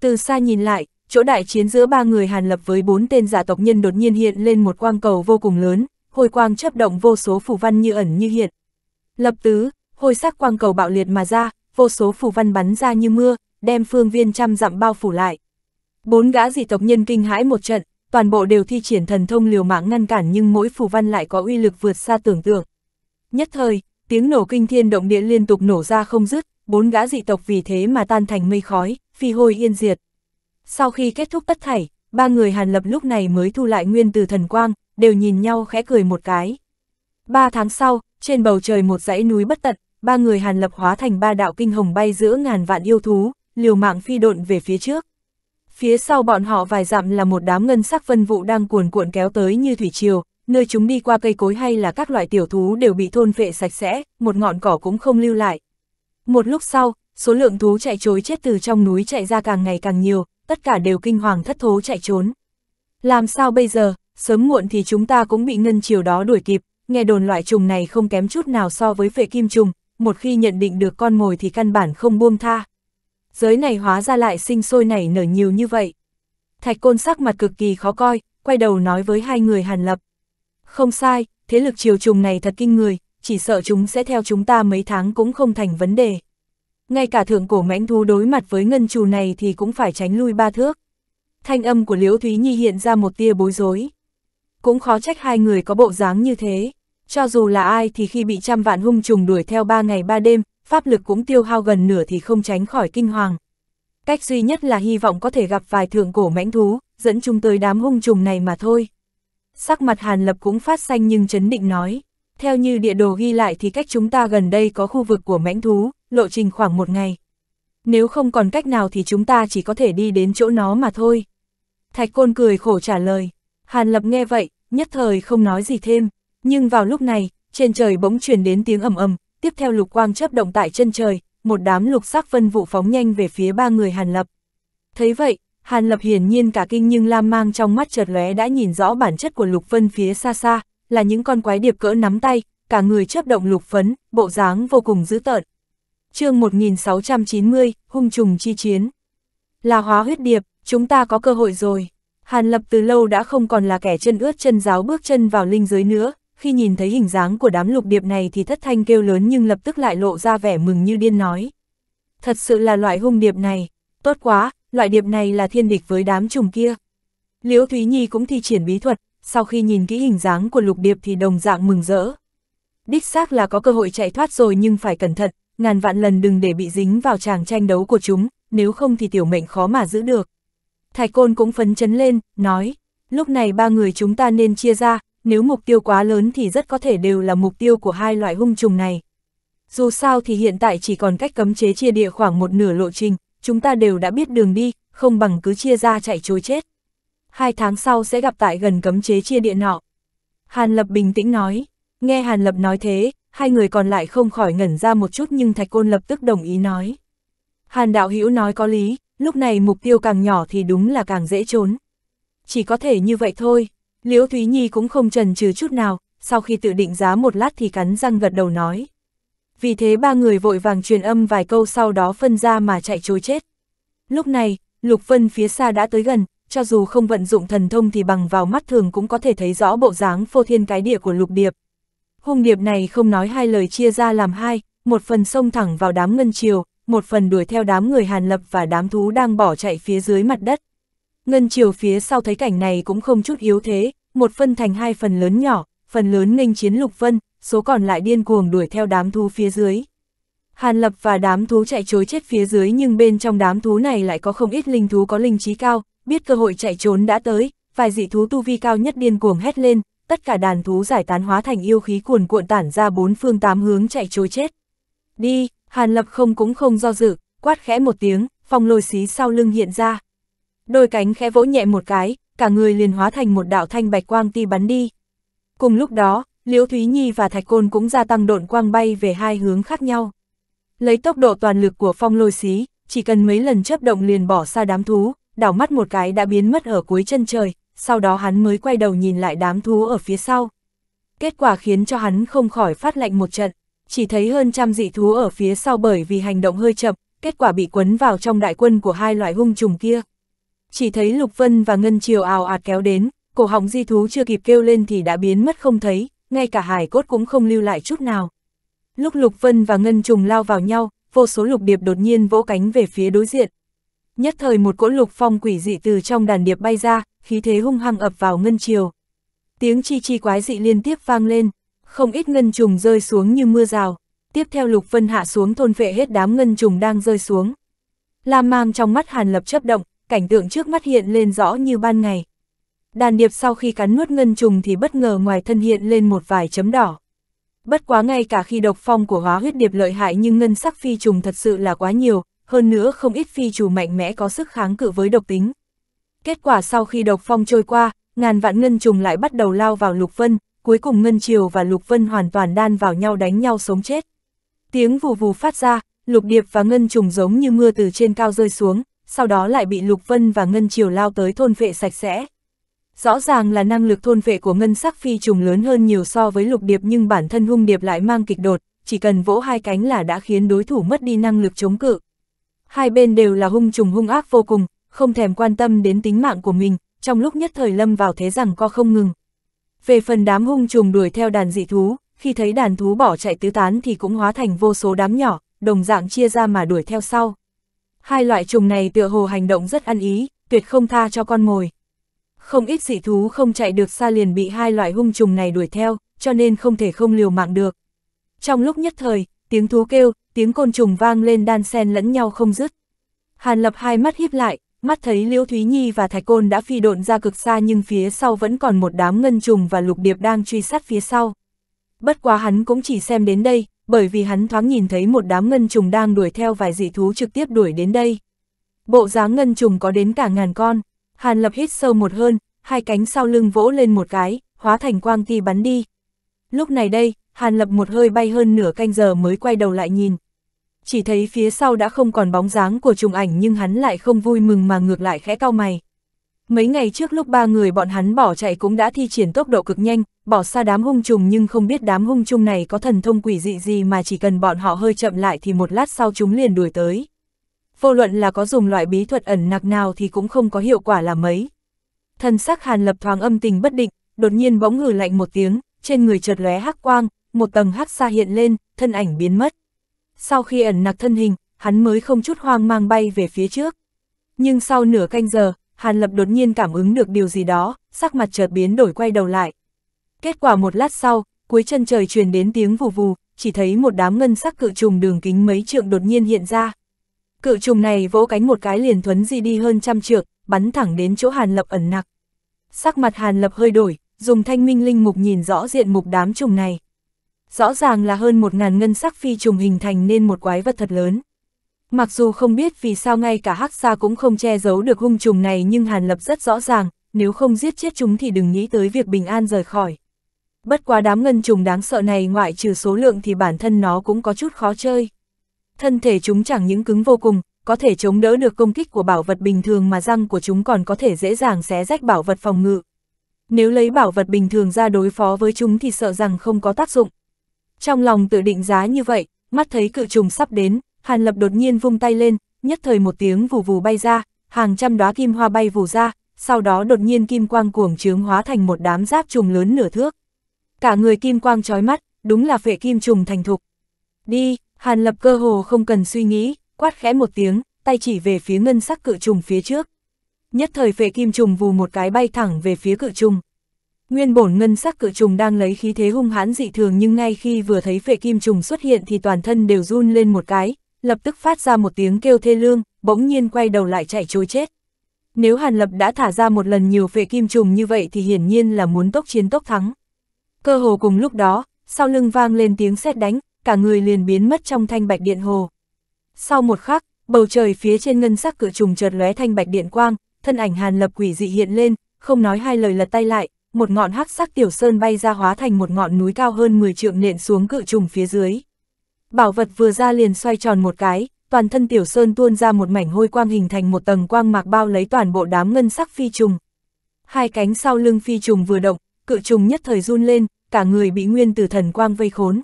Từ xa nhìn lại, chỗ đại chiến giữa ba người Hàn Lập với bốn tên giả tộc nhân đột nhiên hiện lên một quang cầu vô cùng lớn, hôi quang chấp động vô số phù văn như ẩn như hiện. Lập tứ, hôi sắc quang cầu bạo liệt mà ra, vô số phù văn bắn ra như mưa, đem phương viên trăm dặm bao phủ lại. Bốn gã dị tộc nhân kinh hãi một trận, toàn bộ đều thi triển thần thông liều mạng ngăn cản nhưng mỗi phù văn lại có uy lực vượt xa tưởng tượng. Nhất thời, tiếng nổ kinh thiên động địa liên tục nổ ra không dứt, bốn gã dị tộc vì thế mà tan thành mây khói, phi hôi yên diệt. Sau khi kết thúc tất thảy, ba người Hàn Lập lúc này mới thu lại nguyên từ thần quang, đều nhìn nhau khẽ cười một cái. Ba tháng sau, trên bầu trời một dãy núi bất tận, ba người Hàn Lập hóa thành ba đạo kinh hồng bay giữa ngàn vạn yêu thú, liều mạng phi độn về phía trước. Phía sau bọn họ vài dặm là một đám ngân sắc vân vụ đang cuồn cuộn kéo tới như thủy triều, nơi chúng đi qua cây cối hay là các loại tiểu thú đều bị thôn vệ sạch sẽ, một ngọn cỏ cũng không lưu lại. Một lúc sau, số lượng thú chạy trối chết từ trong núi chạy ra càng ngày càng nhiều, tất cả đều kinh hoàng thất thố chạy trốn. Làm sao bây giờ, sớm muộn thì chúng ta cũng bị ngân chiều đó đuổi kịp, nghe đồn loại trùng này không kém chút nào so với phệ kim trùng, một khi nhận định được con mồi thì căn bản không buông tha. Giới này hóa ra lại sinh sôi nảy nở nhiều như vậy. Thạch côn sắc mặt cực kỳ khó coi, quay đầu nói với hai người hàn lập. Không sai, thế lực triều trùng này thật kinh người, chỉ sợ chúng sẽ theo chúng ta mấy tháng cũng không thành vấn đề. Ngay cả thượng cổ mãnh thú đối mặt với ngân trù này thì cũng phải tránh lui ba thước. Thanh âm của Liễu Thúy Nhi hiện ra một tia bối rối. Cũng khó trách hai người có bộ dáng như thế. Cho dù là ai thì khi bị trăm vạn hung trùng đuổi theo ba ngày ba đêm, pháp lực cũng tiêu hao gần nửa thì không tránh khỏi kinh hoàng. Cách duy nhất là hy vọng có thể gặp vài thượng cổ mãnh thú, dẫn chúng tới đám hung trùng này mà thôi. Sắc mặt Hàn Lập cũng phát xanh nhưng chấn định nói. Theo như địa đồ ghi lại thì cách chúng ta gần đây có khu vực của mãnh thú, lộ trình khoảng một ngày. Nếu không còn cách nào thì chúng ta chỉ có thể đi đến chỗ nó mà thôi. Thạch Côn cười khổ trả lời. Hàn Lập nghe vậy, nhất thời không nói gì thêm. Nhưng vào lúc này, trên trời bỗng truyền đến tiếng ầm ầm, tiếp theo lục quang chấp động tại chân trời, một đám lục sắc vân vụ phóng nhanh về phía ba người Hàn Lập. Thấy vậy, Hàn Lập hiển nhiên cả kinh nhưng Lam Mang trong mắt chợt lóe đã nhìn rõ bản chất của lục vân phía xa xa, là những con quái điệp cỡ nắm tay, cả người chấp động lục phấn, bộ dáng vô cùng dữ tợn. chương 1690, hung trùng chi chiến. Là hóa huyết điệp, chúng ta có cơ hội rồi. Hàn Lập từ lâu đã không còn là kẻ chân ướt chân giáo bước chân vào linh giới nữa, khi nhìn thấy hình dáng của đám lục điệp này thì thất thanh kêu lớn nhưng lập tức lại lộ ra vẻ mừng như điên nói. Thật sự là loại hung điệp này, tốt quá, loại điệp này là thiên địch với đám trùng kia. Liễu Thúy Nhi cũng thi triển bí thuật, sau khi nhìn kỹ hình dáng của lục điệp thì đồng dạng mừng rỡ. Đích xác là có cơ hội chạy thoát rồi nhưng phải cẩn thận, ngàn vạn lần đừng để bị dính vào tràng tranh đấu của chúng, nếu không thì tiểu mệnh khó mà giữ được. Thạch Côn cũng phấn chấn lên, nói, lúc này ba người chúng ta nên chia ra, nếu mục tiêu quá lớn thì rất có thể đều là mục tiêu của hai loại hung trùng này. Dù sao thì hiện tại chỉ còn cách cấm chế chia địa khoảng một nửa lộ trình, chúng ta đều đã biết đường đi, không bằng cứ chia ra chạy chối chết. Hai tháng sau sẽ gặp tại gần cấm chế chia địa nọ. Hàn Lập bình tĩnh nói, nghe Hàn Lập nói thế, hai người còn lại không khỏi ngẩn ra một chút nhưng Thạch Côn lập tức đồng ý nói. Hàn Đạo Hữu nói có lý, lúc này mục tiêu càng nhỏ thì đúng là càng dễ trốn. Chỉ có thể như vậy thôi, Liễu Thúy Nhi cũng không trần trừ chút nào, sau khi tự định giá một lát thì cắn răng gật đầu nói. Vì thế ba người vội vàng truyền âm vài câu sau đó phân ra mà chạy trôi chết. Lúc này, Lục Vân phía xa đã tới gần, cho dù không vận dụng thần thông thì bằng vào mắt thường cũng có thể thấy rõ bộ dáng phô thiên cái địa của Lục Điệp. Hung Điệp này không nói hai lời chia ra làm hai, một phần xông thẳng vào đám ngân triều, một phần đuổi theo đám người Hàn Lập và đám thú đang bỏ chạy phía dưới mặt đất. Ngân triều phía sau thấy cảnh này cũng không chút yếu thế, một phân thành hai phần lớn nhỏ, phần lớn nghênh chiến lục vân, số còn lại điên cuồng đuổi theo đám thú phía dưới. Hàn lập và đám thú chạy trối chết phía dưới nhưng bên trong đám thú này lại có không ít linh thú có linh trí cao, biết cơ hội chạy trốn đã tới, vài dị thú tu vi cao nhất điên cuồng hét lên, tất cả đàn thú giải tán hóa thành yêu khí cuồn cuộn tản ra bốn phương tám hướng chạy trối chết. Đi, Hàn lập không cũng không do dự, quát khẽ một tiếng, phong lôi xí sau lưng hiện ra, đôi cánh khẽ vỗ nhẹ một cái, cả người liền hóa thành một đạo thanh bạch quang ti bắn đi. Cùng lúc đó, Liễu Thúy Nhi và Thạch Côn cũng gia tăng độn quang bay về hai hướng khác nhau. Lấy tốc độ toàn lực của phong lôi xí, chỉ cần mấy lần chấp động liền bỏ xa đám thú, đảo mắt một cái đã biến mất ở cuối chân trời, sau đó hắn mới quay đầu nhìn lại đám thú ở phía sau. Kết quả khiến cho hắn không khỏi phát lạnh một trận, chỉ thấy hơn trăm dị thú ở phía sau bởi vì hành động hơi chậm, kết quả bị quấn vào trong đại quân của hai loại hung trùng kia chỉ thấy Lục Vân và Ngân Triều ào ạt kéo đến, cổ họng di thú chưa kịp kêu lên thì đã biến mất không thấy, ngay cả hải cốt cũng không lưu lại chút nào. Lúc Lục Vân và Ngân Trùng lao vào nhau, vô số lục điệp đột nhiên vỗ cánh về phía đối diện. Nhất thời một cỗ lục phong quỷ dị từ trong đàn điệp bay ra, khí thế hung hăng ập vào Ngân Triều. Tiếng chi chi quái dị liên tiếp vang lên, không ít Ngân Trùng rơi xuống như mưa rào. Tiếp theo Lục Vân hạ xuống thôn vệ hết đám Ngân Trùng đang rơi xuống. La mang trong mắt Hàn Lập chấp động, cảnh tượng trước mắt hiện lên rõ như ban ngày. Đàn điệp sau khi cắn nuốt ngân trùng thì bất ngờ ngoài thân hiện lên một vài chấm đỏ. Bất quá ngay cả khi độc phong của hóa huyết điệp lợi hại nhưng ngân sắc phi trùng thật sự là quá nhiều, hơn nữa không ít phi trùng mạnh mẽ có sức kháng cự với độc tính. Kết quả sau khi độc phong trôi qua, ngàn vạn ngân trùng lại bắt đầu lao vào Lục Vân, cuối cùng Ngân Triều và Lục Vân hoàn toàn đan vào nhau đánh nhau sống chết. Tiếng vù vù phát ra, Lục Điệp và Ngân Trùng giống như mưa từ trên cao rơi xuống, sau đó lại bị Lục Vân và Ngân Triều lao tới thôn vệ sạch sẽ. Rõ ràng là năng lực thôn vệ của Ngân sắc phi trùng lớn hơn nhiều so với Lục Điệp nhưng bản thân hung điệp lại mang kịch đột, chỉ cần vỗ hai cánh là đã khiến đối thủ mất đi năng lực chống cự. Hai bên đều là hung trùng hung ác vô cùng, không thèm quan tâm đến tính mạng của mình, trong lúc nhất thời lâm vào thế rằng co không ngừng. Về phần đám hung trùng đuổi theo đàn dị thú, khi thấy đàn thú bỏ chạy tứ tán thì cũng hóa thành vô số đám nhỏ, đồng dạng chia ra mà đuổi theo sau. Hai loại trùng này tựa hồ hành động rất ăn ý, tuyệt không tha cho con mồi. Không ít dị thú không chạy được xa liền bị hai loại hung trùng này đuổi theo, cho nên không thể không liều mạng được. Trong lúc nhất thời, tiếng thú kêu, tiếng côn trùng vang lên đan sen lẫn nhau không dứt. Hàn lập hai mắt híp lại, mắt thấy Liễu Thúy Nhi và Thạch Côn đã phi độn ra cực xa nhưng phía sau vẫn còn một đám ngân trùng và lục điệp đang truy sát phía sau. Bất quá hắn cũng chỉ xem đến đây, bởi vì hắn thoáng nhìn thấy một đám ngân trùng đang đuổi theo vài dị thú trực tiếp đuổi đến đây. Bộ dáng ngân trùng có đến cả ngàn con, Hàn Lập hít sâu một hơn, hai cánh sau lưng vỗ lên một cái, hóa thành quang ti bắn đi. Lúc này đây, Hàn Lập một hơi bay hơn nửa canh giờ mới quay đầu lại nhìn. Chỉ thấy phía sau đã không còn bóng dáng của trùng ảnh nhưng hắn lại không vui mừng mà ngược lại khẽ cau mày. Mấy ngày trước lúc ba người bọn hắn bỏ chạy cũng đã thi triển tốc độ cực nhanh, bỏ xa đám hung trùng nhưng không biết đám hung trùng này có thần thông quỷ dị gì mà chỉ cần bọn họ hơi chậm lại thì một lát sau chúng liền đuổi tới. Vô luận là có dùng loại bí thuật ẩn nặc nào thì cũng không có hiệu quả là mấy. Thần sắc Hàn Lập thoáng âm tình bất định, đột nhiên bỗng ngừ lạnh một tiếng, trên người chợt lóe hắc quang, một tầng hắc xa hiện lên, thân ảnh biến mất. Sau khi ẩn nặc thân hình, hắn mới không chút hoang mang bay về phía trước. Nhưng sau nửa canh giờ, Hàn Lập đột nhiên cảm ứng được điều gì đó, sắc mặt chợt biến đổi quay đầu lại. Kết quả một lát sau, cuối chân trời truyền đến tiếng vù vù, chỉ thấy một đám ngân sắc cự trùng đường kính mấy trượng đột nhiên hiện ra. Cự trùng này vỗ cánh một cái liền thuấn di đi hơn trăm trượng, bắn thẳng đến chỗ Hàn Lập ẩn nặc. Sắc mặt Hàn Lập hơi đổi, dùng thanh minh linh mục nhìn rõ diện mục đám trùng này. Rõ ràng là hơn một ngàn ngân sắc phi trùng hình thành nên một quái vật thật lớn. Mặc dù không biết vì sao ngay cả hắc Sa cũng không che giấu được hung trùng này nhưng Hàn Lập rất rõ ràng, nếu không giết chết chúng thì đừng nghĩ tới việc bình an rời khỏi. Bất quá đám ngân trùng đáng sợ này ngoại trừ số lượng thì bản thân nó cũng có chút khó chơi. Thân thể chúng chẳng những cứng vô cùng, có thể chống đỡ được công kích của bảo vật bình thường mà răng của chúng còn có thể dễ dàng xé rách bảo vật phòng ngự. Nếu lấy bảo vật bình thường ra đối phó với chúng thì sợ rằng không có tác dụng. Trong lòng tự định giá như vậy, mắt thấy cự trùng sắp đến, Hàn Lập đột nhiên vung tay lên, nhất thời một tiếng vù vù bay ra, hàng trăm đóa kim hoa bay vù ra, sau đó đột nhiên kim quang cuồng trướng hóa thành một đám giáp trùng lớn nửa thước. Cả người kim quang chói mắt, đúng là phệ kim trùng thành thục. Đi, Hàn Lập cơ hồ không cần suy nghĩ, quát khẽ một tiếng, tay chỉ về phía ngân sắc cự trùng phía trước. Nhất thời phệ kim trùng vù một cái bay thẳng về phía cự trùng. Nguyên bổn ngân sắc cự trùng đang lấy khí thế hung hãn dị thường nhưng ngay khi vừa thấy phệ kim trùng xuất hiện thì toàn thân đều run lên một cái, lập tức phát ra một tiếng kêu thê lương, bỗng nhiên quay đầu lại chạy trối chết. Nếu Hàn Lập đã thả ra một lần nhiều phệ kim trùng như vậy thì hiển nhiên là muốn tốc chiến tốc thắng. Cơ hồ cùng lúc đó, sau lưng vang lên tiếng sét đánh, cả người liền biến mất trong thanh bạch điện hồ. Sau một khắc, bầu trời phía trên ngân sắc cự trùng chợt lóe thanh bạch điện quang, thân ảnh Hàn Lập quỷ dị hiện lên, không nói hai lời lật tay lại, một ngọn hắc sắc tiểu sơn bay ra hóa thành một ngọn núi cao hơn 10 trượng nện xuống cự trùng phía dưới bảo vật vừa ra liền xoay tròn một cái, toàn thân tiểu sơn tuôn ra một mảnh hôi quang hình thành một tầng quang mạc bao lấy toàn bộ đám ngân sắc phi trùng. Hai cánh sau lưng phi trùng vừa động, cự trùng nhất thời run lên, cả người bị nguyên tử thần quang vây khốn.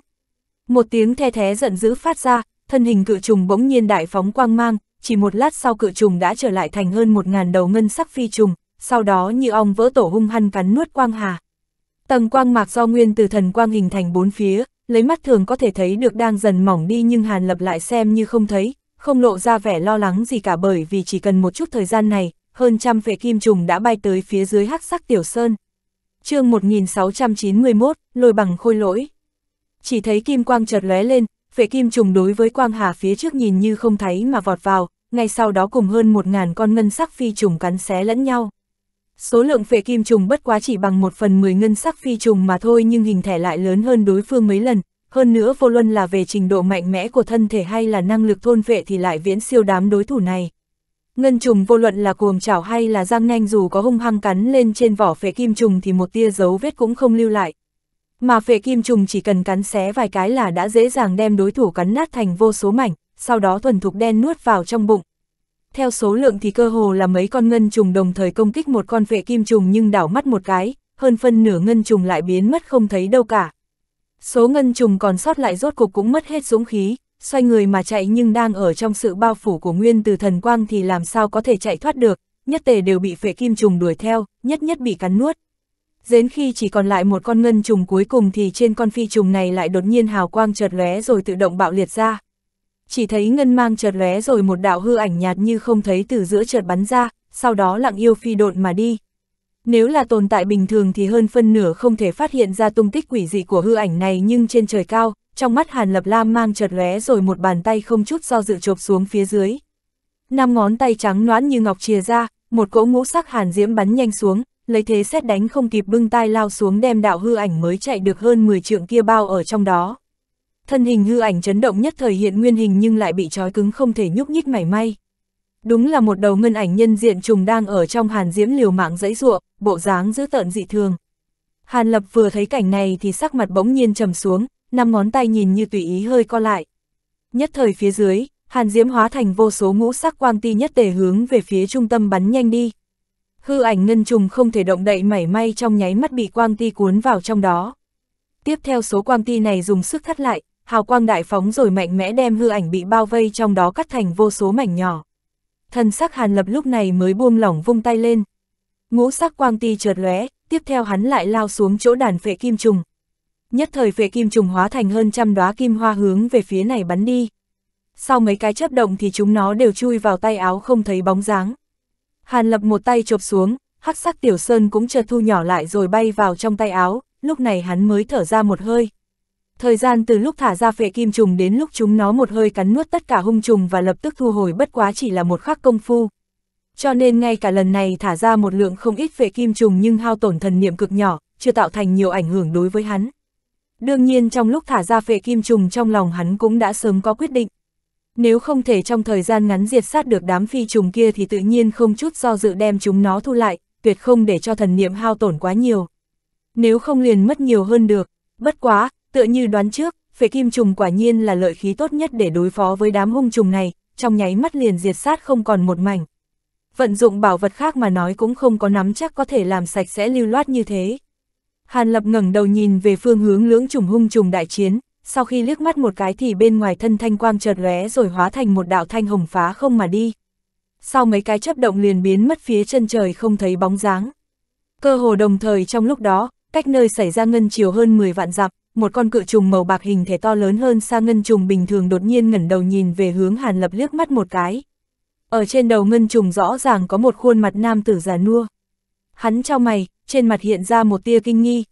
Một tiếng the thé giận dữ phát ra, thân hình cự trùng bỗng nhiên đại phóng quang mang, chỉ một lát sau cự trùng đã trở lại thành hơn một ngàn đầu ngân sắc phi trùng, sau đó như ong vỡ tổ hung hăng cắn nuốt quang hà. Tầng quang mạc do nguyên từ thần quang hình thành bốn phía, lấy mắt thường có thể thấy được đang dần mỏng đi nhưng Hàn Lập lại xem như không thấy, không lộ ra vẻ lo lắng gì cả bởi vì chỉ cần một chút thời gian này, hơn trăm vệ kim trùng đã bay tới phía dưới hắc sắc tiểu sơn. chương 1691, lôi bằng khôi lỗi. Chỉ thấy kim quang chợt lóe lên, vệ kim trùng đối với quang hà phía trước nhìn như không thấy mà vọt vào, ngay sau đó cùng hơn một ngàn con ngân sắc phi trùng cắn xé lẫn nhau. Số lượng phệ kim trùng bất quá chỉ bằng một phần mười ngân sắc phi trùng mà thôi nhưng hình thể lại lớn hơn đối phương mấy lần, hơn nữa vô luân là về trình độ mạnh mẽ của thân thể hay là năng lực thôn vệ thì lại viễn siêu đám đối thủ này. Ngân trùng vô luận là cuồng chảo hay là răng nanh dù có hung hăng cắn lên trên vỏ phệ kim trùng thì một tia dấu vết cũng không lưu lại. Mà phệ kim trùng chỉ cần cắn xé vài cái là đã dễ dàng đem đối thủ cắn nát thành vô số mảnh, sau đó thuần thục đen nuốt vào trong bụng theo số lượng thì cơ hồ là mấy con ngân trùng đồng thời công kích một con vệ kim trùng nhưng đảo mắt một cái, hơn phân nửa ngân trùng lại biến mất không thấy đâu cả. Số ngân trùng còn sót lại rốt cục cũng mất hết dũng khí, xoay người mà chạy nhưng đang ở trong sự bao phủ của nguyên từ thần quang thì làm sao có thể chạy thoát được, nhất tề đều bị phệ kim trùng đuổi theo, nhất nhất bị cắn nuốt. Đến khi chỉ còn lại một con ngân trùng cuối cùng thì trên con phi trùng này lại đột nhiên hào quang chợt lóe rồi tự động bạo liệt ra chỉ thấy ngân mang chợt lóe rồi một đạo hư ảnh nhạt như không thấy từ giữa chợt bắn ra, sau đó lặng yêu phi độn mà đi. Nếu là tồn tại bình thường thì hơn phân nửa không thể phát hiện ra tung tích quỷ dị của hư ảnh này nhưng trên trời cao, trong mắt Hàn Lập Lam mang chợt lóe rồi một bàn tay không chút do dự chộp xuống phía dưới. Năm ngón tay trắng noãn như ngọc chìa ra, một cỗ ngũ sắc hàn diễm bắn nhanh xuống, lấy thế xét đánh không kịp bưng tai lao xuống đem đạo hư ảnh mới chạy được hơn 10 trượng kia bao ở trong đó thân hình hư ảnh chấn động nhất thời hiện nguyên hình nhưng lại bị trói cứng không thể nhúc nhích mảy may. Đúng là một đầu ngân ảnh nhân diện trùng đang ở trong hàn diễm liều mạng dãy ruộng, bộ dáng dữ tợn dị thường. Hàn lập vừa thấy cảnh này thì sắc mặt bỗng nhiên trầm xuống, năm ngón tay nhìn như tùy ý hơi co lại. Nhất thời phía dưới, hàn diễm hóa thành vô số ngũ sắc quang ti nhất tề hướng về phía trung tâm bắn nhanh đi. Hư ảnh ngân trùng không thể động đậy mảy may trong nháy mắt bị quang ti cuốn vào trong đó. Tiếp theo số quang ti này dùng sức thắt lại, hào quang đại phóng rồi mạnh mẽ đem hư ảnh bị bao vây trong đó cắt thành vô số mảnh nhỏ. Thần sắc Hàn Lập lúc này mới buông lỏng vung tay lên. Ngũ sắc quang ti trượt lóe, tiếp theo hắn lại lao xuống chỗ đàn phệ kim trùng. Nhất thời phệ kim trùng hóa thành hơn trăm đóa kim hoa hướng về phía này bắn đi. Sau mấy cái chớp động thì chúng nó đều chui vào tay áo không thấy bóng dáng. Hàn Lập một tay chộp xuống, hắc sắc tiểu sơn cũng chợt thu nhỏ lại rồi bay vào trong tay áo, lúc này hắn mới thở ra một hơi thời gian từ lúc thả ra phệ kim trùng đến lúc chúng nó một hơi cắn nuốt tất cả hung trùng và lập tức thu hồi bất quá chỉ là một khắc công phu. Cho nên ngay cả lần này thả ra một lượng không ít phệ kim trùng nhưng hao tổn thần niệm cực nhỏ, chưa tạo thành nhiều ảnh hưởng đối với hắn. Đương nhiên trong lúc thả ra phệ kim trùng trong lòng hắn cũng đã sớm có quyết định. Nếu không thể trong thời gian ngắn diệt sát được đám phi trùng kia thì tự nhiên không chút do dự đem chúng nó thu lại, tuyệt không để cho thần niệm hao tổn quá nhiều. Nếu không liền mất nhiều hơn được, bất quá, Tựa như đoán trước, phế kim trùng quả nhiên là lợi khí tốt nhất để đối phó với đám hung trùng này, trong nháy mắt liền diệt sát không còn một mảnh. Vận dụng bảo vật khác mà nói cũng không có nắm chắc có thể làm sạch sẽ lưu loát như thế. Hàn Lập ngẩng đầu nhìn về phương hướng lưỡng trùng hung trùng đại chiến, sau khi liếc mắt một cái thì bên ngoài thân thanh quang chợt lóe rồi hóa thành một đạo thanh hồng phá không mà đi. Sau mấy cái chấp động liền biến mất phía chân trời không thấy bóng dáng. Cơ hồ đồng thời trong lúc đó, cách nơi xảy ra ngân chiều hơn 10 vạn dặm, một con cự trùng màu bạc hình thể to lớn hơn xa ngân trùng bình thường đột nhiên ngẩn đầu nhìn về hướng Hàn Lập liếc mắt một cái. Ở trên đầu ngân trùng rõ ràng có một khuôn mặt nam tử già nua. Hắn trao mày, trên mặt hiện ra một tia kinh nghi.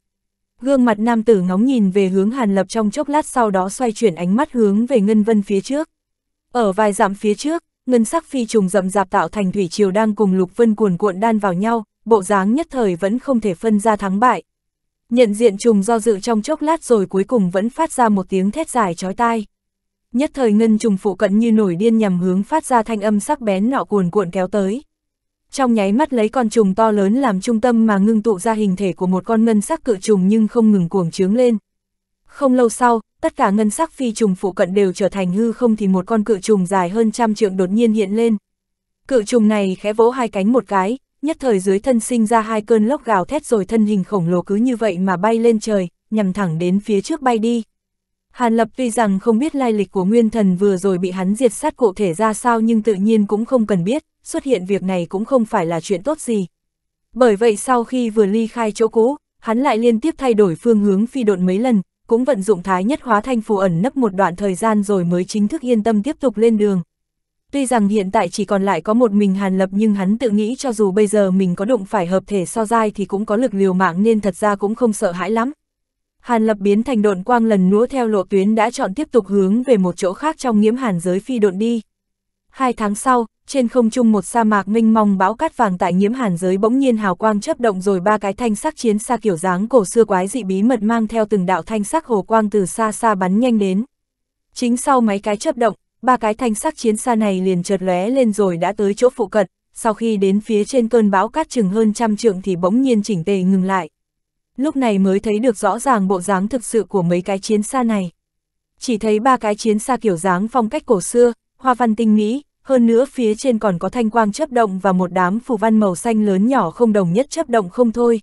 Gương mặt nam tử ngóng nhìn về hướng Hàn Lập trong chốc lát sau đó xoay chuyển ánh mắt hướng về ngân vân phía trước. Ở vài dặm phía trước, ngân sắc phi trùng rậm rạp tạo thành thủy triều đang cùng lục vân cuồn cuộn đan vào nhau, bộ dáng nhất thời vẫn không thể phân ra thắng bại, Nhận diện trùng do dự trong chốc lát rồi cuối cùng vẫn phát ra một tiếng thét dài chói tai. Nhất thời ngân trùng phụ cận như nổi điên nhằm hướng phát ra thanh âm sắc bén nọ cuồn cuộn kéo tới. Trong nháy mắt lấy con trùng to lớn làm trung tâm mà ngưng tụ ra hình thể của một con ngân sắc cự trùng nhưng không ngừng cuồng trướng lên. Không lâu sau, tất cả ngân sắc phi trùng phụ cận đều trở thành hư không thì một con cự trùng dài hơn trăm trượng đột nhiên hiện lên. Cự trùng này khẽ vỗ hai cánh một cái, nhất thời dưới thân sinh ra hai cơn lốc gào thét rồi thân hình khổng lồ cứ như vậy mà bay lên trời, nhằm thẳng đến phía trước bay đi. Hàn Lập tuy rằng không biết lai lịch của nguyên thần vừa rồi bị hắn diệt sát cụ thể ra sao nhưng tự nhiên cũng không cần biết, xuất hiện việc này cũng không phải là chuyện tốt gì. Bởi vậy sau khi vừa ly khai chỗ cũ, hắn lại liên tiếp thay đổi phương hướng phi độn mấy lần, cũng vận dụng thái nhất hóa thanh phù ẩn nấp một đoạn thời gian rồi mới chính thức yên tâm tiếp tục lên đường. Tuy rằng hiện tại chỉ còn lại có một mình Hàn Lập nhưng hắn tự nghĩ cho dù bây giờ mình có đụng phải hợp thể so dai thì cũng có lực liều mạng nên thật ra cũng không sợ hãi lắm. Hàn Lập biến thành độn quang lần nữa theo lộ tuyến đã chọn tiếp tục hướng về một chỗ khác trong nghiễm hàn giới phi độn đi. Hai tháng sau, trên không trung một sa mạc minh mong bão cát vàng tại nghiễm hàn giới bỗng nhiên hào quang chấp động rồi ba cái thanh sắc chiến xa kiểu dáng cổ xưa quái dị bí mật mang theo từng đạo thanh sắc hồ quang từ xa xa bắn nhanh đến. Chính sau mấy cái chấp động, ba cái thanh sắc chiến xa này liền chợt lóe lên rồi đã tới chỗ phụ cận, sau khi đến phía trên cơn bão cát chừng hơn trăm trượng thì bỗng nhiên chỉnh tề ngừng lại. Lúc này mới thấy được rõ ràng bộ dáng thực sự của mấy cái chiến xa này. Chỉ thấy ba cái chiến xa kiểu dáng phong cách cổ xưa, hoa văn tinh mỹ, hơn nữa phía trên còn có thanh quang chấp động và một đám phù văn màu xanh lớn nhỏ không đồng nhất chấp động không thôi.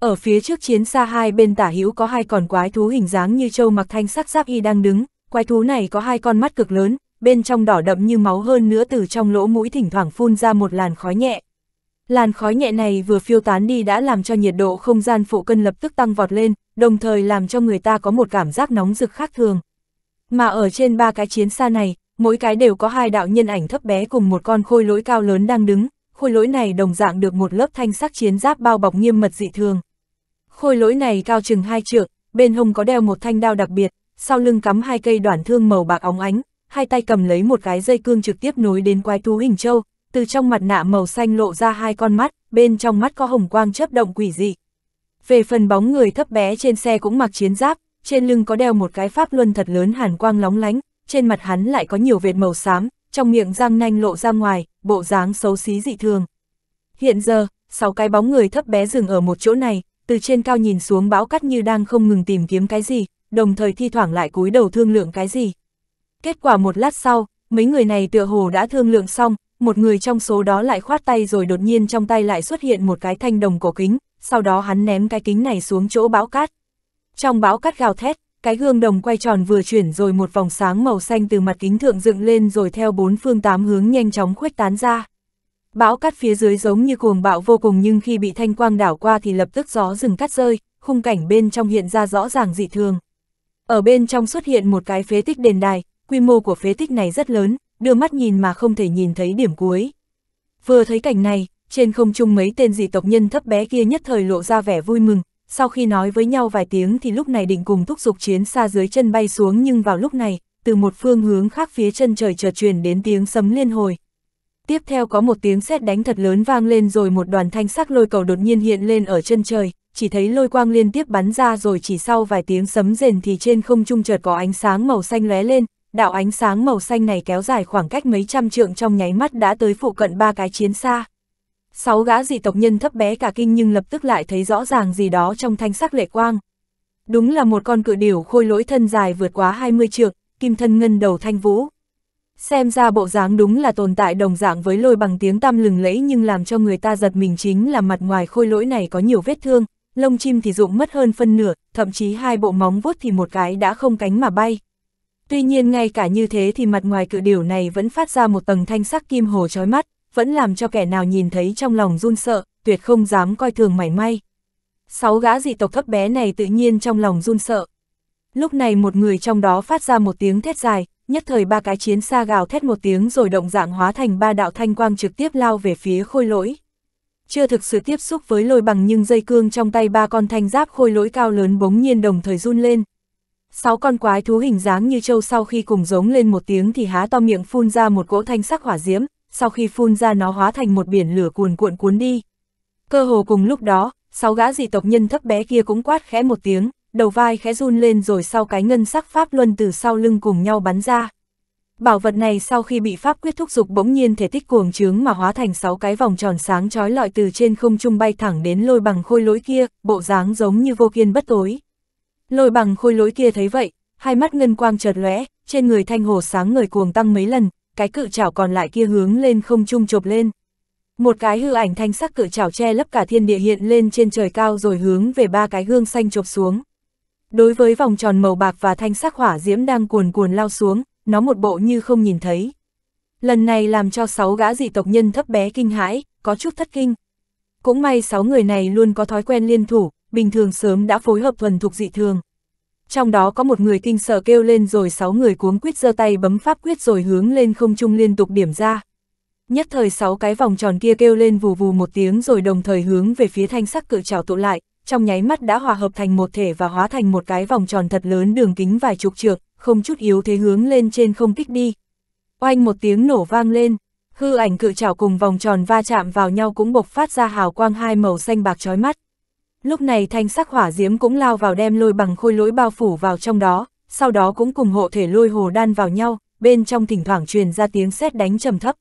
Ở phía trước chiến xa hai bên tả hữu có hai con quái thú hình dáng như châu mặc thanh sắc giáp y đang đứng, Quái thú này có hai con mắt cực lớn, bên trong đỏ đậm như máu hơn nữa từ trong lỗ mũi thỉnh thoảng phun ra một làn khói nhẹ. Làn khói nhẹ này vừa phiêu tán đi đã làm cho nhiệt độ không gian phụ cân lập tức tăng vọt lên, đồng thời làm cho người ta có một cảm giác nóng rực khác thường. Mà ở trên ba cái chiến xa này, mỗi cái đều có hai đạo nhân ảnh thấp bé cùng một con khôi lỗi cao lớn đang đứng, khôi lỗi này đồng dạng được một lớp thanh sắc chiến giáp bao bọc nghiêm mật dị thường. Khôi lỗi này cao chừng hai trượng, bên hông có đeo một thanh đao đặc biệt, sau lưng cắm hai cây đoạn thương màu bạc óng ánh, hai tay cầm lấy một cái dây cương trực tiếp nối đến quái thú hình châu, từ trong mặt nạ màu xanh lộ ra hai con mắt, bên trong mắt có hồng quang chớp động quỷ dị. Về phần bóng người thấp bé trên xe cũng mặc chiến giáp, trên lưng có đeo một cái pháp luân thật lớn hàn quang lóng lánh, trên mặt hắn lại có nhiều vệt màu xám, trong miệng răng nanh lộ ra ngoài, bộ dáng xấu xí dị thường. Hiện giờ, sáu cái bóng người thấp bé dừng ở một chỗ này, từ trên cao nhìn xuống bão cắt như đang không ngừng tìm kiếm cái gì, đồng thời thi thoảng lại cúi đầu thương lượng cái gì. Kết quả một lát sau, mấy người này tựa hồ đã thương lượng xong, một người trong số đó lại khoát tay rồi đột nhiên trong tay lại xuất hiện một cái thanh đồng cổ kính, sau đó hắn ném cái kính này xuống chỗ bão cát. Trong bão cát gào thét, cái gương đồng quay tròn vừa chuyển rồi một vòng sáng màu xanh từ mặt kính thượng dựng lên rồi theo bốn phương tám hướng nhanh chóng khuếch tán ra. Bão cát phía dưới giống như cuồng bạo vô cùng nhưng khi bị thanh quang đảo qua thì lập tức gió rừng cắt rơi, khung cảnh bên trong hiện ra rõ ràng dị thường. Ở bên trong xuất hiện một cái phế tích đền đài, quy mô của phế tích này rất lớn, đưa mắt nhìn mà không thể nhìn thấy điểm cuối. Vừa thấy cảnh này, trên không trung mấy tên dị tộc nhân thấp bé kia nhất thời lộ ra vẻ vui mừng, sau khi nói với nhau vài tiếng thì lúc này định cùng thúc dục chiến xa dưới chân bay xuống nhưng vào lúc này, từ một phương hướng khác phía chân trời chợt truyền đến tiếng sấm liên hồi. Tiếp theo có một tiếng sét đánh thật lớn vang lên rồi một đoàn thanh sắc lôi cầu đột nhiên hiện lên ở chân trời, chỉ thấy lôi quang liên tiếp bắn ra rồi chỉ sau vài tiếng sấm rền thì trên không trung chợt có ánh sáng màu xanh lóe lên, đạo ánh sáng màu xanh này kéo dài khoảng cách mấy trăm trượng trong nháy mắt đã tới phụ cận ba cái chiến xa. Sáu gã dị tộc nhân thấp bé cả kinh nhưng lập tức lại thấy rõ ràng gì đó trong thanh sắc lệ quang. Đúng là một con cự điểu khôi lỗi thân dài vượt quá 20 trượng, kim thân ngân đầu thanh vũ. Xem ra bộ dáng đúng là tồn tại đồng dạng với lôi bằng tiếng tăm lừng lẫy nhưng làm cho người ta giật mình chính là mặt ngoài khôi lỗi này có nhiều vết thương, lông chim thì rụng mất hơn phân nửa, thậm chí hai bộ móng vuốt thì một cái đã không cánh mà bay. Tuy nhiên ngay cả như thế thì mặt ngoài cự điểu này vẫn phát ra một tầng thanh sắc kim hồ chói mắt, vẫn làm cho kẻ nào nhìn thấy trong lòng run sợ, tuyệt không dám coi thường mảy may. Sáu gã dị tộc thấp bé này tự nhiên trong lòng run sợ. Lúc này một người trong đó phát ra một tiếng thét dài, nhất thời ba cái chiến xa gào thét một tiếng rồi động dạng hóa thành ba đạo thanh quang trực tiếp lao về phía khôi lỗi chưa thực sự tiếp xúc với lôi bằng nhưng dây cương trong tay ba con thanh giáp khôi lỗi cao lớn bỗng nhiên đồng thời run lên. Sáu con quái thú hình dáng như trâu sau khi cùng giống lên một tiếng thì há to miệng phun ra một cỗ thanh sắc hỏa diễm, sau khi phun ra nó hóa thành một biển lửa cuồn cuộn cuốn đi. Cơ hồ cùng lúc đó, sáu gã dị tộc nhân thấp bé kia cũng quát khẽ một tiếng, đầu vai khẽ run lên rồi sau cái ngân sắc pháp luân từ sau lưng cùng nhau bắn ra. Bảo vật này sau khi bị pháp quyết thúc dục bỗng nhiên thể tích cuồng trướng mà hóa thành 6 cái vòng tròn sáng trói lọi từ trên không trung bay thẳng đến lôi bằng khôi lỗi kia, bộ dáng giống như vô kiên bất tối. Lôi bằng khôi lỗi kia thấy vậy, hai mắt ngân quang chợt lóe, trên người thanh hồ sáng người cuồng tăng mấy lần, cái cự chảo còn lại kia hướng lên không trung chộp lên. Một cái hư ảnh thanh sắc cự chảo che lấp cả thiên địa hiện lên trên trời cao rồi hướng về ba cái gương xanh chộp xuống. Đối với vòng tròn màu bạc và thanh sắc hỏa diễm đang cuồn cuồn lao xuống, nó một bộ như không nhìn thấy. Lần này làm cho sáu gã dị tộc nhân thấp bé kinh hãi, có chút thất kinh. Cũng may sáu người này luôn có thói quen liên thủ, bình thường sớm đã phối hợp thuần thục dị thường. Trong đó có một người kinh sợ kêu lên rồi sáu người cuống quýt giơ tay bấm pháp quyết rồi hướng lên không trung liên tục điểm ra. Nhất thời sáu cái vòng tròn kia kêu lên vù vù một tiếng rồi đồng thời hướng về phía thanh sắc cự trào tụ lại, trong nháy mắt đã hòa hợp thành một thể và hóa thành một cái vòng tròn thật lớn đường kính vài chục trượng, không chút yếu thế hướng lên trên không kích đi. Oanh một tiếng nổ vang lên, hư ảnh cự trảo cùng vòng tròn va chạm vào nhau cũng bộc phát ra hào quang hai màu xanh bạc chói mắt. Lúc này thanh sắc hỏa diễm cũng lao vào đem lôi bằng khôi lỗi bao phủ vào trong đó, sau đó cũng cùng hộ thể lôi hồ đan vào nhau, bên trong thỉnh thoảng truyền ra tiếng sét đánh trầm thấp.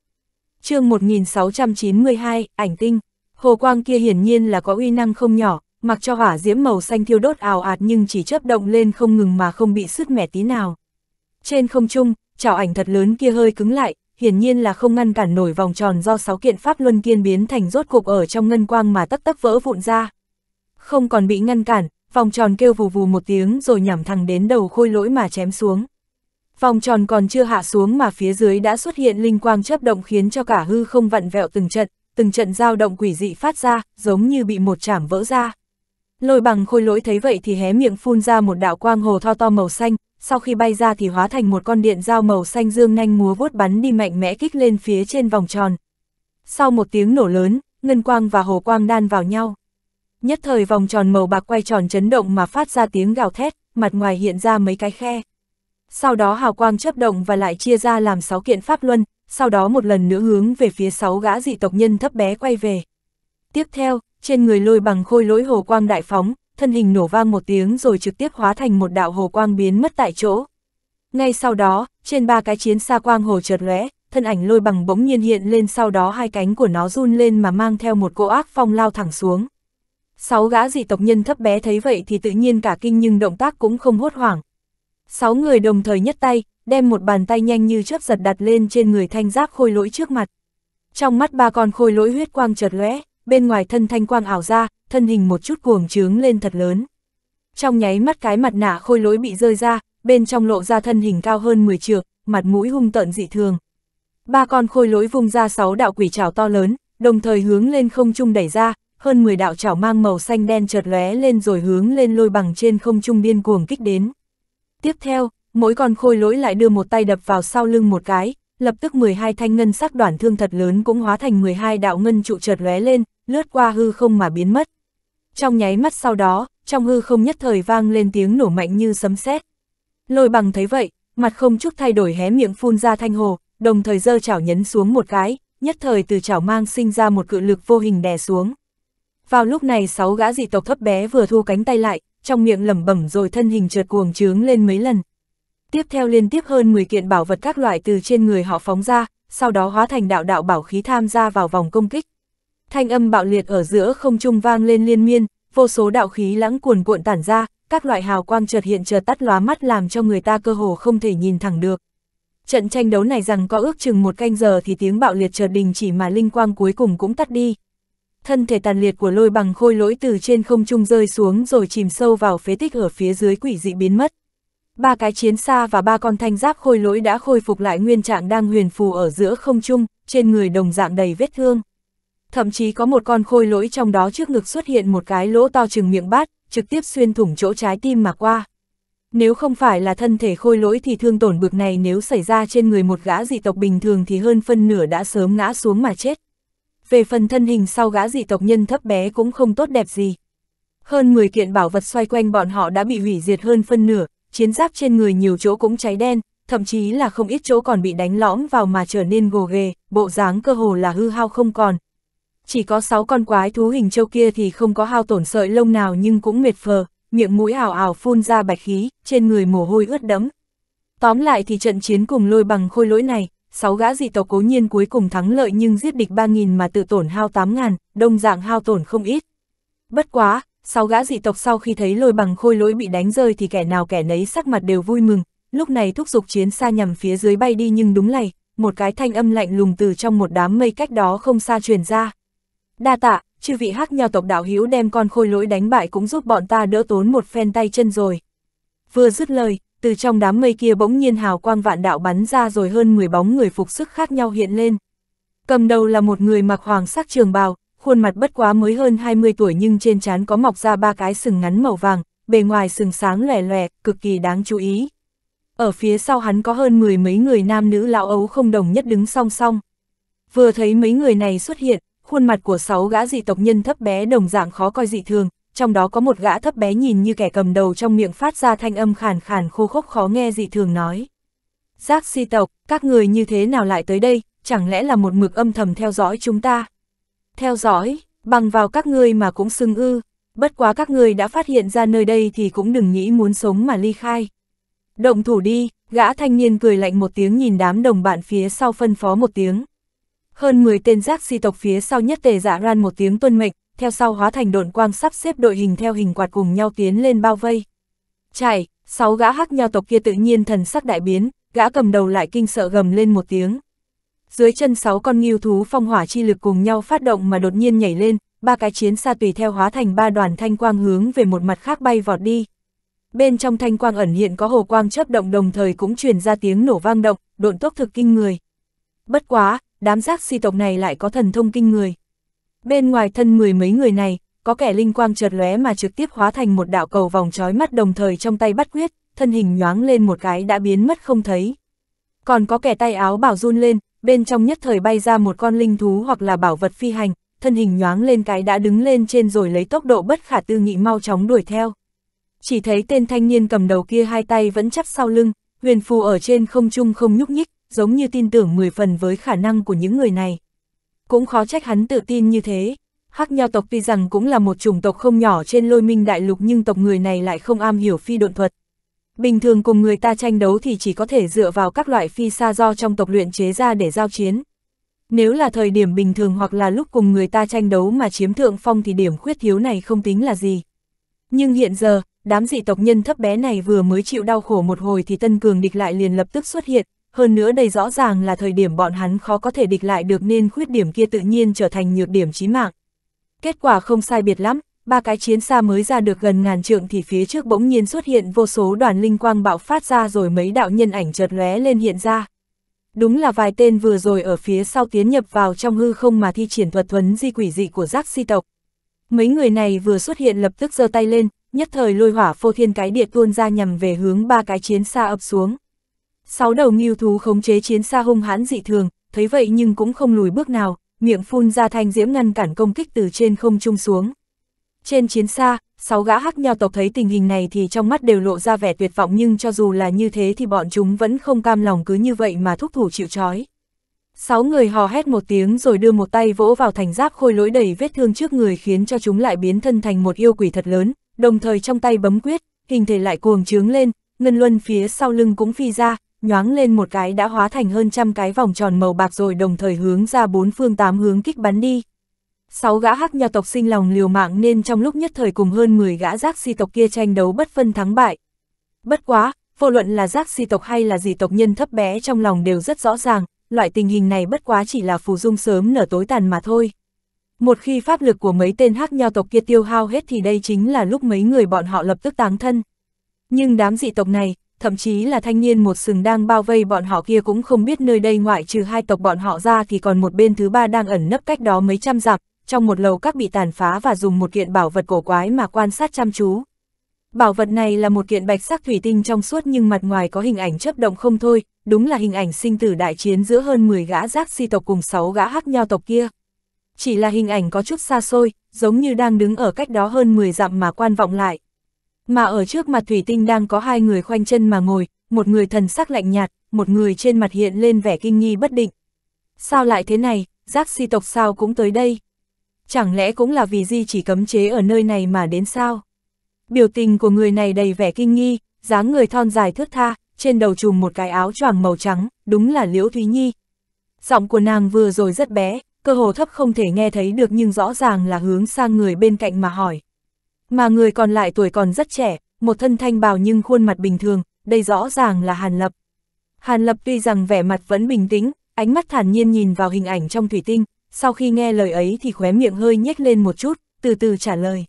chương 1692, ảnh tinh, hồ quang kia hiển nhiên là có uy năng không nhỏ, mặc cho hỏa diễm màu xanh thiêu đốt ào ạt nhưng chỉ chớp động lên không ngừng mà không bị sứt mẻ tí nào. Trên không trung, chảo ảnh thật lớn kia hơi cứng lại, hiển nhiên là không ngăn cản nổi vòng tròn do sáu kiện pháp luân kiên biến thành rốt cục ở trong ngân quang mà tấp tấp vỡ vụn ra. Không còn bị ngăn cản, vòng tròn kêu vù vù một tiếng rồi nhảm thẳng đến đầu khôi lỗi mà chém xuống. Vòng tròn còn chưa hạ xuống mà phía dưới đã xuất hiện linh quang chớp động khiến cho cả hư không vặn vẹo từng trận, từng trận dao động quỷ dị phát ra, giống như bị một chảm vỡ ra. Lôi bằng khôi lỗi thấy vậy thì hé miệng phun ra một đạo quang hồ tho to màu xanh, sau khi bay ra thì hóa thành một con điện dao màu xanh dương nhanh múa vuốt bắn đi mạnh mẽ kích lên phía trên vòng tròn. Sau một tiếng nổ lớn, ngân quang và hồ quang đan vào nhau. Nhất thời vòng tròn màu bạc quay tròn chấn động mà phát ra tiếng gào thét, mặt ngoài hiện ra mấy cái khe. Sau đó hào quang chấp động và lại chia ra làm 6 kiện pháp luân, sau đó một lần nữa hướng về phía 6 gã dị tộc nhân thấp bé quay về. Tiếp theo, trên người lôi bằng khôi lỗi hồ quang đại phóng, thân hình nổ vang một tiếng rồi trực tiếp hóa thành một đạo hồ quang biến mất tại chỗ. Ngay sau đó, trên ba cái chiến xa quang hồ chợt lóe, thân ảnh lôi bằng bỗng nhiên hiện lên sau đó hai cánh của nó run lên mà mang theo một cỗ ác phong lao thẳng xuống. Sáu gã dị tộc nhân thấp bé thấy vậy thì tự nhiên cả kinh nhưng động tác cũng không hốt hoảng. Sáu người đồng thời nhất tay, đem một bàn tay nhanh như chớp giật đặt lên trên người thanh giác khôi lỗi trước mặt. Trong mắt ba con khôi lỗi huyết quang chợt lóe, bên ngoài thân thanh quang ảo ra, thân hình một chút cuồng trướng lên thật lớn. Trong nháy mắt cái mặt nạ khôi lỗi bị rơi ra, bên trong lộ ra thân hình cao hơn 10 trượng, mặt mũi hung tợn dị thường. Ba con khôi lỗi vung ra sáu đạo quỷ trảo to lớn, đồng thời hướng lên không trung đẩy ra, hơn 10 đạo trảo mang màu xanh đen chợt lóe lên rồi hướng lên lôi bằng trên không trung biên cuồng kích đến. Tiếp theo, mỗi con khôi lỗi lại đưa một tay đập vào sau lưng một cái, lập tức 12 thanh ngân sắc đoạn thương thật lớn cũng hóa thành 12 đạo ngân trụ chợt lóe lên, lướt qua hư không mà biến mất. Trong nháy mắt sau đó, trong hư không nhất thời vang lên tiếng nổ mạnh như sấm sét. Lôi bằng thấy vậy, mặt không chút thay đổi hé miệng phun ra thanh hồ, đồng thời giơ chảo nhấn xuống một cái, nhất thời từ chảo mang sinh ra một cự lực vô hình đè xuống. Vào lúc này sáu gã dị tộc thấp bé vừa thu cánh tay lại, trong miệng lẩm bẩm rồi thân hình trượt cuồng trướng lên mấy lần. Tiếp theo liên tiếp hơn 10 kiện bảo vật các loại từ trên người họ phóng ra, sau đó hóa thành đạo đạo bảo khí tham gia vào vòng công kích. Thanh âm bạo liệt ở giữa không trung vang lên liên miên, vô số đạo khí lãng cuồn cuộn tản ra, các loại hào quang chợt hiện chợt tắt lóa mắt làm cho người ta cơ hồ không thể nhìn thẳng được. Trận tranh đấu này rằng có ước chừng một canh giờ thì tiếng bạo liệt chợt đình chỉ mà linh quang cuối cùng cũng tắt đi. Thân thể tàn liệt của lôi bằng khôi lỗi từ trên không trung rơi xuống rồi chìm sâu vào phế tích ở phía dưới quỷ dị biến mất. Ba cái chiến xa và ba con thanh giáp khôi lỗi đã khôi phục lại nguyên trạng đang huyền phù ở giữa không trung, trên người đồng dạng đầy vết thương thậm chí có một con khôi lỗi trong đó trước ngực xuất hiện một cái lỗ to chừng miệng bát, trực tiếp xuyên thủng chỗ trái tim mà qua. Nếu không phải là thân thể khôi lỗi thì thương tổn bực này nếu xảy ra trên người một gã dị tộc bình thường thì hơn phân nửa đã sớm ngã xuống mà chết. Về phần thân hình sau gã dị tộc nhân thấp bé cũng không tốt đẹp gì. Hơn 10 kiện bảo vật xoay quanh bọn họ đã bị hủy diệt hơn phân nửa, chiến giáp trên người nhiều chỗ cũng cháy đen, thậm chí là không ít chỗ còn bị đánh lõm vào mà trở nên gồ ghề, bộ dáng cơ hồ là hư hao không còn, chỉ có 6 con quái thú hình châu kia thì không có hao tổn sợi lông nào nhưng cũng mệt phờ, miệng mũi ảo ảo phun ra bạch khí, trên người mồ hôi ướt đẫm. Tóm lại thì trận chiến cùng lôi bằng khôi lỗi này, 6 gã dị tộc cố nhiên cuối cùng thắng lợi nhưng giết địch 3.000 mà tự tổn hao 8.000, đông dạng hao tổn không ít. Bất quá, 6 gã dị tộc sau khi thấy lôi bằng khôi lỗi bị đánh rơi thì kẻ nào kẻ nấy sắc mặt đều vui mừng, lúc này thúc giục chiến xa nhằm phía dưới bay đi nhưng đúng này, một cái thanh âm lạnh lùng từ trong một đám mây cách đó không xa truyền ra. Đa tạ, chư vị hắc nhau tộc đạo hữu đem con khôi lỗi đánh bại cũng giúp bọn ta đỡ tốn một phen tay chân rồi. Vừa dứt lời, từ trong đám mây kia bỗng nhiên hào quang vạn đạo bắn ra rồi hơn 10 bóng người phục sức khác nhau hiện lên. Cầm đầu là một người mặc hoàng sắc trường bào, khuôn mặt bất quá mới hơn 20 tuổi nhưng trên trán có mọc ra ba cái sừng ngắn màu vàng, bề ngoài sừng sáng lòe lòe, cực kỳ đáng chú ý. Ở phía sau hắn có hơn mười mấy người nam nữ lão ấu không đồng nhất đứng song song. Vừa thấy mấy người này xuất hiện, khuôn mặt của sáu gã dị tộc nhân thấp bé đồng dạng khó coi dị thường, trong đó có một gã thấp bé nhìn như kẻ cầm đầu trong miệng phát ra thanh âm khàn khàn khô khốc khó nghe dị thường nói. Giác si tộc, các người như thế nào lại tới đây, chẳng lẽ là một mực âm thầm theo dõi chúng ta? Theo dõi, bằng vào các ngươi mà cũng xưng ư, bất quá các ngươi đã phát hiện ra nơi đây thì cũng đừng nghĩ muốn sống mà ly khai. Động thủ đi, gã thanh niên cười lạnh một tiếng nhìn đám đồng bạn phía sau phân phó một tiếng. Hơn 10 tên giác si tộc phía sau nhất tề dạ ran một tiếng tuân mệnh, theo sau hóa thành độn quang sắp xếp đội hình theo hình quạt cùng nhau tiến lên bao vây. Trải, sáu gã hắc nho tộc kia tự nhiên thần sắc đại biến, gã cầm đầu lại kinh sợ gầm lên một tiếng. Dưới chân sáu con nghiêu thú phong hỏa chi lực cùng nhau phát động mà đột nhiên nhảy lên, ba cái chiến xa tùy theo hóa thành ba đoàn thanh quang hướng về một mặt khác bay vọt đi. Bên trong thanh quang ẩn hiện có hồ quang chớp động đồng thời cũng truyền ra tiếng nổ vang động, độn tốc thực kinh người. Bất quá, đám giác si tộc này lại có thần thông kinh người. Bên ngoài thân mười mấy người này, có kẻ linh quang chợt lóe mà trực tiếp hóa thành một đạo cầu vòng trói mắt đồng thời trong tay bắt quyết, thân hình nhoáng lên một cái đã biến mất không thấy. Còn có kẻ tay áo bảo run lên, bên trong nhất thời bay ra một con linh thú hoặc là bảo vật phi hành, thân hình nhoáng lên cái đã đứng lên trên rồi lấy tốc độ bất khả tư nghị mau chóng đuổi theo. Chỉ thấy tên thanh niên cầm đầu kia hai tay vẫn chắp sau lưng, huyền phù ở trên không trung không nhúc nhích, giống như tin tưởng 10 phần với khả năng của những người này. Cũng khó trách hắn tự tin như thế. Hắc Nho tộc tuy rằng cũng là một chủng tộc không nhỏ trên lôi minh đại lục nhưng tộc người này lại không am hiểu phi độn thuật. Bình thường cùng người ta tranh đấu thì chỉ có thể dựa vào các loại phi xa do trong tộc luyện chế ra để giao chiến. Nếu là thời điểm bình thường hoặc là lúc cùng người ta tranh đấu mà chiếm thượng phong thì điểm khuyết thiếu này không tính là gì. Nhưng hiện giờ, đám dị tộc nhân thấp bé này vừa mới chịu đau khổ một hồi thì tân cường địch lại liền lập tức xuất hiện, hơn nữa đây rõ ràng là thời điểm bọn hắn khó có thể địch lại được nên khuyết điểm kia tự nhiên trở thành nhược điểm chí mạng. Kết quả không sai biệt lắm, ba cái chiến xa mới ra được gần ngàn trượng thì phía trước bỗng nhiên xuất hiện vô số đoàn linh quang bạo phát ra rồi mấy đạo nhân ảnh chợt lóe lên hiện ra. Đúng là vài tên vừa rồi ở phía sau tiến nhập vào trong hư không mà thi triển thuật thuấn di quỷ dị của giác si tộc. Mấy người này vừa xuất hiện lập tức giơ tay lên, nhất thời lôi hỏa phô thiên cái địa tuôn ra nhằm về hướng ba cái chiến xa ập xuống. Sáu đầu nghiêu thú khống chế chiến xa hung hãn dị thường, thấy vậy nhưng cũng không lùi bước nào, miệng phun ra thanh diễm ngăn cản công kích từ trên không trung xuống. Trên chiến xa, sáu gã hắc nho tộc thấy tình hình này thì trong mắt đều lộ ra vẻ tuyệt vọng nhưng cho dù là như thế thì bọn chúng vẫn không cam lòng cứ như vậy mà thúc thủ chịu trói. Sáu người hò hét một tiếng rồi đưa một tay vỗ vào thành giáp khôi lỗi đầy vết thương trước người khiến cho chúng lại biến thân thành một yêu quỷ thật lớn, đồng thời trong tay bấm quyết, hình thể lại cuồng trướng lên, ngân luân phía sau lưng cũng phi ra, nhoáng lên một cái đã hóa thành hơn trăm cái vòng tròn màu bạc rồi đồng thời hướng ra bốn phương tám hướng kích bắn đi. Sáu gã hắc nho tộc sinh lòng liều mạng nên trong lúc nhất thời cùng hơn 10 gã giác si tộc kia tranh đấu bất phân thắng bại. Bất quá, vô luận là giác si tộc hay là gì tộc nhân thấp bé trong lòng đều rất rõ ràng, loại tình hình này bất quá chỉ là phù dung sớm nở tối tàn mà thôi. Một khi pháp lực của mấy tên hắc nho tộc kia tiêu hao hết thì đây chính là lúc mấy người bọn họ lập tức táng thân. Nhưng đám dị tộc này, thậm chí là thanh niên một sừng đang bao vây bọn họ kia cũng không biết nơi đây ngoại trừ hai tộc bọn họ ra thì còn một bên thứ ba đang ẩn nấp cách đó mấy trăm dặm, trong một lầu các bị tàn phá và dùng một kiện bảo vật cổ quái mà quan sát chăm chú. Bảo vật này là một kiện bạch sắc thủy tinh trong suốt nhưng mặt ngoài có hình ảnh chấp động không thôi, đúng là hình ảnh sinh tử đại chiến giữa hơn 10 gã giác si tộc cùng 6 gã hắc nhau tộc kia. Chỉ là hình ảnh có chút xa xôi, giống như đang đứng ở cách đó hơn 10 dặm mà quan vọng lại. Mà ở trước mặt thủy tinh đang có hai người khoanh chân mà ngồi, một người thần sắc lạnh nhạt, một người trên mặt hiện lên vẻ kinh nghi bất định. Sao lại thế này, giác si tộc sao cũng tới đây? Chẳng lẽ cũng là vì di chỉ cấm chế ở nơi này mà đến sao? Biểu tình của người này đầy vẻ kinh nghi, dáng người thon dài thước tha, trên đầu trùm một cái áo choàng màu trắng, đúng là Liễu Thúy Nhi. Giọng của nàng vừa rồi rất bé, cơ hồ thấp không thể nghe thấy được nhưng rõ ràng là hướng sang người bên cạnh mà hỏi. Mà người còn lại tuổi còn rất trẻ, một thân thanh bào nhưng khuôn mặt bình thường, đây rõ ràng là Hàn Lập. Hàn Lập tuy rằng vẻ mặt vẫn bình tĩnh, ánh mắt thản nhiên nhìn vào hình ảnh trong thủy tinh, sau khi nghe lời ấy thì khóe miệng hơi nhếch lên một chút, từ từ trả lời.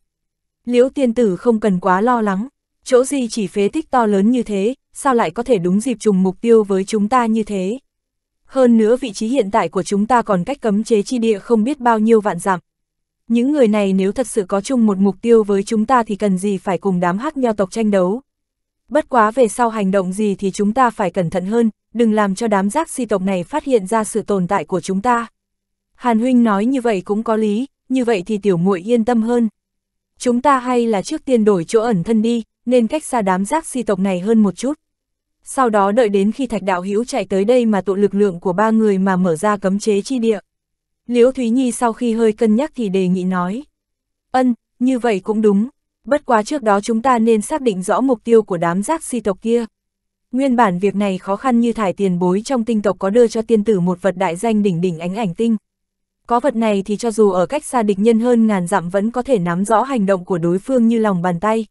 Liễu tiên tử không cần quá lo lắng, chỗ gì chỉ phế tích to lớn như thế, sao lại có thể đúng dịp trùng mục tiêu với chúng ta như thế. Hơn nữa vị trí hiện tại của chúng ta còn cách cấm chế chi địa không biết bao nhiêu vạn dặm những người này nếu thật sự có chung một mục tiêu với chúng ta thì cần gì phải cùng đám hắc nheo tộc tranh đấu. Bất quá về sau hành động gì thì chúng ta phải cẩn thận hơn, đừng làm cho đám giác si tộc này phát hiện ra sự tồn tại của chúng ta. Hàn Huynh nói như vậy cũng có lý, như vậy thì tiểu muội yên tâm hơn. Chúng ta hay là trước tiên đổi chỗ ẩn thân đi, nên cách xa đám giác si tộc này hơn một chút. Sau đó đợi đến khi thạch đạo hữu chạy tới đây mà tụ lực lượng của ba người mà mở ra cấm chế chi địa. Liễu Thúy Nhi sau khi hơi cân nhắc thì đề nghị nói. Ân, như vậy cũng đúng. Bất quá trước đó chúng ta nên xác định rõ mục tiêu của đám giác si tộc kia. Nguyên bản việc này khó khăn như thải tiền bối trong tinh tộc có đưa cho tiên tử một vật đại danh đỉnh đỉnh ánh ảnh tinh. Có vật này thì cho dù ở cách xa địch nhân hơn ngàn dặm vẫn có thể nắm rõ hành động của đối phương như lòng bàn tay.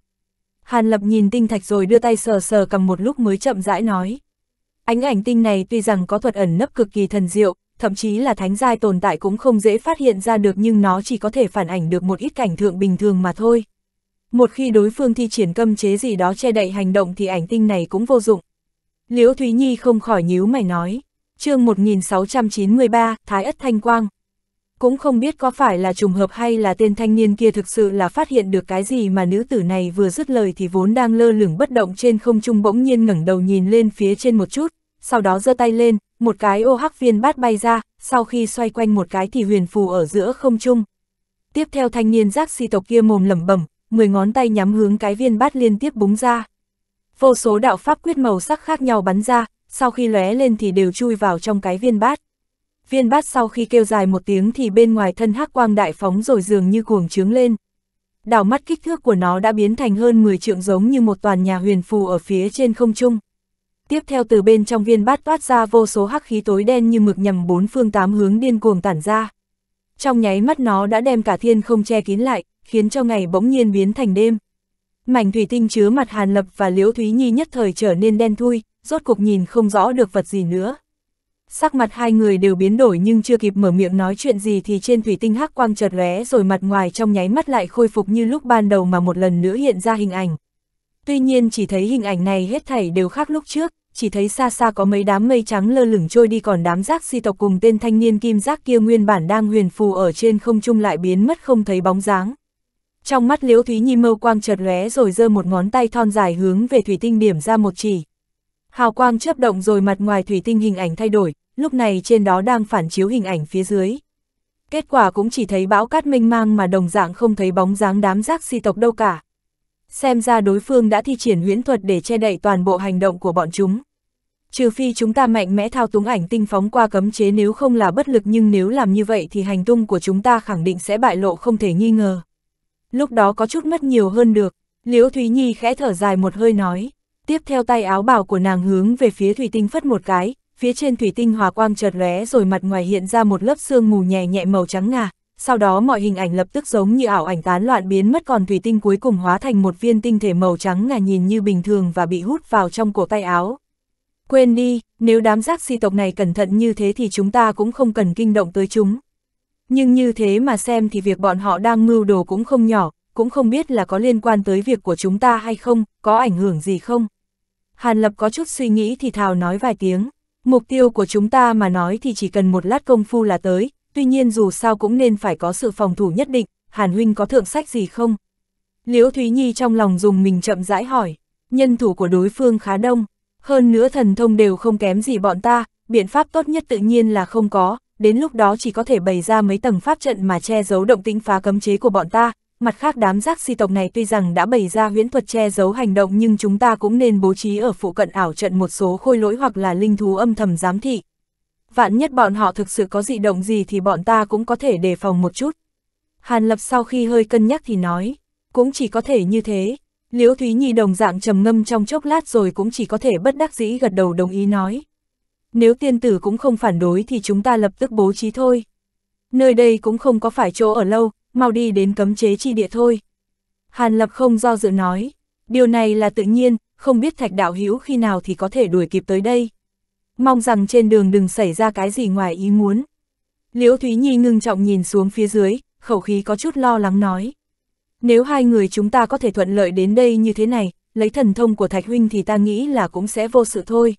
Hàn Lập nhìn tinh thạch rồi đưa tay sờ sờ cầm một lúc mới chậm rãi nói. Ánh ảnh tinh này tuy rằng có thuật ẩn nấp cực kỳ thần diệu, thậm chí là thánh giai tồn tại cũng không dễ phát hiện ra được nhưng nó chỉ có thể phản ảnh được một ít cảnh thượng bình thường mà thôi. Một khi đối phương thi triển cấm chế gì đó che đậy hành động thì ảnh tinh này cũng vô dụng. Liễu Thúy Nhi không khỏi nhíu mày nói, chương 1693, Thái Ất Thanh Quang. Cũng không biết có phải là trùng hợp hay là tên thanh niên kia thực sự là phát hiện được cái gì mà nữ tử này vừa dứt lời thì vốn đang lơ lửng bất động trên không trung bỗng nhiên ngẩng đầu nhìn lên phía trên một chút, sau đó giơ tay lên, một cái ô hắc viên bát bay ra, sau khi xoay quanh một cái thì huyền phù ở giữa không trung. Tiếp theo thanh niên giác si tộc kia mồm lẩm bẩm, mười ngón tay nhắm hướng cái viên bát liên tiếp búng ra. Vô số đạo pháp quyết màu sắc khác nhau bắn ra, sau khi lóe lên thì đều chui vào trong cái viên bát. Viên bát sau khi kêu dài một tiếng thì bên ngoài thân hắc quang đại phóng rồi dường như cuồng trướng lên. Đảo mắt kích thước của nó đã biến thành hơn 10 trượng giống như một toàn nhà huyền phù ở phía trên không trung tiếp theo từ bên trong viên bát toát ra vô số hắc khí tối đen như mực nhằm bốn phương tám hướng điên cuồng tản ra. Trong nháy mắt nó đã đem cả thiên không che kín lại, khiến cho ngày bỗng nhiên biến thành đêm. Mảnh thủy tinh chứa mặt Hàn Lập và Liễu Thúy Nhi nhất thời trở nên đen thui, rốt cuộc nhìn không rõ được vật gì nữa. Sắc mặt hai người đều biến đổi nhưng chưa kịp mở miệng nói chuyện gì thì trên thủy tinh hắc quang chợt lóe rồi mặt ngoài trong nháy mắt lại khôi phục như lúc ban đầu mà một lần nữa hiện ra hình ảnh. Tuy nhiên chỉ thấy hình ảnh này hết thảy đều khác lúc trước, chỉ thấy xa xa có mấy đám mây trắng lơ lửng trôi đi còn đám giác si tộc cùng tên thanh niên kim giác kia nguyên bản đang huyền phù ở trên không trung lại biến mất không thấy bóng dáng. Trong mắt Liễu Thúy Nhi mâu quang chợt lóe rồi giơ một ngón tay thon dài hướng về thủy tinh điểm ra một chỉ. Hào quang chớp động rồi mặt ngoài thủy tinh hình ảnh thay đổi, lúc này trên đó đang phản chiếu hình ảnh phía dưới. Kết quả cũng chỉ thấy bão cát mênh mang mà đồng dạng không thấy bóng dáng đám giác si tộc đâu cả. Xem ra đối phương đã thi triển huyễn thuật để che đậy toàn bộ hành động của bọn chúng. Trừ phi chúng ta mạnh mẽ thao túng ảnh tinh phóng qua cấm chế nếu không là bất lực nhưng nếu làm như vậy thì hành tung của chúng ta khẳng định sẽ bại lộ không thể nghi ngờ. Lúc đó có chút mất nhiều hơn được, Liễu Thúy Nhi khẽ thở dài một hơi nói, tiếp theo tay áo bào của nàng hướng về phía thủy tinh phất một cái, phía trên thủy tinh hòa quang chợt lóe rồi mặt ngoài hiện ra một lớp sương mù nhẹ nhẹ màu trắng ngà, sau đó mọi hình ảnh lập tức giống như ảo ảnh tán loạn biến mất còn thủy tinh cuối cùng hóa thành một viên tinh thể màu trắng ngà nhìn như bình thường và bị hút vào trong cổ tay áo. Quên đi, nếu đám giác si tộc này cẩn thận như thế thì chúng ta cũng không cần kinh động tới chúng. Nhưng như thế mà xem thì việc bọn họ đang mưu đồ cũng không nhỏ, cũng không biết là có liên quan tới việc của chúng ta hay không, có ảnh hưởng gì không. Hàn Lập có chút suy nghĩ thì thào nói vài tiếng, mục tiêu của chúng ta mà nói thì chỉ cần một lát công phu là tới, tuy nhiên dù sao cũng nên phải có sự phòng thủ nhất định, Hàn Huynh có thượng sách gì không? Liễu Thúy Nhi trong lòng dùng mình chậm rãi hỏi, nhân thủ của đối phương khá đông, hơn nữa thần thông đều không kém gì bọn ta, biện pháp tốt nhất tự nhiên là không có, đến lúc đó chỉ có thể bày ra mấy tầng pháp trận mà che giấu động tĩnh phá cấm chế của bọn ta, mặt khác đám giác si tộc này tuy rằng đã bày ra huyễn thuật che giấu hành động nhưng chúng ta cũng nên bố trí ở phụ cận ảo trận một số khôi lỗi hoặc là linh thú âm thầm giám thị, vạn nhất bọn họ thực sự có dị động gì thì bọn ta cũng có thể đề phòng một chút. Hàn Lập sau khi hơi cân nhắc thì nói, cũng chỉ có thể như thế. Liễu Thúy Nhi đồng dạng trầm ngâm trong chốc lát rồi cũng chỉ có thể bất đắc dĩ gật đầu đồng ý nói. Nếu tiên tử cũng không phản đối thì chúng ta lập tức bố trí thôi. Nơi đây cũng không có phải chỗ ở lâu, mau đi đến cấm chế chi địa thôi. Hàn Lập không do dự nói, điều này là tự nhiên, không biết thạch đạo hữu khi nào thì có thể đuổi kịp tới đây mong rằng trên đường đừng xảy ra cái gì ngoài ý muốn. Liễu Thúy Nhi ngưng trọng nhìn xuống phía dưới, khẩu khí có chút lo lắng nói. Nếu hai người chúng ta có thể thuận lợi đến đây như thế này, lấy thần thông của Thạch Huynh thì ta nghĩ là cũng sẽ vô sự thôi.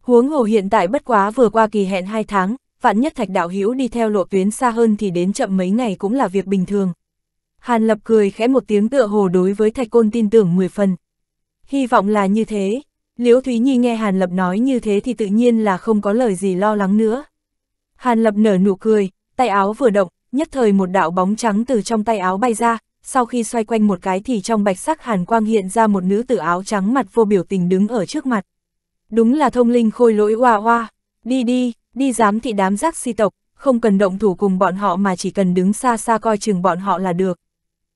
Huống hồ hiện tại bất quá vừa qua kỳ hẹn hai tháng, vạn nhất Thạch Đạo Hữu đi theo lộ tuyến xa hơn thì đến chậm mấy ngày cũng là việc bình thường. Hàn Lập cười khẽ một tiếng tựa hồ đối với Thạch Côn tin tưởng 10 phần. Hy vọng là như thế. Liễu Thúy Nhi nghe Hàn Lập nói như thế thì tự nhiên là không có lời gì lo lắng nữa. Hàn Lập nở nụ cười, tay áo vừa động, nhất thời một đạo bóng trắng từ trong tay áo bay ra, sau khi xoay quanh một cái thì trong bạch sắc Hàn Quang hiện ra một nữ tử áo trắng mặt vô biểu tình đứng ở trước mặt. Đúng là thông linh khôi lỗi hoa hoa, đi đi, đi dám thị đám giác si tộc, không cần động thủ cùng bọn họ mà chỉ cần đứng xa xa coi chừng bọn họ là được.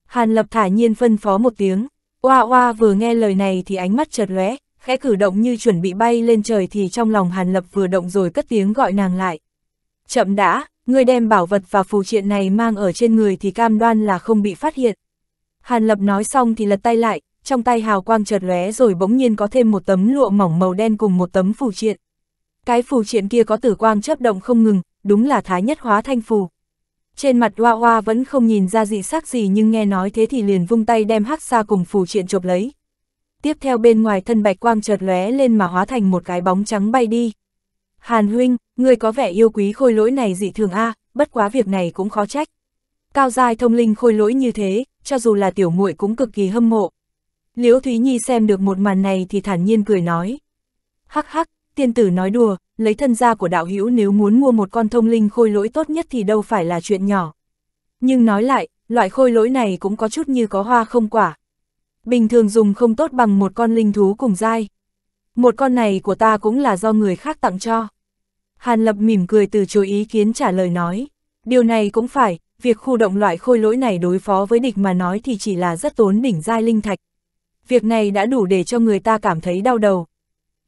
Hàn Lập thả nhiên phân phó một tiếng, hoa hoa vừa nghe lời này thì ánh mắt chợt lóe, khẽ cử động như chuẩn bị bay lên trời thì trong lòng Hàn Lập vừa động rồi cất tiếng gọi nàng lại. Chậm đã, ngươi đem bảo vật và phù triện này mang ở trên người thì cam đoan là không bị phát hiện. Hàn Lập nói xong thì lật tay lại, trong tay hào quang chợt lóe rồi bỗng nhiên có thêm một tấm lụa mỏng màu đen cùng một tấm phù triện. Cái phù triện kia có tử quang chớp động không ngừng, đúng là thái nhất hóa thanh phù. Trên mặt Hoa Hoa vẫn không nhìn ra dị sắc gì nhưng nghe nói thế thì liền vung tay đem hắc xa cùng phù triện chộp lấy tiếp theo bên ngoài thân bạch quang chợt lóe lên mà hóa thành một cái bóng trắng bay đi. Hàn huynh, người có vẻ yêu quý khôi lỗi này dị thường a, à, bất quá việc này cũng khó trách. Cao dài thông linh khôi lỗi như thế, cho dù là tiểu muội cũng cực kỳ hâm mộ. Liễu Thúy Nhi xem được một màn này thì thản nhiên cười nói. Hắc hắc, tiên tử nói đùa, lấy thân gia của đạo hữu nếu muốn mua một con thông linh khôi lỗi tốt nhất thì đâu phải là chuyện nhỏ. Nhưng nói lại, loại khôi lỗi này cũng có chút như có hoa không quả, bình thường dùng không tốt bằng một con linh thú cùng dai. Một con này của ta cũng là do người khác tặng cho. Hàn Lập mỉm cười từ chối ý kiến trả lời nói. Điều này cũng phải, việc khu động loại khôi lỗi này đối phó với địch mà nói thì chỉ là rất tốn đỉnh giai linh thạch. Việc này đã đủ để cho người ta cảm thấy đau đầu.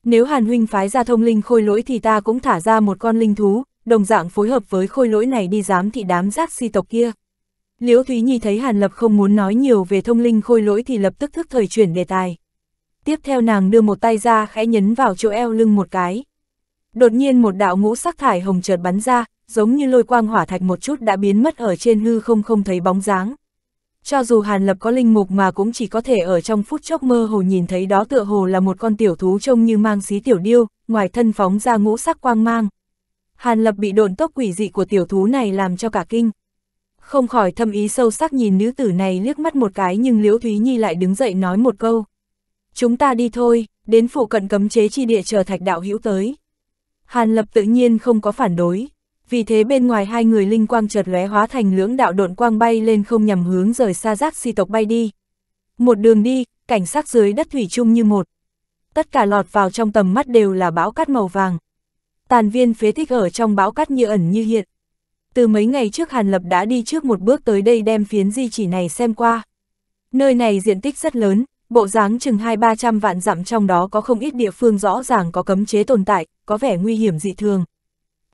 Nếu Hàn Huynh phái ra thông linh khôi lỗi thì ta cũng thả ra một con linh thú, đồng dạng phối hợp với khôi lỗi này đi giám thị đám giác si tộc kia. Liễu Thúy Nhi thấy Hàn Lập không muốn nói nhiều về thông linh khôi lỗi thì lập tức thức thời chuyển đề tài. Tiếp theo nàng đưa một tay ra khẽ nhấn vào chỗ eo lưng một cái. Đột nhiên một đạo ngũ sắc thải hồng chợt bắn ra, giống như lôi quang hỏa thạch một chút đã biến mất ở trên hư không không thấy bóng dáng. Cho dù Hàn Lập có linh mục mà cũng chỉ có thể ở trong phút chốc mơ hồ nhìn thấy đó tựa hồ là một con tiểu thú trông như mang xí tiểu điêu, ngoài thân phóng ra ngũ sắc quang mang. Hàn Lập bị độn tốc quỷ dị của tiểu thú này làm cho cả kinh không khỏi thâm ý sâu sắc nhìn nữ tử này liếc mắt một cái nhưng Liễu Thúy Nhi lại đứng dậy nói một câu. Chúng ta đi thôi, đến phụ cận cấm chế chi địa chờ thạch đạo hữu tới. Hàn Lập tự nhiên không có phản đối, vì thế bên ngoài hai người linh quang chợt lóe hóa thành lưỡng đạo độn quang bay lên không nhằm hướng rời xa rác si tộc bay đi. Một đường đi, cảnh sắc dưới đất thủy chung như một. Tất cả lọt vào trong tầm mắt đều là bão cát màu vàng. Tàn viên phế tích ở trong bão cát như ẩn như hiện từ mấy ngày trước Hàn Lập đã đi trước một bước tới đây đem phiến di chỉ này xem qua. Nơi này diện tích rất lớn, bộ dáng chừng hai ba trăm vạn dặm trong đó có không ít địa phương rõ ràng có cấm chế tồn tại, có vẻ nguy hiểm dị thường.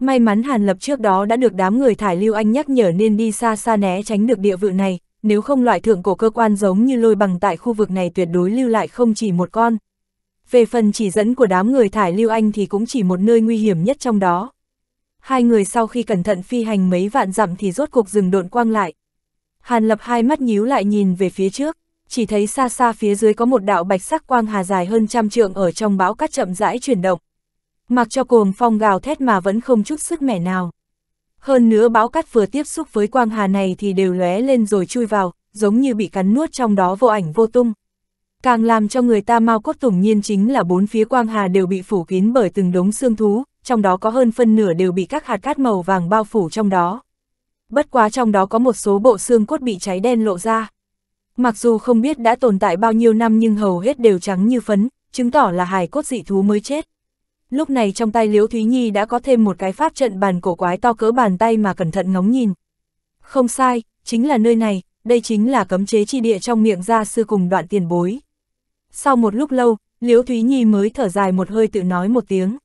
May mắn Hàn Lập trước đó đã được đám người thải lưu anh nhắc nhở nên đi xa xa né tránh được địa vự này, nếu không loại thượng cổ cơ quan giống như lôi bằng tại khu vực này tuyệt đối lưu lại không chỉ một con. Về phần chỉ dẫn của đám người thải lưu anh thì cũng chỉ một nơi nguy hiểm nhất trong đó hai người sau khi cẩn thận phi hành mấy vạn dặm thì rốt cuộc dừng độn quang lại. Hàn lập hai mắt nhíu lại nhìn về phía trước, chỉ thấy xa xa phía dưới có một đạo bạch sắc quang hà dài hơn trăm trượng ở trong bão cát chậm rãi chuyển động. Mặc cho cuồng phong gào thét mà vẫn không chút sức mẻ nào. Hơn nữa bão cát vừa tiếp xúc với quang hà này thì đều lóe lên rồi chui vào, giống như bị cắn nuốt trong đó vô ảnh vô tung. Càng làm cho người ta mau cốt tủng nhiên chính là bốn phía quang hà đều bị phủ kín bởi từng đống xương thú, trong đó có hơn phân nửa đều bị các hạt cát màu vàng bao phủ trong đó. Bất quá trong đó có một số bộ xương cốt bị cháy đen lộ ra. Mặc dù không biết đã tồn tại bao nhiêu năm nhưng hầu hết đều trắng như phấn, chứng tỏ là hài cốt dị thú mới chết. Lúc này trong tay Liễu Thúy Nhi đã có thêm một cái pháp trận bàn cổ quái to cỡ bàn tay mà cẩn thận ngóng nhìn. Không sai, chính là nơi này, đây chính là cấm chế chi địa trong miệng gia sư cùng đoạn tiền bối. Sau một lúc lâu, Liễu Thúy Nhi mới thở dài một hơi tự nói một tiếng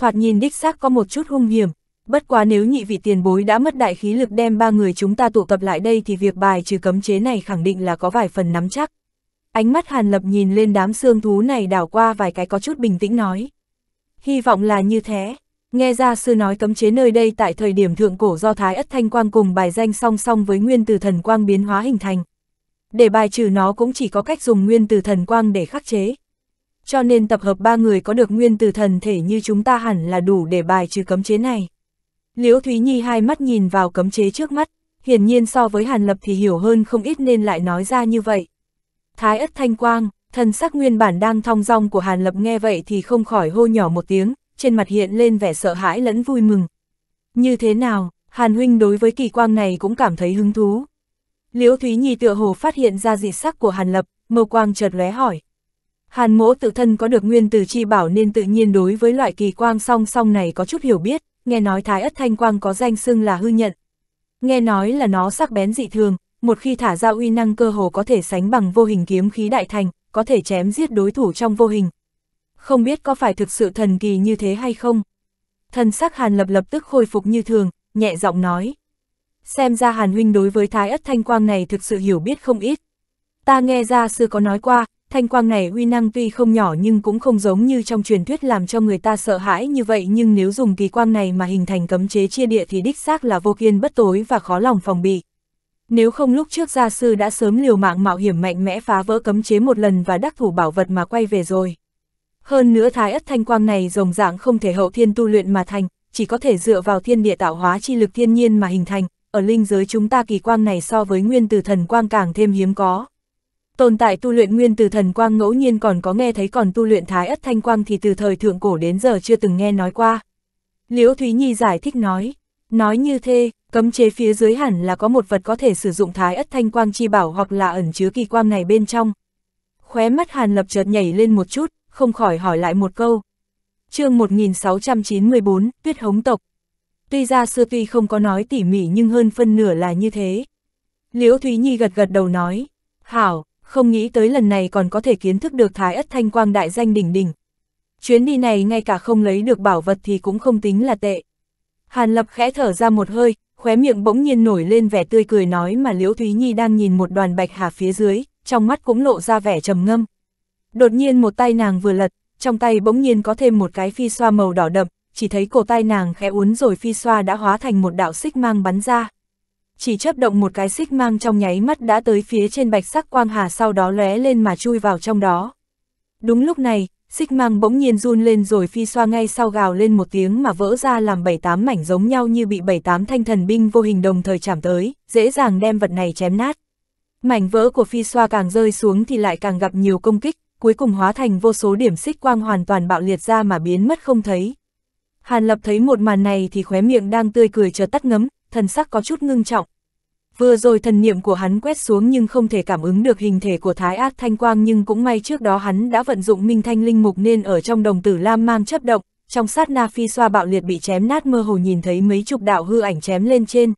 thoạt nhìn đích xác có một chút hung hiểm. Bất quá nếu nhị vị tiền bối đã mất đại khí lực đem ba người chúng ta tụ tập lại đây thì việc bài trừ cấm chế này khẳng định là có vài phần nắm chắc. Ánh mắt Hàn Lập nhìn lên đám xương thú này đảo qua vài cái có chút bình tĩnh nói. Hy vọng là như thế. Nghe ra sư nói cấm chế nơi đây tại thời điểm thượng cổ do Thái Ất Thanh Quang cùng bài danh song song với nguyên từ thần quang biến hóa hình thành. Để bài trừ nó cũng chỉ có cách dùng nguyên từ thần quang để khắc chế, cho nên tập hợp ba người có được nguyên từ thần thể như chúng ta hẳn là đủ để bài trừ cấm chế này. Liễu Thúy Nhi hai mắt nhìn vào cấm chế trước mắt, hiển nhiên so với Hàn Lập thì hiểu hơn không ít nên lại nói ra như vậy. Thái ất thanh quang, thần sắc nguyên bản đang thong dong của Hàn Lập nghe vậy thì không khỏi hô nhỏ một tiếng, trên mặt hiện lên vẻ sợ hãi lẫn vui mừng. Như thế nào, Hàn Huynh đối với kỳ quang này cũng cảm thấy hứng thú. Liễu Thúy Nhi tựa hồ phát hiện ra dị sắc của Hàn Lập, mâu quang chợt lóe hỏi. Hàn mỗ tự thân có được nguyên tử chi bảo nên tự nhiên đối với loại kỳ quang song song này có chút hiểu biết, nghe nói thái ất thanh quang có danh xưng là hư nhận. Nghe nói là nó sắc bén dị thường, một khi thả ra uy năng cơ hồ có thể sánh bằng vô hình kiếm khí đại thành, có thể chém giết đối thủ trong vô hình. Không biết có phải thực sự thần kỳ như thế hay không? Thần sắc Hàn lập lập tức khôi phục như thường, nhẹ giọng nói. Xem ra Hàn huynh đối với thái ất thanh quang này thực sự hiểu biết không ít. Ta nghe ra sư có nói qua, thanh quang này uy năng tuy không nhỏ nhưng cũng không giống như trong truyền thuyết làm cho người ta sợ hãi như vậy nhưng nếu dùng kỳ quang này mà hình thành cấm chế chia địa thì đích xác là vô kiên bất tối và khó lòng phòng bị. Nếu không lúc trước gia sư đã sớm liều mạng mạo hiểm mạnh mẽ phá vỡ cấm chế một lần và đắc thủ bảo vật mà quay về rồi. Hơn nữa thái ất thanh quang này rồng dạng không thể hậu thiên tu luyện mà thành, chỉ có thể dựa vào thiên địa tạo hóa chi lực thiên nhiên mà hình thành, ở linh giới chúng ta kỳ quang này so với nguyên từ thần quang càng thêm hiếm có. Tồn tại tu luyện nguyên từ thần quang ngẫu nhiên còn có nghe thấy còn tu luyện thái ất thanh quang thì từ thời thượng cổ đến giờ chưa từng nghe nói qua. Liễu Thúy Nhi giải thích nói, nói như thế, cấm chế phía dưới hẳn là có một vật có thể sử dụng thái ất thanh quang chi bảo hoặc là ẩn chứa kỳ quang này bên trong. Khóe mắt Hàn Lập chợt nhảy lên một chút, không khỏi hỏi lại một câu. chương 1694, Tuyết Hống Tộc. Tuy ra xưa tuy không có nói tỉ mỉ nhưng hơn phân nửa là như thế. Liễu Thúy Nhi gật gật đầu nói, Hảo, không nghĩ tới lần này còn có thể kiến thức được Thái Ất Thanh Quang đại danh đỉnh đỉnh. Chuyến đi này ngay cả không lấy được bảo vật thì cũng không tính là tệ. Hàn Lập khẽ thở ra một hơi, khóe miệng bỗng nhiên nổi lên vẻ tươi cười nói mà Liễu Thúy Nhi đang nhìn một đoàn bạch hà phía dưới, trong mắt cũng lộ ra vẻ trầm ngâm. Đột nhiên một tay nàng vừa lật, trong tay bỗng nhiên có thêm một cái phi xoa màu đỏ đậm, chỉ thấy cổ tay nàng khẽ uốn rồi phi xoa đã hóa thành một đạo xích mang bắn ra chỉ chớp động một cái xích mang trong nháy mắt đã tới phía trên bạch sắc quang hà sau đó lóe lên mà chui vào trong đó. Đúng lúc này, xích mang bỗng nhiên run lên rồi phi xoa ngay sau gào lên một tiếng mà vỡ ra làm bảy tám mảnh giống nhau như bị bảy tám thanh thần binh vô hình đồng thời chạm tới, dễ dàng đem vật này chém nát. Mảnh vỡ của phi xoa càng rơi xuống thì lại càng gặp nhiều công kích, cuối cùng hóa thành vô số điểm xích quang hoàn toàn bạo liệt ra mà biến mất không thấy. Hàn Lập thấy một màn này thì khóe miệng đang tươi cười chờ tắt ngấm, thần sắc có chút ngưng trọng. Vừa rồi thần niệm của hắn quét xuống nhưng không thể cảm ứng được hình thể của thái ác thanh quang nhưng cũng may trước đó hắn đã vận dụng minh thanh linh mục nên ở trong đồng tử lam mang chấp động, trong sát na phi xoa bạo liệt bị chém nát mơ hồ nhìn thấy mấy chục đạo hư ảnh chém lên trên.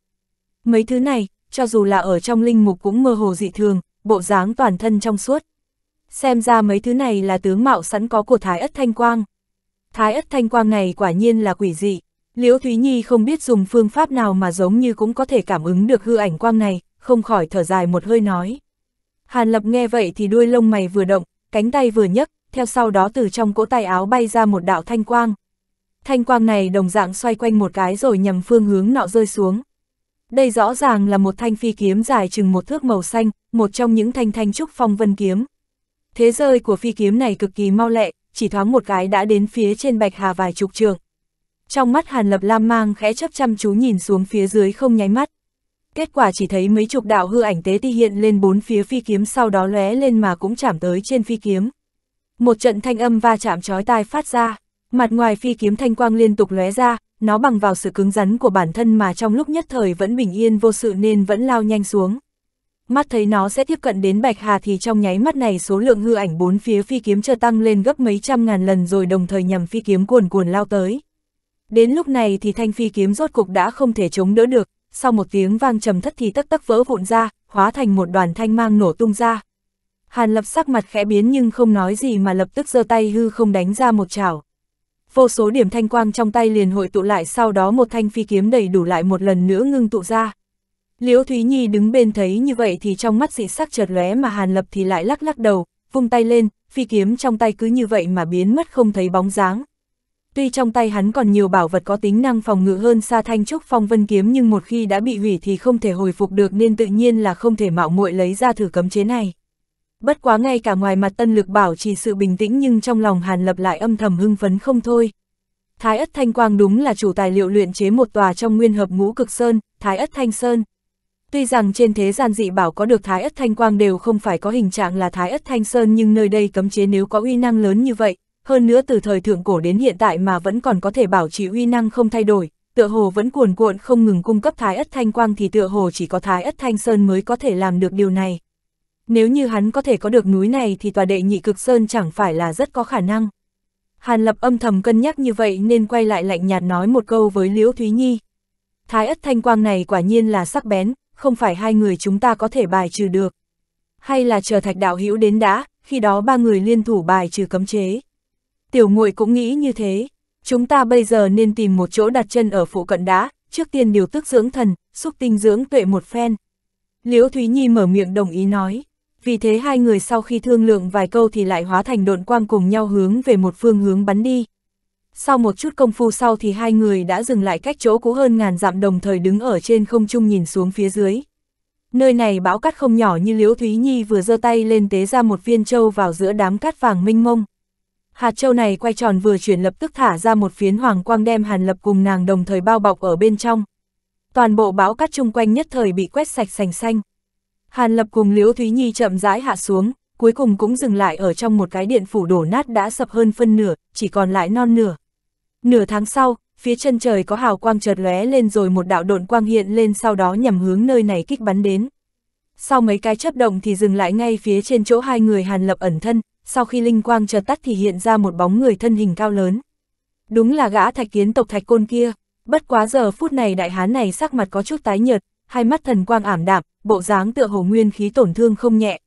Mấy thứ này, cho dù là ở trong linh mục cũng mơ hồ dị thường, bộ dáng toàn thân trong suốt. Xem ra mấy thứ này là tướng mạo sẵn có của thái ất thanh quang. Thái ất thanh quang này quả nhiên là quỷ dị. Liễu Thúy Nhi không biết dùng phương pháp nào mà giống như cũng có thể cảm ứng được hư ảnh quang này, không khỏi thở dài một hơi nói. Hàn Lập nghe vậy thì đuôi lông mày vừa động, cánh tay vừa nhấc, theo sau đó từ trong cỗ tay áo bay ra một đạo thanh quang. Thanh quang này đồng dạng xoay quanh một cái rồi nhằm phương hướng nọ rơi xuống. Đây rõ ràng là một thanh phi kiếm dài chừng một thước màu xanh, một trong những thanh thanh trúc phong vân kiếm. Thế rơi của phi kiếm này cực kỳ mau lẹ, chỉ thoáng một cái đã đến phía trên bạch hà vài chục trường, trong mắt Hàn Lập Lam mang khẽ chấp chăm chú nhìn xuống phía dưới không nháy mắt. Kết quả chỉ thấy mấy chục đạo hư ảnh tế ti hiện lên bốn phía phi kiếm sau đó lóe lên mà cũng chạm tới trên phi kiếm. Một trận thanh âm va chạm chói tai phát ra, mặt ngoài phi kiếm thanh quang liên tục lóe ra, nó bằng vào sự cứng rắn của bản thân mà trong lúc nhất thời vẫn bình yên vô sự nên vẫn lao nhanh xuống. Mắt thấy nó sẽ tiếp cận đến Bạch Hà thì trong nháy mắt này số lượng hư ảnh bốn phía phi kiếm chưa tăng lên gấp mấy trăm ngàn lần rồi đồng thời nhằm phi kiếm cuồn cuồn lao tới. Đến lúc này thì thanh phi kiếm rốt cục đã không thể chống đỡ được, sau một tiếng vang trầm thất thì tắc tắc vỡ vụn ra, hóa thành một đoàn thanh mang nổ tung ra. Hàn lập sắc mặt khẽ biến nhưng không nói gì mà lập tức giơ tay hư không đánh ra một chảo. Vô số điểm thanh quang trong tay liền hội tụ lại sau đó một thanh phi kiếm đầy đủ lại một lần nữa ngưng tụ ra. Liễu Thúy Nhi đứng bên thấy như vậy thì trong mắt dị sắc chợt lóe mà Hàn Lập thì lại lắc lắc đầu, vung tay lên, phi kiếm trong tay cứ như vậy mà biến mất không thấy bóng dáng. Tuy trong tay hắn còn nhiều bảo vật có tính năng phòng ngự hơn xa thanh trúc phong vân kiếm nhưng một khi đã bị hủy thì không thể hồi phục được nên tự nhiên là không thể mạo muội lấy ra thử cấm chế này. Bất quá ngay cả ngoài mặt tân lực bảo chỉ sự bình tĩnh nhưng trong lòng hàn lập lại âm thầm hưng phấn không thôi. Thái ất thanh quang đúng là chủ tài liệu luyện chế một tòa trong nguyên hợp ngũ cực sơn, thái ất thanh sơn. Tuy rằng trên thế gian dị bảo có được thái ất thanh quang đều không phải có hình trạng là thái ất thanh sơn nhưng nơi đây cấm chế nếu có uy năng lớn như vậy, hơn nữa từ thời thượng cổ đến hiện tại mà vẫn còn có thể bảo trì uy năng không thay đổi, tựa hồ vẫn cuồn cuộn không ngừng cung cấp thái ất thanh quang thì tựa hồ chỉ có thái ất thanh sơn mới có thể làm được điều này. Nếu như hắn có thể có được núi này thì tòa đệ nhị cực sơn chẳng phải là rất có khả năng. Hàn lập âm thầm cân nhắc như vậy nên quay lại lạnh nhạt nói một câu với Liễu Thúy Nhi. Thái ất thanh quang này quả nhiên là sắc bén, không phải hai người chúng ta có thể bài trừ được. Hay là chờ thạch đạo hữu đến đã, khi đó ba người liên thủ bài trừ cấm chế. Tiểu muội cũng nghĩ như thế, chúng ta bây giờ nên tìm một chỗ đặt chân ở phụ cận đá, trước tiên điều tức dưỡng thần, xúc tinh dưỡng tuệ một phen. Liễu Thúy Nhi mở miệng đồng ý nói, vì thế hai người sau khi thương lượng vài câu thì lại hóa thành độn quang cùng nhau hướng về một phương hướng bắn đi. Sau một chút công phu sau thì hai người đã dừng lại cách chỗ cũ hơn ngàn dặm đồng thời đứng ở trên không trung nhìn xuống phía dưới. Nơi này bão cát không nhỏ như Liễu Thúy Nhi vừa giơ tay lên tế ra một viên châu vào giữa đám cát vàng minh mông hạt châu này quay tròn vừa chuyển lập tức thả ra một phiến hoàng quang đem Hàn Lập cùng nàng đồng thời bao bọc ở bên trong. Toàn bộ bão cát chung quanh nhất thời bị quét sạch sành xanh. Hàn Lập cùng Liễu Thúy Nhi chậm rãi hạ xuống, cuối cùng cũng dừng lại ở trong một cái điện phủ đổ nát đã sập hơn phân nửa, chỉ còn lại non nửa. Nửa tháng sau, phía chân trời có hào quang chợt lóe lên rồi một đạo độn quang hiện lên sau đó nhằm hướng nơi này kích bắn đến. Sau mấy cái chấp động thì dừng lại ngay phía trên chỗ hai người Hàn Lập ẩn thân, sau khi linh quang chợt tắt thì hiện ra một bóng người thân hình cao lớn. Đúng là gã thạch kiến tộc thạch côn kia, bất quá giờ phút này đại hán này sắc mặt có chút tái nhợt, hai mắt thần quang ảm đạm, bộ dáng tựa hồ nguyên khí tổn thương không nhẹ.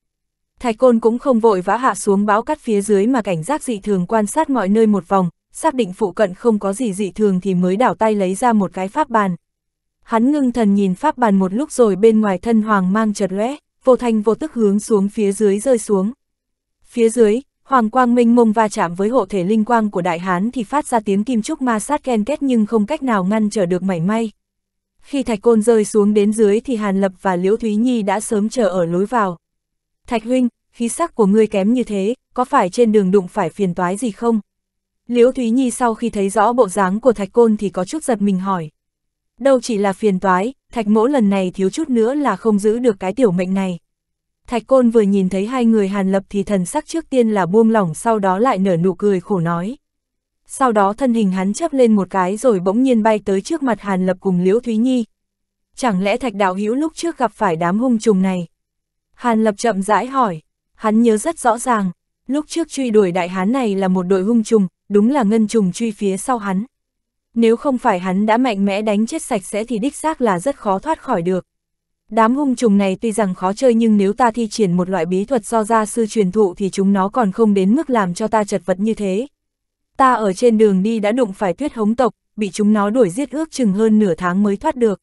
Thạch côn cũng không vội vã hạ xuống báo cắt phía dưới mà cảnh giác dị thường quan sát mọi nơi một vòng, xác định phụ cận không có gì dị thường thì mới đảo tay lấy ra một cái pháp bàn. Hắn ngưng thần nhìn pháp bàn một lúc rồi bên ngoài thân hoàng mang chợt lóe, vô thanh vô tức hướng xuống phía dưới rơi xuống. Phía dưới, hoàng quang minh mông va chạm với hộ thể linh quang của đại hán thì phát ra tiếng kim trúc ma sát ken kết nhưng không cách nào ngăn trở được mảy may. Khi thạch côn rơi xuống đến dưới thì Hàn Lập và Liễu Thúy Nhi đã sớm chờ ở lối vào. Thạch huynh, khí sắc của ngươi kém như thế, có phải trên đường đụng phải phiền toái gì không? Liễu Thúy Nhi sau khi thấy rõ bộ dáng của thạch côn thì có chút giật mình hỏi. Đâu chỉ là phiền toái, thạch mỗ lần này thiếu chút nữa là không giữ được cái tiểu mệnh này. Thạch Côn vừa nhìn thấy hai người Hàn Lập thì thần sắc trước tiên là buông lỏng sau đó lại nở nụ cười khổ nói. Sau đó thân hình hắn chấp lên một cái rồi bỗng nhiên bay tới trước mặt Hàn Lập cùng Liễu Thúy Nhi. Chẳng lẽ Thạch Đạo Hữu lúc trước gặp phải đám hung trùng này? Hàn Lập chậm rãi hỏi, hắn nhớ rất rõ ràng, lúc trước truy đuổi đại hán này là một đội hung trùng, đúng là ngân trùng truy phía sau hắn. Nếu không phải hắn đã mạnh mẽ đánh chết sạch sẽ thì đích xác là rất khó thoát khỏi được. Đám hung trùng này tuy rằng khó chơi nhưng nếu ta thi triển một loại bí thuật do gia sư truyền thụ thì chúng nó còn không đến mức làm cho ta chật vật như thế. Ta ở trên đường đi đã đụng phải tuyết hống tộc, bị chúng nó đuổi giết ước chừng hơn nửa tháng mới thoát được.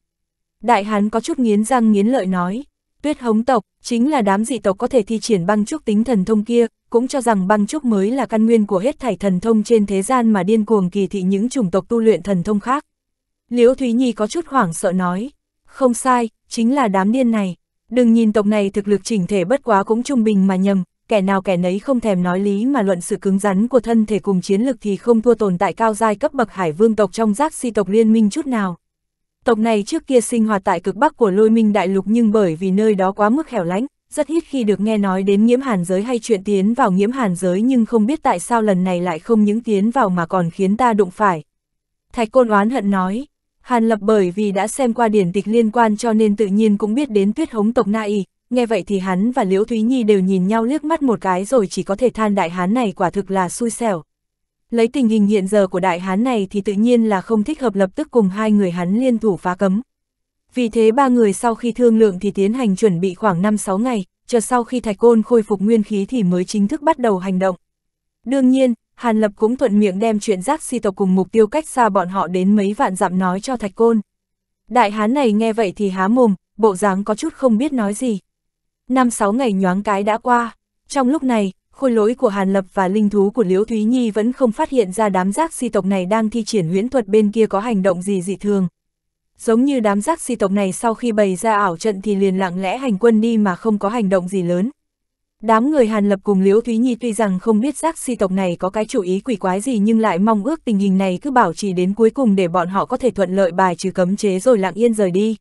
Đại hán có chút nghiến răng nghiến lợi nói, tuyết hống tộc chính là đám dị tộc có thể thi triển băng trúc tính thần thông kia, cũng cho rằng băng trúc mới là căn nguyên của hết thảy thần thông trên thế gian mà điên cuồng kỳ thị những chủng tộc tu luyện thần thông khác. Liễu Thúy Nhi có chút hoảng sợ nói, không sai, chính là đám điên này. Đừng nhìn tộc này thực lực chỉnh thể bất quá cũng trung bình mà nhầm, kẻ nào kẻ nấy không thèm nói lý mà luận sự cứng rắn của thân thể cùng chiến lực thì không thua tồn tại cao giai cấp bậc hải vương tộc trong giác si tộc liên minh chút nào. Tộc này trước kia sinh hoạt tại cực bắc của lôi minh đại lục nhưng bởi vì nơi đó quá mức hẻo lánh, rất ít khi được nghe nói đến nhiễm hàn giới hay chuyện tiến vào nhiễm hàn giới nhưng không biết tại sao lần này lại không những tiến vào mà còn khiến ta đụng phải. Thạch côn oán hận nói, Hàn Lập bởi vì đã xem qua điển tịch liên quan cho nên tự nhiên cũng biết đến tuyết hống tộc Na Y, nghe vậy thì hắn và Liễu Thúy Nhi đều nhìn nhau liếc mắt một cái rồi chỉ có thể than đại hán này quả thực là xui xẻo. Lấy tình hình hiện giờ của đại hán này thì tự nhiên là không thích hợp lập tức cùng hai người hắn liên thủ phá cấm. Vì thế ba người sau khi thương lượng thì tiến hành chuẩn bị khoảng 5-6 ngày, chờ sau khi thạch côn khôi phục nguyên khí thì mới chính thức bắt đầu hành động. Đương nhiên, Hàn Lập cũng thuận miệng đem chuyện giác si tộc cùng mục tiêu cách xa bọn họ đến mấy vạn dặm nói cho Thạch Côn. Đại hán này nghe vậy thì há mồm, bộ dáng có chút không biết nói gì. Năm sáu ngày nhoáng cái đã qua, trong lúc này, khôi lỗi của Hàn Lập và linh thú của Liễu Thúy Nhi vẫn không phát hiện ra đám giác si tộc này đang thi triển huyễn thuật bên kia có hành động gì dị thường. Giống như đám giác si tộc này sau khi bày ra ảo trận thì liền lặng lẽ hành quân đi mà không có hành động gì lớn. Đám người Hàn Lập cùng Liễu Thúy Nhi tuy rằng không biết giác si tộc này có cái chủ ý quỷ quái gì nhưng lại mong ước tình hình này cứ bảo trì đến cuối cùng để bọn họ có thể thuận lợi bài trừ cấm chế rồi lặng yên rời đi.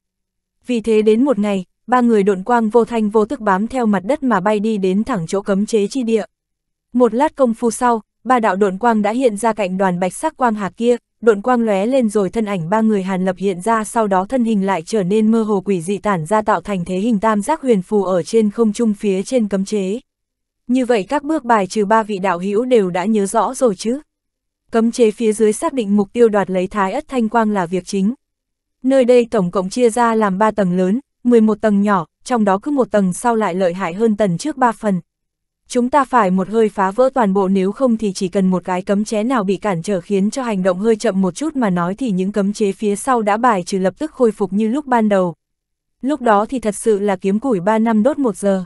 Vì thế đến một ngày, ba người độn quang vô thanh vô tức bám theo mặt đất mà bay đi đến thẳng chỗ cấm chế chi địa. Một lát công phu sau, ba đạo độn quang đã hiện ra cạnh đoàn bạch sắc quang hà kia, độn quang lóe lên rồi thân ảnh ba người Hàn Lập hiện ra sau đó thân hình lại trở nên mơ hồ quỷ dị tản ra tạo thành thế hình tam giác huyền phù ở trên không trung phía trên cấm chế. Như vậy các bước bài trừ ba vị đạo hữu đều đã nhớ rõ rồi chứ. Cấm chế phía dưới xác định mục tiêu đoạt lấy thái ất thanh quang là việc chính. Nơi đây tổng cộng chia ra làm ba tầng lớn, 11 tầng nhỏ, trong đó cứ một tầng sau lại lợi hại hơn tầng trước ba phần chúng ta phải một hơi phá vỡ toàn bộ nếu không thì chỉ cần một cái cấm chế nào bị cản trở khiến cho hành động hơi chậm một chút mà nói thì những cấm chế phía sau đã bài trừ lập tức khôi phục như lúc ban đầu. Lúc đó thì thật sự là kiếm củi 3 năm đốt 1 giờ.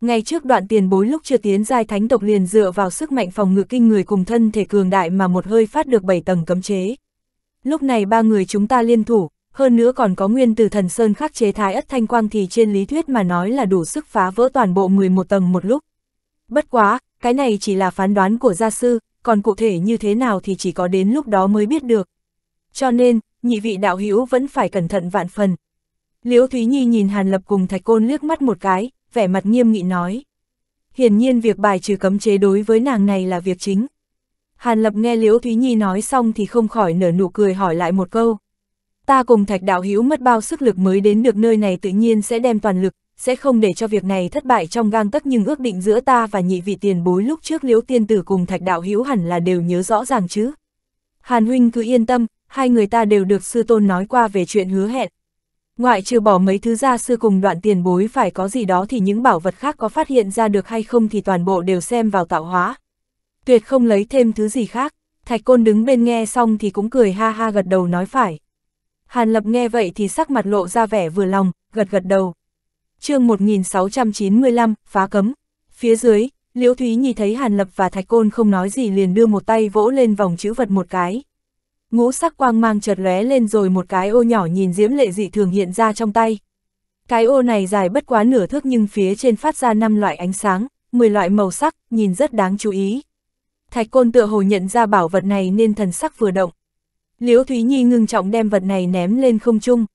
Ngay trước đoạn tiền bối lúc chưa tiến giai thánh tộc liền dựa vào sức mạnh phòng ngự kinh người cùng thân thể cường đại mà một hơi phát được 7 tầng cấm chế. Lúc này ba người chúng ta liên thủ, hơn nữa còn có nguyên từ thần sơn khắc chế thái ất thanh quang thì trên lý thuyết mà nói là đủ sức phá vỡ toàn bộ 11 tầng một lúc. Bất quá, cái này chỉ là phán đoán của gia sư, còn cụ thể như thế nào thì chỉ có đến lúc đó mới biết được. Cho nên, nhị vị đạo hữu vẫn phải cẩn thận vạn phần. Liễu Thúy Nhi nhìn Hàn Lập cùng Thạch Côn liếc mắt một cái, vẻ mặt nghiêm nghị nói. Hiển nhiên việc bài trừ cấm chế đối với nàng này là việc chính. Hàn Lập nghe Liễu Thúy Nhi nói xong thì không khỏi nở nụ cười hỏi lại một câu. Ta cùng Thạch Đạo Hữu mất bao sức lực mới đến được nơi này tự nhiên sẽ đem toàn lực, sẽ không để cho việc này thất bại trong gang tấc nhưng ước định giữa ta và nhị vị tiền bối lúc trước liễu tiên tử cùng thạch đạo hữu hẳn là đều nhớ rõ ràng chứ. Hàn huynh cứ yên tâm, hai người ta đều được sư tôn nói qua về chuyện hứa hẹn. Ngoại trừ bỏ mấy thứ ra sư cùng đoạn tiền bối phải có gì đó thì những bảo vật khác có phát hiện ra được hay không thì toàn bộ đều xem vào tạo hóa. Tuyệt không lấy thêm thứ gì khác, thạch côn đứng bên nghe xong thì cũng cười ha ha gật đầu nói phải. Hàn lập nghe vậy thì sắc mặt lộ ra vẻ vừa lòng, gật gật đầu chương 1695, phá cấm. Phía dưới, Liễu Thúy Nhi thấy Hàn Lập và Thạch Côn không nói gì liền đưa một tay vỗ lên vòng chữ vật một cái. Ngũ sắc quang mang chợt lóe lên rồi một cái ô nhỏ nhìn diễm lệ dị thường hiện ra trong tay. Cái ô này dài bất quá nửa thước nhưng phía trên phát ra năm loại ánh sáng, 10 loại màu sắc, nhìn rất đáng chú ý. Thạch Côn tựa hồ nhận ra bảo vật này nên thần sắc vừa động. Liễu Thúy Nhi ngưng trọng đem vật này ném lên không trung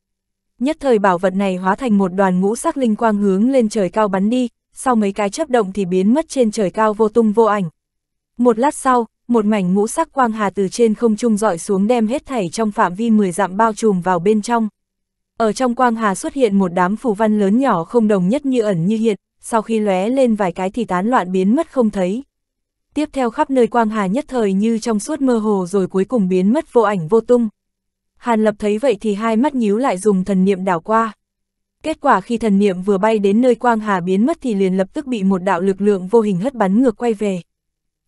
nhất thời bảo vật này hóa thành một đoàn ngũ sắc linh quang hướng lên trời cao bắn đi, sau mấy cái chấp động thì biến mất trên trời cao vô tung vô ảnh. Một lát sau, một mảnh ngũ sắc quang hà từ trên không trung dọi xuống đem hết thảy trong phạm vi 10 dặm bao trùm vào bên trong. Ở trong quang hà xuất hiện một đám phù văn lớn nhỏ không đồng nhất như ẩn như hiện, sau khi lóe lên vài cái thì tán loạn biến mất không thấy. Tiếp theo khắp nơi quang hà nhất thời như trong suốt mơ hồ rồi cuối cùng biến mất vô ảnh vô tung. Hàn Lập thấy vậy thì hai mắt nhíu lại dùng thần niệm đảo qua. Kết quả khi thần niệm vừa bay đến nơi Quang Hà biến mất thì liền lập tức bị một đạo lực lượng vô hình hất bắn ngược quay về.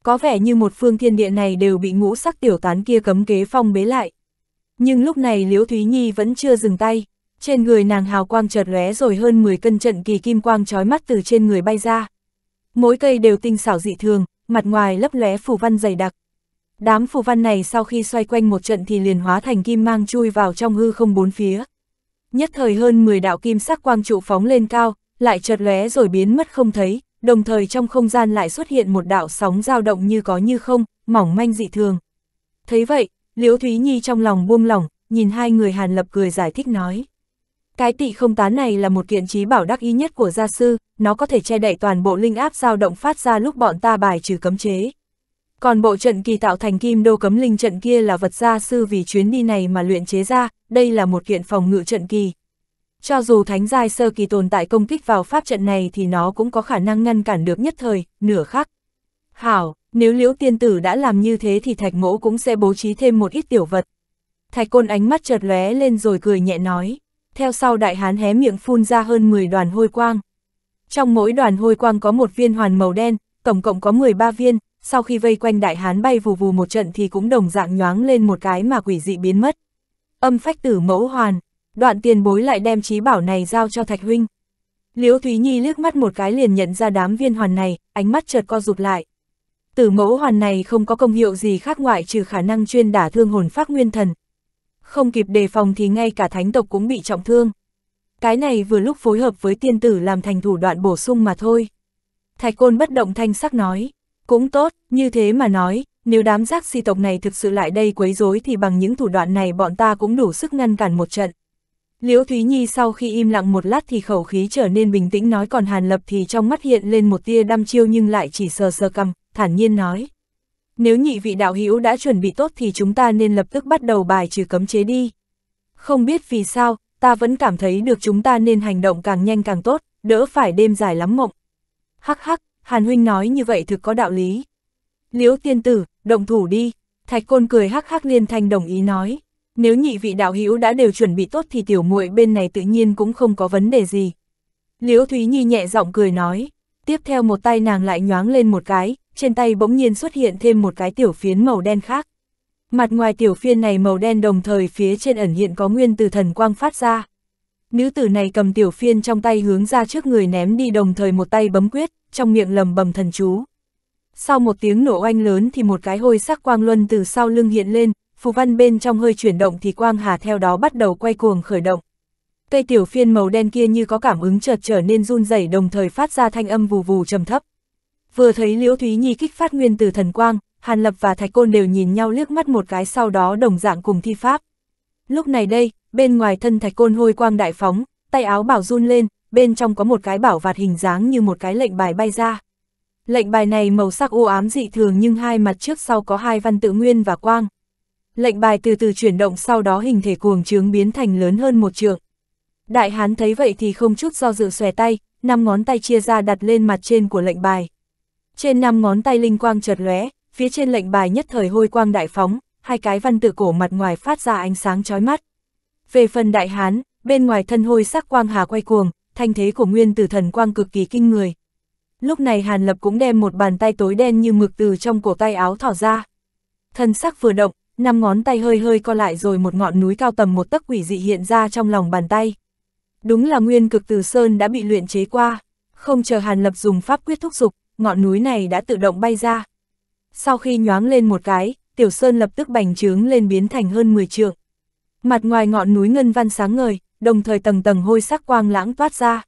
Có vẻ như một phương thiên địa này đều bị ngũ sắc tiểu tán kia cấm kế phong bế lại. Nhưng lúc này Liễu Thúy Nhi vẫn chưa dừng tay, trên người nàng hào quang chợt lóe rồi hơn 10 cân trận kỳ kim quang trói mắt từ trên người bay ra. Mỗi cây đều tinh xảo dị thường, mặt ngoài lấp lóe phủ văn dày đặc, Đám phù văn này sau khi xoay quanh một trận thì liền hóa thành kim mang chui vào trong hư không bốn phía. Nhất thời hơn 10 đạo kim sắc quang trụ phóng lên cao, lại chợt lóe rồi biến mất không thấy, đồng thời trong không gian lại xuất hiện một đạo sóng dao động như có như không, mỏng manh dị thường. Thấy vậy, Liễu Thúy Nhi trong lòng buông lỏng, nhìn hai người Hàn Lập cười giải thích nói. Cái tị không tán này là một kiện trí bảo đắc ý nhất của gia sư, nó có thể che đậy toàn bộ linh áp dao động phát ra lúc bọn ta bài trừ cấm chế. Còn bộ trận kỳ tạo thành kim đô cấm linh trận kia là vật gia sư vì chuyến đi này mà luyện chế ra, đây là một kiện phòng ngự trận kỳ. Cho dù thánh giai sơ kỳ tồn tại công kích vào pháp trận này thì nó cũng có khả năng ngăn cản được nhất thời, nửa khắc. Hảo, nếu liễu tiên tử đã làm như thế thì thạch mỗ cũng sẽ bố trí thêm một ít tiểu vật. Thạch côn ánh mắt chợt lóe lên rồi cười nhẹ nói. Theo sau đại hán hé miệng phun ra hơn 10 đoàn hôi quang. Trong mỗi đoàn hôi quang có một viên hoàn màu đen, tổng cộng có 13 viên, sau khi vây quanh đại hán bay vù vù một trận thì cũng đồng dạng nhoáng lên một cái mà quỷ dị biến mất. Âm phách tử mẫu hoàn, đoạn tiền bối lại đem trí bảo này giao cho Thạch Huynh. Liễu Thúy Nhi liếc mắt một cái liền nhận ra đám viên hoàn này, ánh mắt chợt co rụt lại. Tử mẫu hoàn này không có công hiệu gì khác ngoại trừ khả năng chuyên đả thương hồn phác nguyên thần. Không kịp đề phòng thì ngay cả thánh tộc cũng bị trọng thương. Cái này vừa lúc phối hợp với tiên tử làm thành thủ đoạn bổ sung mà thôi. Thạch Côn bất động thanh sắc nói. Cũng tốt, như thế mà nói, nếu đám giác si tộc này thực sự lại đây quấy rối thì bằng những thủ đoạn này bọn ta cũng đủ sức ngăn cản một trận. Liễu Thúy Nhi sau khi im lặng một lát thì khẩu khí trở nên bình tĩnh nói còn Hàn Lập thì trong mắt hiện lên một tia đăm chiêu nhưng lại chỉ sờ sờ cầm, thản nhiên nói. Nếu nhị vị đạo hữu đã chuẩn bị tốt thì chúng ta nên lập tức bắt đầu bài trừ cấm chế đi. Không biết vì sao, ta vẫn cảm thấy được chúng ta nên hành động càng nhanh càng tốt, đỡ phải đêm dài lắm mộng. Hắc hắc, Hàn huynh nói như vậy thực có đạo lý. Liễu tiên tử, động thủ đi, thạch côn cười hắc hắc liên thanh đồng ý nói. Nếu nhị vị đạo hữu đã đều chuẩn bị tốt thì tiểu muội bên này tự nhiên cũng không có vấn đề gì. Liễu Thúy Nhi nhẹ giọng cười nói, tiếp theo một tay nàng lại nhoáng lên một cái, trên tay bỗng nhiên xuất hiện thêm một cái tiểu phiến màu đen khác. Mặt ngoài tiểu phiên này màu đen đồng thời phía trên ẩn hiện có nguyên từ thần quang phát ra. Nữ tử này cầm tiểu phiên trong tay hướng ra trước người ném đi đồng thời một tay bấm quyết, trong miệng lầm bầm thần chú. Sau một tiếng nổ oanh lớn thì một cái hôi sắc quang luân từ sau lưng hiện lên, phù văn bên trong hơi chuyển động thì quang hà theo đó bắt đầu quay cuồng khởi động. Cây tiểu phiên màu đen kia như có cảm ứng chợt trở nên run rẩy đồng thời phát ra thanh âm vù vù trầm thấp. Vừa thấy Liễu Thúy Nhi kích phát nguyên từ thần quang, Hàn Lập và Thạch Côn đều nhìn nhau liếc mắt một cái sau đó đồng dạng cùng thi pháp. Lúc này đây, bên ngoài thân Thạch Côn hôi quang đại phóng, tay áo bảo run lên, bên trong có một cái bảo vạt hình dáng như một cái lệnh bài bay ra. Lệnh bài này màu sắc u ám dị thường nhưng hai mặt trước sau có hai văn tự nguyên và quang. Lệnh bài từ từ chuyển động sau đó hình thể cuồng trướng biến thành lớn hơn một trượng. Đại hán thấy vậy thì không chút do dự xòe tay, năm ngón tay chia ra đặt lên mặt trên của lệnh bài. Trên năm ngón tay linh quang chợt lóe, phía trên lệnh bài nhất thời hôi quang đại phóng, hai cái văn tự cổ mặt ngoài phát ra ánh sáng chói mắt. Về phần đại hán, bên ngoài thân hôi sắc quang hà quay cuồng, thanh thế của nguyên tử thần quang cực kỳ kinh người. Lúc này Hàn Lập cũng đem một bàn tay tối đen như mực từ trong cổ tay áo thỏ ra. Thân sắc vừa động, năm ngón tay hơi hơi co lại rồi một ngọn núi cao tầm một tấc quỷ dị hiện ra trong lòng bàn tay. Đúng là nguyên cực từ sơn đã bị luyện chế qua, không chờ Hàn Lập dùng pháp quyết thúc dục, ngọn núi này đã tự động bay ra. Sau khi nhoáng lên một cái, tiểu sơn lập tức bành trướng lên biến thành hơn 10 trượng. Mặt ngoài ngọn núi ngân văn sáng ngời, đồng thời tầng tầng hôi sắc quang lãng toát ra.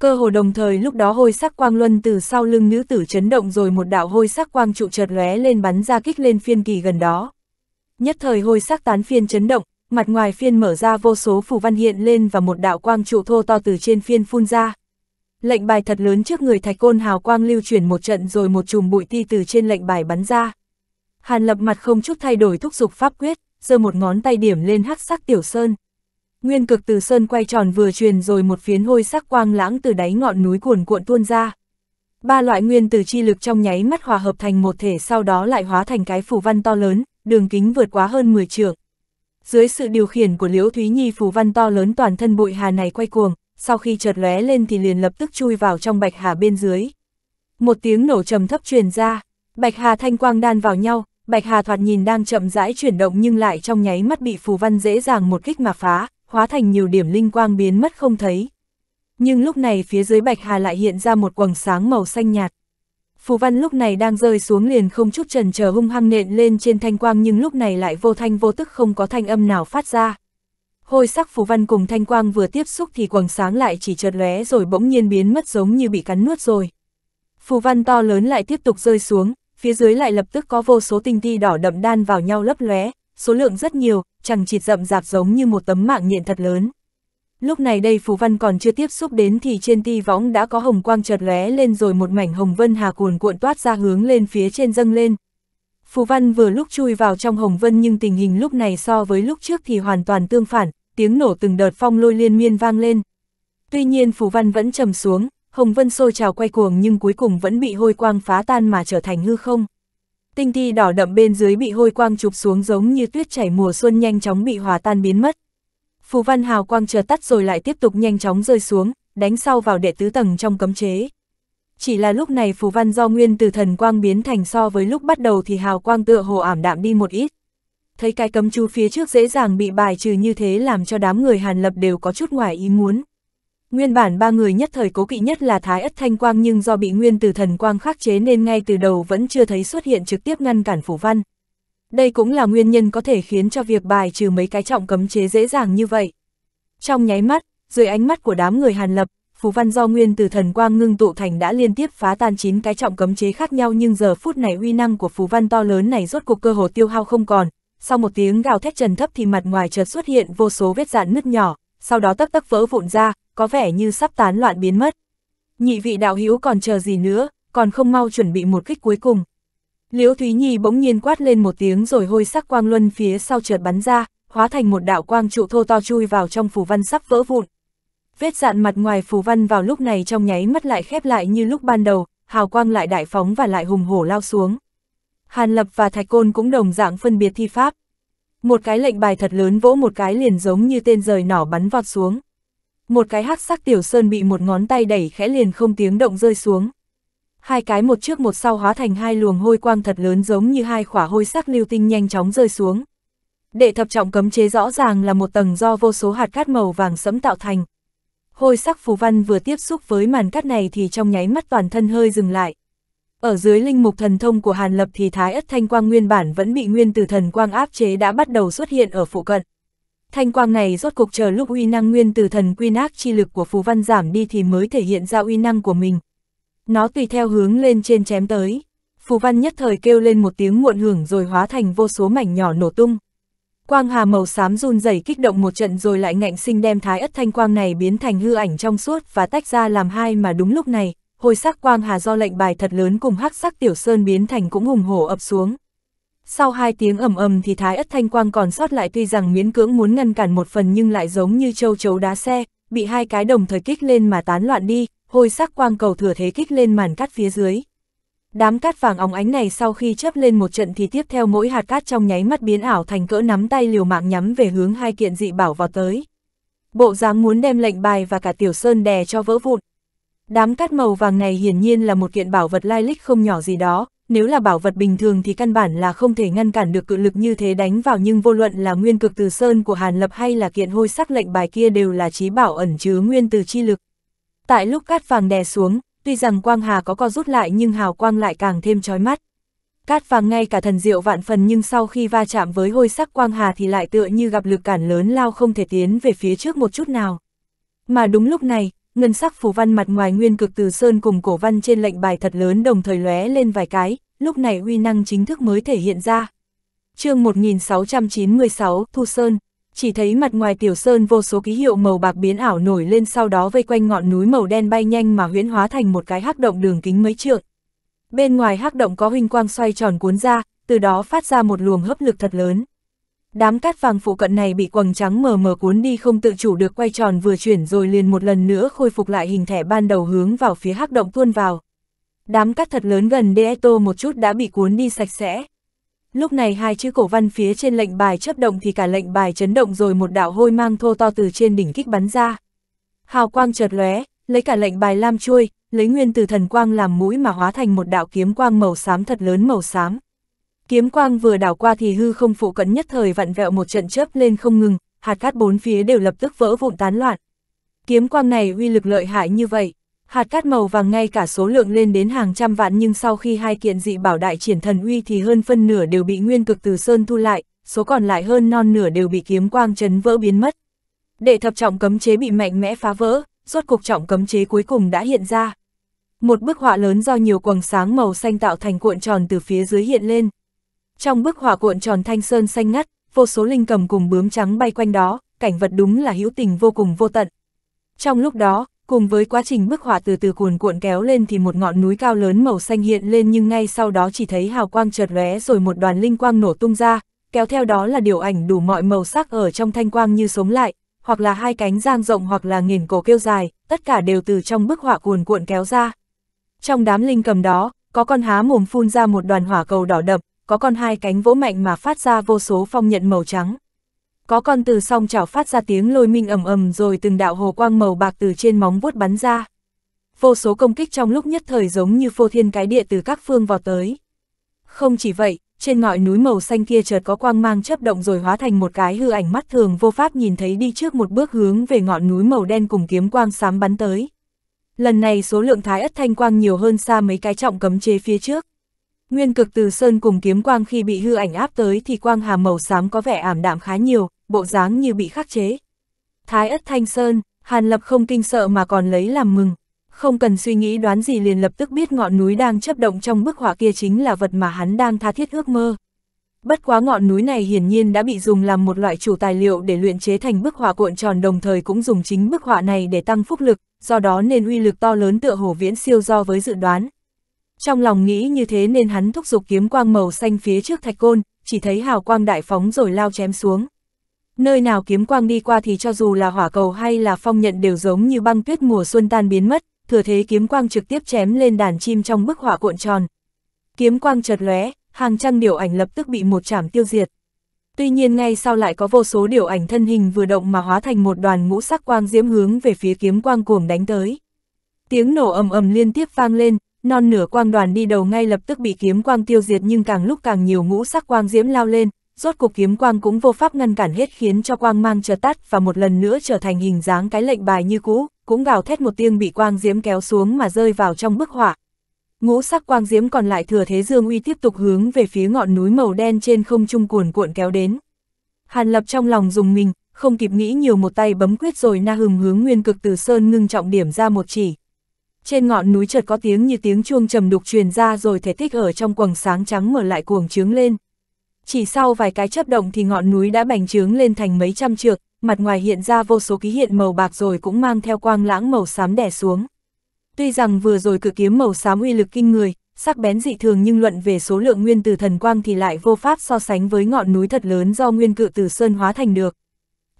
Cơ hồ đồng thời lúc đó hôi sắc quang luân từ sau lưng nữ tử chấn động rồi một đạo hôi sắc quang trụ chợt lóe lên bắn ra kích lên phiên kỳ gần đó. Nhất thời hôi sắc tán phiên chấn động, mặt ngoài phiên mở ra vô số phù văn hiện lên và một đạo quang trụ thô to từ trên phiên phun ra. Lệnh bài thật lớn trước người thạch côn hào quang lưu chuyển một trận rồi một chùm bụi ti từ trên lệnh bài bắn ra. Hàn lập mặt không chút thay đổi thúc giục pháp quyết, giơ một ngón tay điểm lên hắc sắc tiểu sơn. Nguyên cực từ sơn quay tròn vừa truyền rồi một phiến hôi sắc quang lãng từ đáy ngọn núi cuồn cuộn tuôn ra. Ba loại nguyên tử chi lực trong nháy mắt hòa hợp thành một thể sau đó lại hóa thành cái phù văn to lớn, đường kính vượt quá hơn 10 trượng. Dưới sự điều khiển của Liễu Thúy Nhi phù văn to lớn toàn thân bụi hà này quay cuồng, sau khi chợt lóe lên thì liền lập tức chui vào trong bạch hà bên dưới. Một tiếng nổ trầm thấp truyền ra, bạch hà thanh quang đan vào nhau, bạch hà thoạt nhìn đang chậm rãi chuyển động nhưng lại trong nháy mắt bị phù văn dễ dàng một kích mà phá, hóa thành nhiều điểm linh quang biến mất không thấy. Nhưng lúc này phía dưới Bạch Hà lại hiện ra một quầng sáng màu xanh nhạt. Phù văn lúc này đang rơi xuống liền không chút trần chờ hung hăng nện lên trên thanh quang nhưng lúc này lại vô thanh vô tức không có thanh âm nào phát ra. Hôi sắc phù văn cùng thanh quang vừa tiếp xúc thì quầng sáng lại chỉ chợt lóe rồi bỗng nhiên biến mất giống như bị cắn nuốt rồi. Phù văn to lớn lại tiếp tục rơi xuống, phía dưới lại lập tức có vô số tinh ti đỏ đậm đan vào nhau lấp lóe, số lượng rất nhiều, chẳng chịt rậm rạp giống như một tấm mạng nhện thật lớn. Lúc này đây Phú Văn còn chưa tiếp xúc đến thì trên ti võng đã có hồng quang chợt lóe lên rồi một mảnh hồng vân hà cuồn cuộn toát ra hướng lên phía trên dâng lên. Phú Văn vừa lúc chui vào trong hồng vân nhưng tình hình lúc này so với lúc trước thì hoàn toàn tương phản, tiếng nổ từng đợt phong lôi liên miên vang lên. Tuy nhiên Phú Văn vẫn trầm xuống, hồng vân sôi trào quay cuồng nhưng cuối cùng vẫn bị hôi quang phá tan mà trở thành hư không tinh thi đỏ đậm bên dưới bị hôi quang chụp xuống giống như tuyết chảy mùa xuân nhanh chóng bị hòa tan biến mất. Phù văn hào quang chờ tắt rồi lại tiếp tục nhanh chóng rơi xuống, đánh sau vào đệ tứ tầng trong cấm chế. Chỉ là lúc này phù văn do nguyên từ thần quang biến thành so với lúc bắt đầu thì hào quang tựa hồ ảm đạm đi một ít. Thấy cái cấm chú phía trước dễ dàng bị bài trừ như thế làm cho đám người Hàn Lập đều có chút ngoài ý muốn. Nguyên bản ba người nhất thời cố kỵ nhất là Thái Ất Thanh Quang nhưng do bị nguyên từ thần quang khắc chế nên ngay từ đầu vẫn chưa thấy xuất hiện trực tiếp ngăn cản phủ văn. Đây cũng là nguyên nhân có thể khiến cho việc bài trừ mấy cái trọng cấm chế dễ dàng như vậy. Trong nháy mắt, dưới ánh mắt của đám người Hàn Lập, phù văn do nguyên từ thần quang ngưng tụ thành đã liên tiếp phá tan chín cái trọng cấm chế khác nhau nhưng giờ phút này uy năng của phù văn to lớn này rốt cuộc cơ hồ tiêu hao không còn. Sau một tiếng gào thét trần thấp thì mặt ngoài chợt xuất hiện vô số vết dạn nứt nhỏ, sau đó tắc tắc vỡ vụn ra, có vẻ như sắp tán loạn biến mất. Nhị vị đạo hữu còn chờ gì nữa, còn không mau chuẩn bị một kích cuối cùng. Liễu Thúy Nhi bỗng nhiên quát lên một tiếng rồi hôi sắc quang luân phía sau chợt bắn ra, hóa thành một đạo quang trụ thô to chui vào trong phù văn sắp vỡ vụn. Vết dạn mặt ngoài phù văn vào lúc này trong nháy mắt lại khép lại như lúc ban đầu, hào quang lại đại phóng và lại hùng hổ lao xuống. Hàn Lập và Thạch Côn cũng đồng dạng phân biệt thi pháp, một cái lệnh bài thật lớn vỗ một cái liền giống như tên rời nỏ bắn vọt xuống. Một cái hắc sắc tiểu sơn bị một ngón tay đẩy khẽ liền không tiếng động rơi xuống. Hai cái một trước một sau hóa thành hai luồng hôi quang thật lớn giống như hai khỏa hôi sắc lưu tinh nhanh chóng rơi xuống. Đệ thập trọng cấm chế rõ ràng là một tầng do vô số hạt cát màu vàng sẫm tạo thành. Hôi sắc phù văn vừa tiếp xúc với màn cát này thì trong nháy mắt toàn thân hơi dừng lại. Ở dưới linh mục thần thông của Hàn Lập thì Thái Ất Thanh Quang nguyên bản vẫn bị nguyên từ thần quang áp chế đã bắt đầu xuất hiện ở phụ cận. Thanh quang này rốt cục chờ lúc uy năng nguyên từ thần quy nác chi lực của phù văn giảm đi thì mới thể hiện ra uy năng của mình. Nó tùy theo hướng lên trên chém tới. Phù văn nhất thời kêu lên một tiếng muộn hưởng rồi hóa thành vô số mảnh nhỏ nổ tung. Quang hà màu xám run rẩy kích động một trận rồi lại ngạnh sinh đem thái ất thanh quang này biến thành hư ảnh trong suốt và tách ra làm hai mà đúng lúc này, hồi sắc quang hà do lệnh bài thật lớn cùng hắc sắc tiểu sơn biến thành cũng hùng hổ ập xuống. Sau hai tiếng ầm ầm thì thái ất thanh quang còn sót lại tuy rằng miễn cưỡng muốn ngăn cản một phần nhưng lại giống như châu chấu đá xe, bị hai cái đồng thời kích lên mà tán loạn đi, hồi sắc quang cầu thừa thế kích lên màn cắt phía dưới. Đám cát vàng óng ánh này sau khi chấp lên một trận thì tiếp theo mỗi hạt cát trong nháy mắt biến ảo thành cỡ nắm tay liều mạng nhắm về hướng hai kiện dị bảo vào tới. Bộ dáng muốn đem lệnh bài và cả tiểu sơn đè cho vỡ vụn, Đám cát màu vàng này hiển nhiên là một kiện bảo vật lai lịch không nhỏ gì đó, nếu là bảo vật bình thường thì căn bản là không thể ngăn cản được cự lực như thế đánh vào nhưng vô luận là nguyên cực từ sơn của Hàn Lập hay là kiện hôi sắc lệnh bài kia đều là trí bảo ẩn chứa nguyên từ chi lực. Tại lúc cát vàng đè xuống, tuy rằng quang hà có co rút lại nhưng hào quang lại càng thêm chói mắt. Cát vàng ngay cả thần diệu vạn phần nhưng sau khi va chạm với hôi sắc quang hà thì lại tựa như gặp lực cản lớn lao không thể tiến về phía trước một chút nào. Mà đúng lúc này, ngân sắc phù văn mặt ngoài nguyên cực từ sơn cùng cổ văn trên lệnh bài thật lớn đồng thời lóe lên vài cái, lúc này uy năng chính thức mới thể hiện ra. chương 1696, Thu Sơn, chỉ thấy mặt ngoài tiểu sơn vô số ký hiệu màu bạc biến ảo nổi lên sau đó vây quanh ngọn núi màu đen bay nhanh mà huyễn hóa thành một cái hắc động đường kính mấy trượng. Bên ngoài hắc động có huynh quang xoay tròn cuốn ra, từ đó phát ra một luồng hấp lực thật lớn. Đám cát vàng phụ cận này bị quầng trắng mờ mờ cuốn đi không tự chủ được quay tròn vừa chuyển rồi liền một lần nữa khôi phục lại hình thẻ ban đầu hướng vào phía hắc động tuôn vào. Đám cát thật lớn gần Deeto một chút đã bị cuốn đi sạch sẽ. Lúc này hai chữ cổ văn phía trên lệnh bài chấp động thì cả lệnh bài chấn động rồi một đạo hôi mang thô to từ trên đỉnh kích bắn ra. Hào quang chợt lóe, lấy cả lệnh bài lam chui lấy nguyên từ thần quang làm mũi mà hóa thành một đạo kiếm quang màu xám thật lớn màu xám. Kiếm quang vừa đảo qua thì hư không phụ cận nhất thời vặn vẹo một trận chớp lên không ngừng, hạt cát bốn phía đều lập tức vỡ vụn tán loạn. Kiếm quang này uy lực lợi hại như vậy, hạt cát màu vàng ngay cả số lượng lên đến hàng trăm vạn nhưng sau khi hai kiện dị bảo đại triển thần uy thì hơn phân nửa đều bị nguyên cực từ sơn thu lại, số còn lại hơn non nửa đều bị kiếm quang chấn vỡ biến mất. Đệ thập trọng cấm chế bị mạnh mẽ phá vỡ, rốt cục trọng cấm chế cuối cùng đã hiện ra. Một bức họa lớn do nhiều quầng sáng màu xanh tạo thành cuộn tròn từ phía dưới hiện lên. Trong bức họa cuộn tròn thanh sơn xanh ngắt, vô số linh cầm cùng bướm trắng bay quanh đó, cảnh vật đúng là hữu tình vô cùng vô tận. Trong lúc đó, cùng với quá trình bức họa từ từ cuồn cuộn kéo lên thì một ngọn núi cao lớn màu xanh hiện lên nhưng ngay sau đó chỉ thấy hào quang chợt lóe rồi một đoàn linh quang nổ tung ra, kéo theo đó là điều ảnh đủ mọi màu sắc ở trong thanh quang như sống lại, hoặc là hai cánh giang rộng hoặc là nghiền cổ kêu dài, tất cả đều từ trong bức họa cuồn cuộn kéo ra. Trong đám linh cầm đó, có con há mồm phun ra một đoàn hỏa cầu đỏ đậm, có con hai cánh vỗ mạnh mà phát ra vô số phong nhận màu trắng. Có con từ song chảo phát ra tiếng lôi minh ầm ầm rồi từng đạo hồ quang màu bạc từ trên móng vuốt bắn ra. Vô số công kích trong lúc nhất thời giống như phô thiên cái địa từ các phương vào tới. Không chỉ vậy, trên ngọn núi màu xanh kia chợt có quang mang chấp động rồi hóa thành một cái hư ảnh mắt thường vô pháp nhìn thấy đi trước một bước hướng về ngọn núi màu đen cùng kiếm quang xám bắn tới. Lần này số lượng thái ất thanh quang nhiều hơn xa mấy cái trọng cấm chế phía trước. Nguyên cực từ sơn cùng kiếm quang khi bị hư ảnh áp tới thì quang hàm màu xám có vẻ ảm đạm khá nhiều, bộ dáng như bị khắc chế. Thái ất thanh sơn, Hàn Lập không kinh sợ mà còn lấy làm mừng. Không cần suy nghĩ đoán gì liền lập tức biết ngọn núi đang chấp động trong bức họa kia chính là vật mà hắn đang tha thiết ước mơ. Bất quá ngọn núi này hiển nhiên đã bị dùng làm một loại chủ tài liệu để luyện chế thành bức họa cuộn tròn đồng thời cũng dùng chính bức họa này để tăng phúc lực, do đó nên uy lực to lớn tựa hồ viễn siêu do với dự đoán, trong lòng nghĩ như thế nên hắn thúc giục kiếm quang màu xanh phía trước thạch côn, chỉ thấy hào quang đại phóng rồi lao chém xuống. Nơi nào kiếm quang đi qua thì cho dù là hỏa cầu hay là phong nhận đều giống như băng tuyết mùa xuân tan biến mất, thừa thế kiếm quang trực tiếp chém lên đàn chim trong bức hỏa cuộn tròn. Kiếm quang chợt lóe, hàng trăm điều ảnh lập tức bị một chảm tiêu diệt. Tuy nhiên ngay sau lại có vô số điều ảnh thân hình vừa động mà hóa thành một đoàn ngũ sắc quang diễm hướng về phía kiếm quang cuồng đánh tới. Tiếng nổ ầm ầm liên tiếp vang lên, non nửa quang đoàn đi đầu ngay lập tức bị kiếm quang tiêu diệt nhưng càng lúc càng nhiều ngũ sắc quang diễm lao lên, rốt cục kiếm quang cũng vô pháp ngăn cản hết khiến cho quang mang chợt tắt và một lần nữa trở thành hình dáng cái lệnh bài như cũ, cũng gào thét một tiếng bị quang diễm kéo xuống mà rơi vào trong bức họa. Ngũ sắc quang diễm còn lại thừa thế dương uy tiếp tục hướng về phía ngọn núi màu đen trên không trung cuồn cuộn kéo đến. Hàn Lập trong lòng dùng mình, không kịp nghĩ nhiều một tay bấm quyết rồi na hừng hướng nguyên cực từ sơn ngưng trọng điểm ra một chỉ, trên ngọn núi chợt có tiếng như tiếng chuông trầm đục truyền ra rồi thể tích ở trong quầng sáng trắng mở lại cuồng trướng lên. Chỉ sau vài cái chấp động thì ngọn núi đã bành trướng lên thành mấy trăm trượng, mặt ngoài hiện ra vô số ký hiện màu bạc rồi cũng mang theo quang lãng màu xám đẻ xuống. Tuy rằng vừa rồi cự kiếm màu xám uy lực kinh người, sắc bén dị thường nhưng luận về số lượng nguyên từ thần quang thì lại vô pháp so sánh với ngọn núi thật lớn do nguyên cự từ sơn hóa thành được.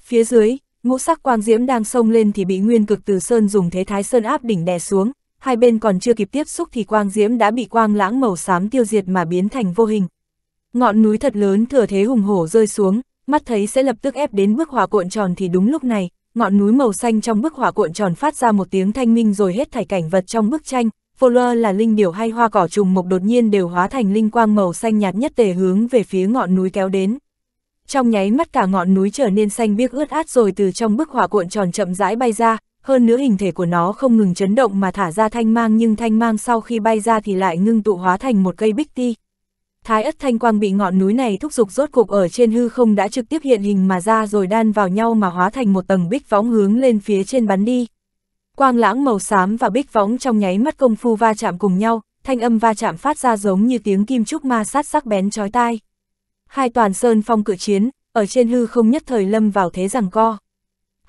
Phía dưới, ngũ sắc quang diễm đang sông lên thì bị nguyên cực từ sơn dùng thế thái sơn áp đỉnh đè xuống, hai bên còn chưa kịp tiếp xúc thì quang diễm đã bị quang lãng màu xám tiêu diệt mà biến thành vô hình. Ngọn núi thật lớn thừa thế hùng hổ rơi xuống, mắt thấy sẽ lập tức ép đến bức hỏa cuộn tròn thì đúng lúc này, ngọn núi màu xanh trong bức hỏa cuộn tròn phát ra một tiếng thanh minh rồi hết thảy cảnh vật trong bức tranh, phô lơ là linh điểu hay hoa cỏ trùng mộc đột nhiên đều hóa thành linh quang màu xanh nhạt nhất tề hướng về phía ngọn núi kéo đến. Trong nháy mắt cả ngọn núi trở nên xanh biếc ướt át rồi từ trong bức hỏa cuộn tròn chậm rãi bay ra, hơn nữa hình thể của nó không ngừng chấn động mà thả ra thanh mang nhưng thanh mang sau khi bay ra thì lại ngưng tụ hóa thành một cây bích ti. Thái ất thanh quang bị ngọn núi này thúc giục rốt cục ở trên hư không đã trực tiếp hiện hình mà ra rồi đan vào nhau mà hóa thành một tầng bích võng hướng lên phía trên bắn đi. Quang lãng màu xám và bích võng trong nháy mắt công phu va chạm cùng nhau, thanh âm va chạm phát ra giống như tiếng kim trúc ma sát sắc bén chói tai. Hai toàn sơn phong cự chiến, ở trên hư không nhất thời lâm vào thế rằng co.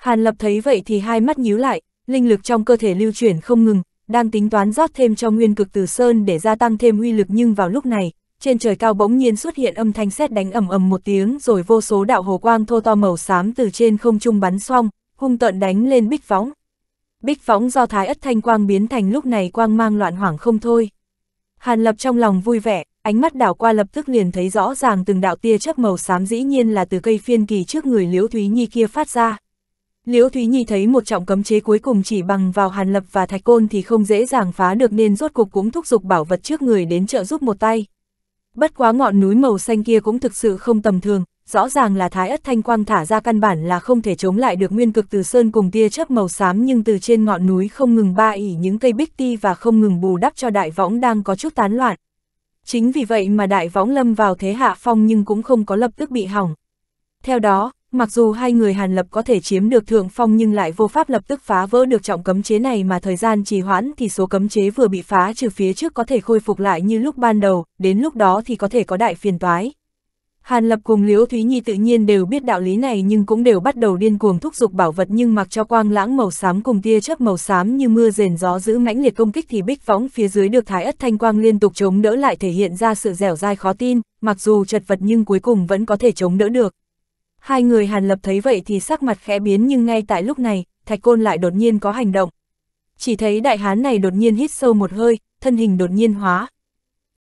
Hàn Lập thấy vậy thì hai mắt nhíu lại, linh lực trong cơ thể lưu chuyển không ngừng, đang tính toán rót thêm cho nguyên cực từ sơn để gia tăng thêm uy lực nhưng vào lúc này, trên trời cao bỗng nhiên xuất hiện âm thanh sét đánh ầm ầm một tiếng rồi vô số đạo hồ quang thô to màu xám từ trên không trung bắn xong, hung tợn đánh lên bích võng. Bích võng do thái ất thanh quang biến thành lúc này quang mang loạn hoảng không thôi. Hàn Lập trong lòng vui vẻ, ánh mắt đảo qua lập tức liền thấy rõ ràng từng đạo tia chớp màu xám dĩ nhiên là từ cây phiên kỳ trước người Liễu Thúy Nhi kia phát ra. Liễu Thúy Nhi thấy một trọng cấm chế cuối cùng chỉ bằng vào Hàn Lập và Thạch Côn thì không dễ dàng phá được nên rốt cục cũng thúc giục bảo vật trước người đến trợ giúp một tay. Bất quá ngọn núi màu xanh kia cũng thực sự không tầm thường, rõ ràng là thái ất thanh quang thả ra căn bản là không thể chống lại được nguyên cực từ sơn cùng tia chớp màu xám nhưng từ trên ngọn núi không ngừng ba ỉ những cây bích ti và không ngừng bù đắp cho đại võng đang có chút tán loạn. Chính vì vậy mà đại võng lâm vào thế hạ phong nhưng cũng không có lập tức bị hỏng. Theo đó, mặc dù hai người Hàn Lập có thể chiếm được thượng phong nhưng lại vô pháp lập tức phá vỡ được trọng cấm chế này mà thời gian trì hoãn thì số cấm chế vừa bị phá trừ phía trước có thể khôi phục lại như lúc ban đầu, đến lúc đó thì có thể có đại phiền toái. Hàn Lập cùng Liễu Thúy Nhi tự nhiên đều biết đạo lý này nhưng cũng đều bắt đầu điên cuồng thúc giục bảo vật nhưng mặc cho quang lãng màu xám cùng tia chớp màu xám như mưa rền gió giữ mãnh liệt công kích thì bích võng phía dưới được thái ất thanh quang liên tục chống đỡ lại thể hiện ra sự dẻo dai khó tin, mặc dù chật vật nhưng cuối cùng vẫn có thể chống đỡ được. Hai người Hàn Lập thấy vậy thì sắc mặt khẽ biến nhưng ngay tại lúc này, Thạch Côn lại đột nhiên có hành động. Chỉ thấy đại hán này đột nhiên hít sâu một hơi, thân hình đột nhiên hóa,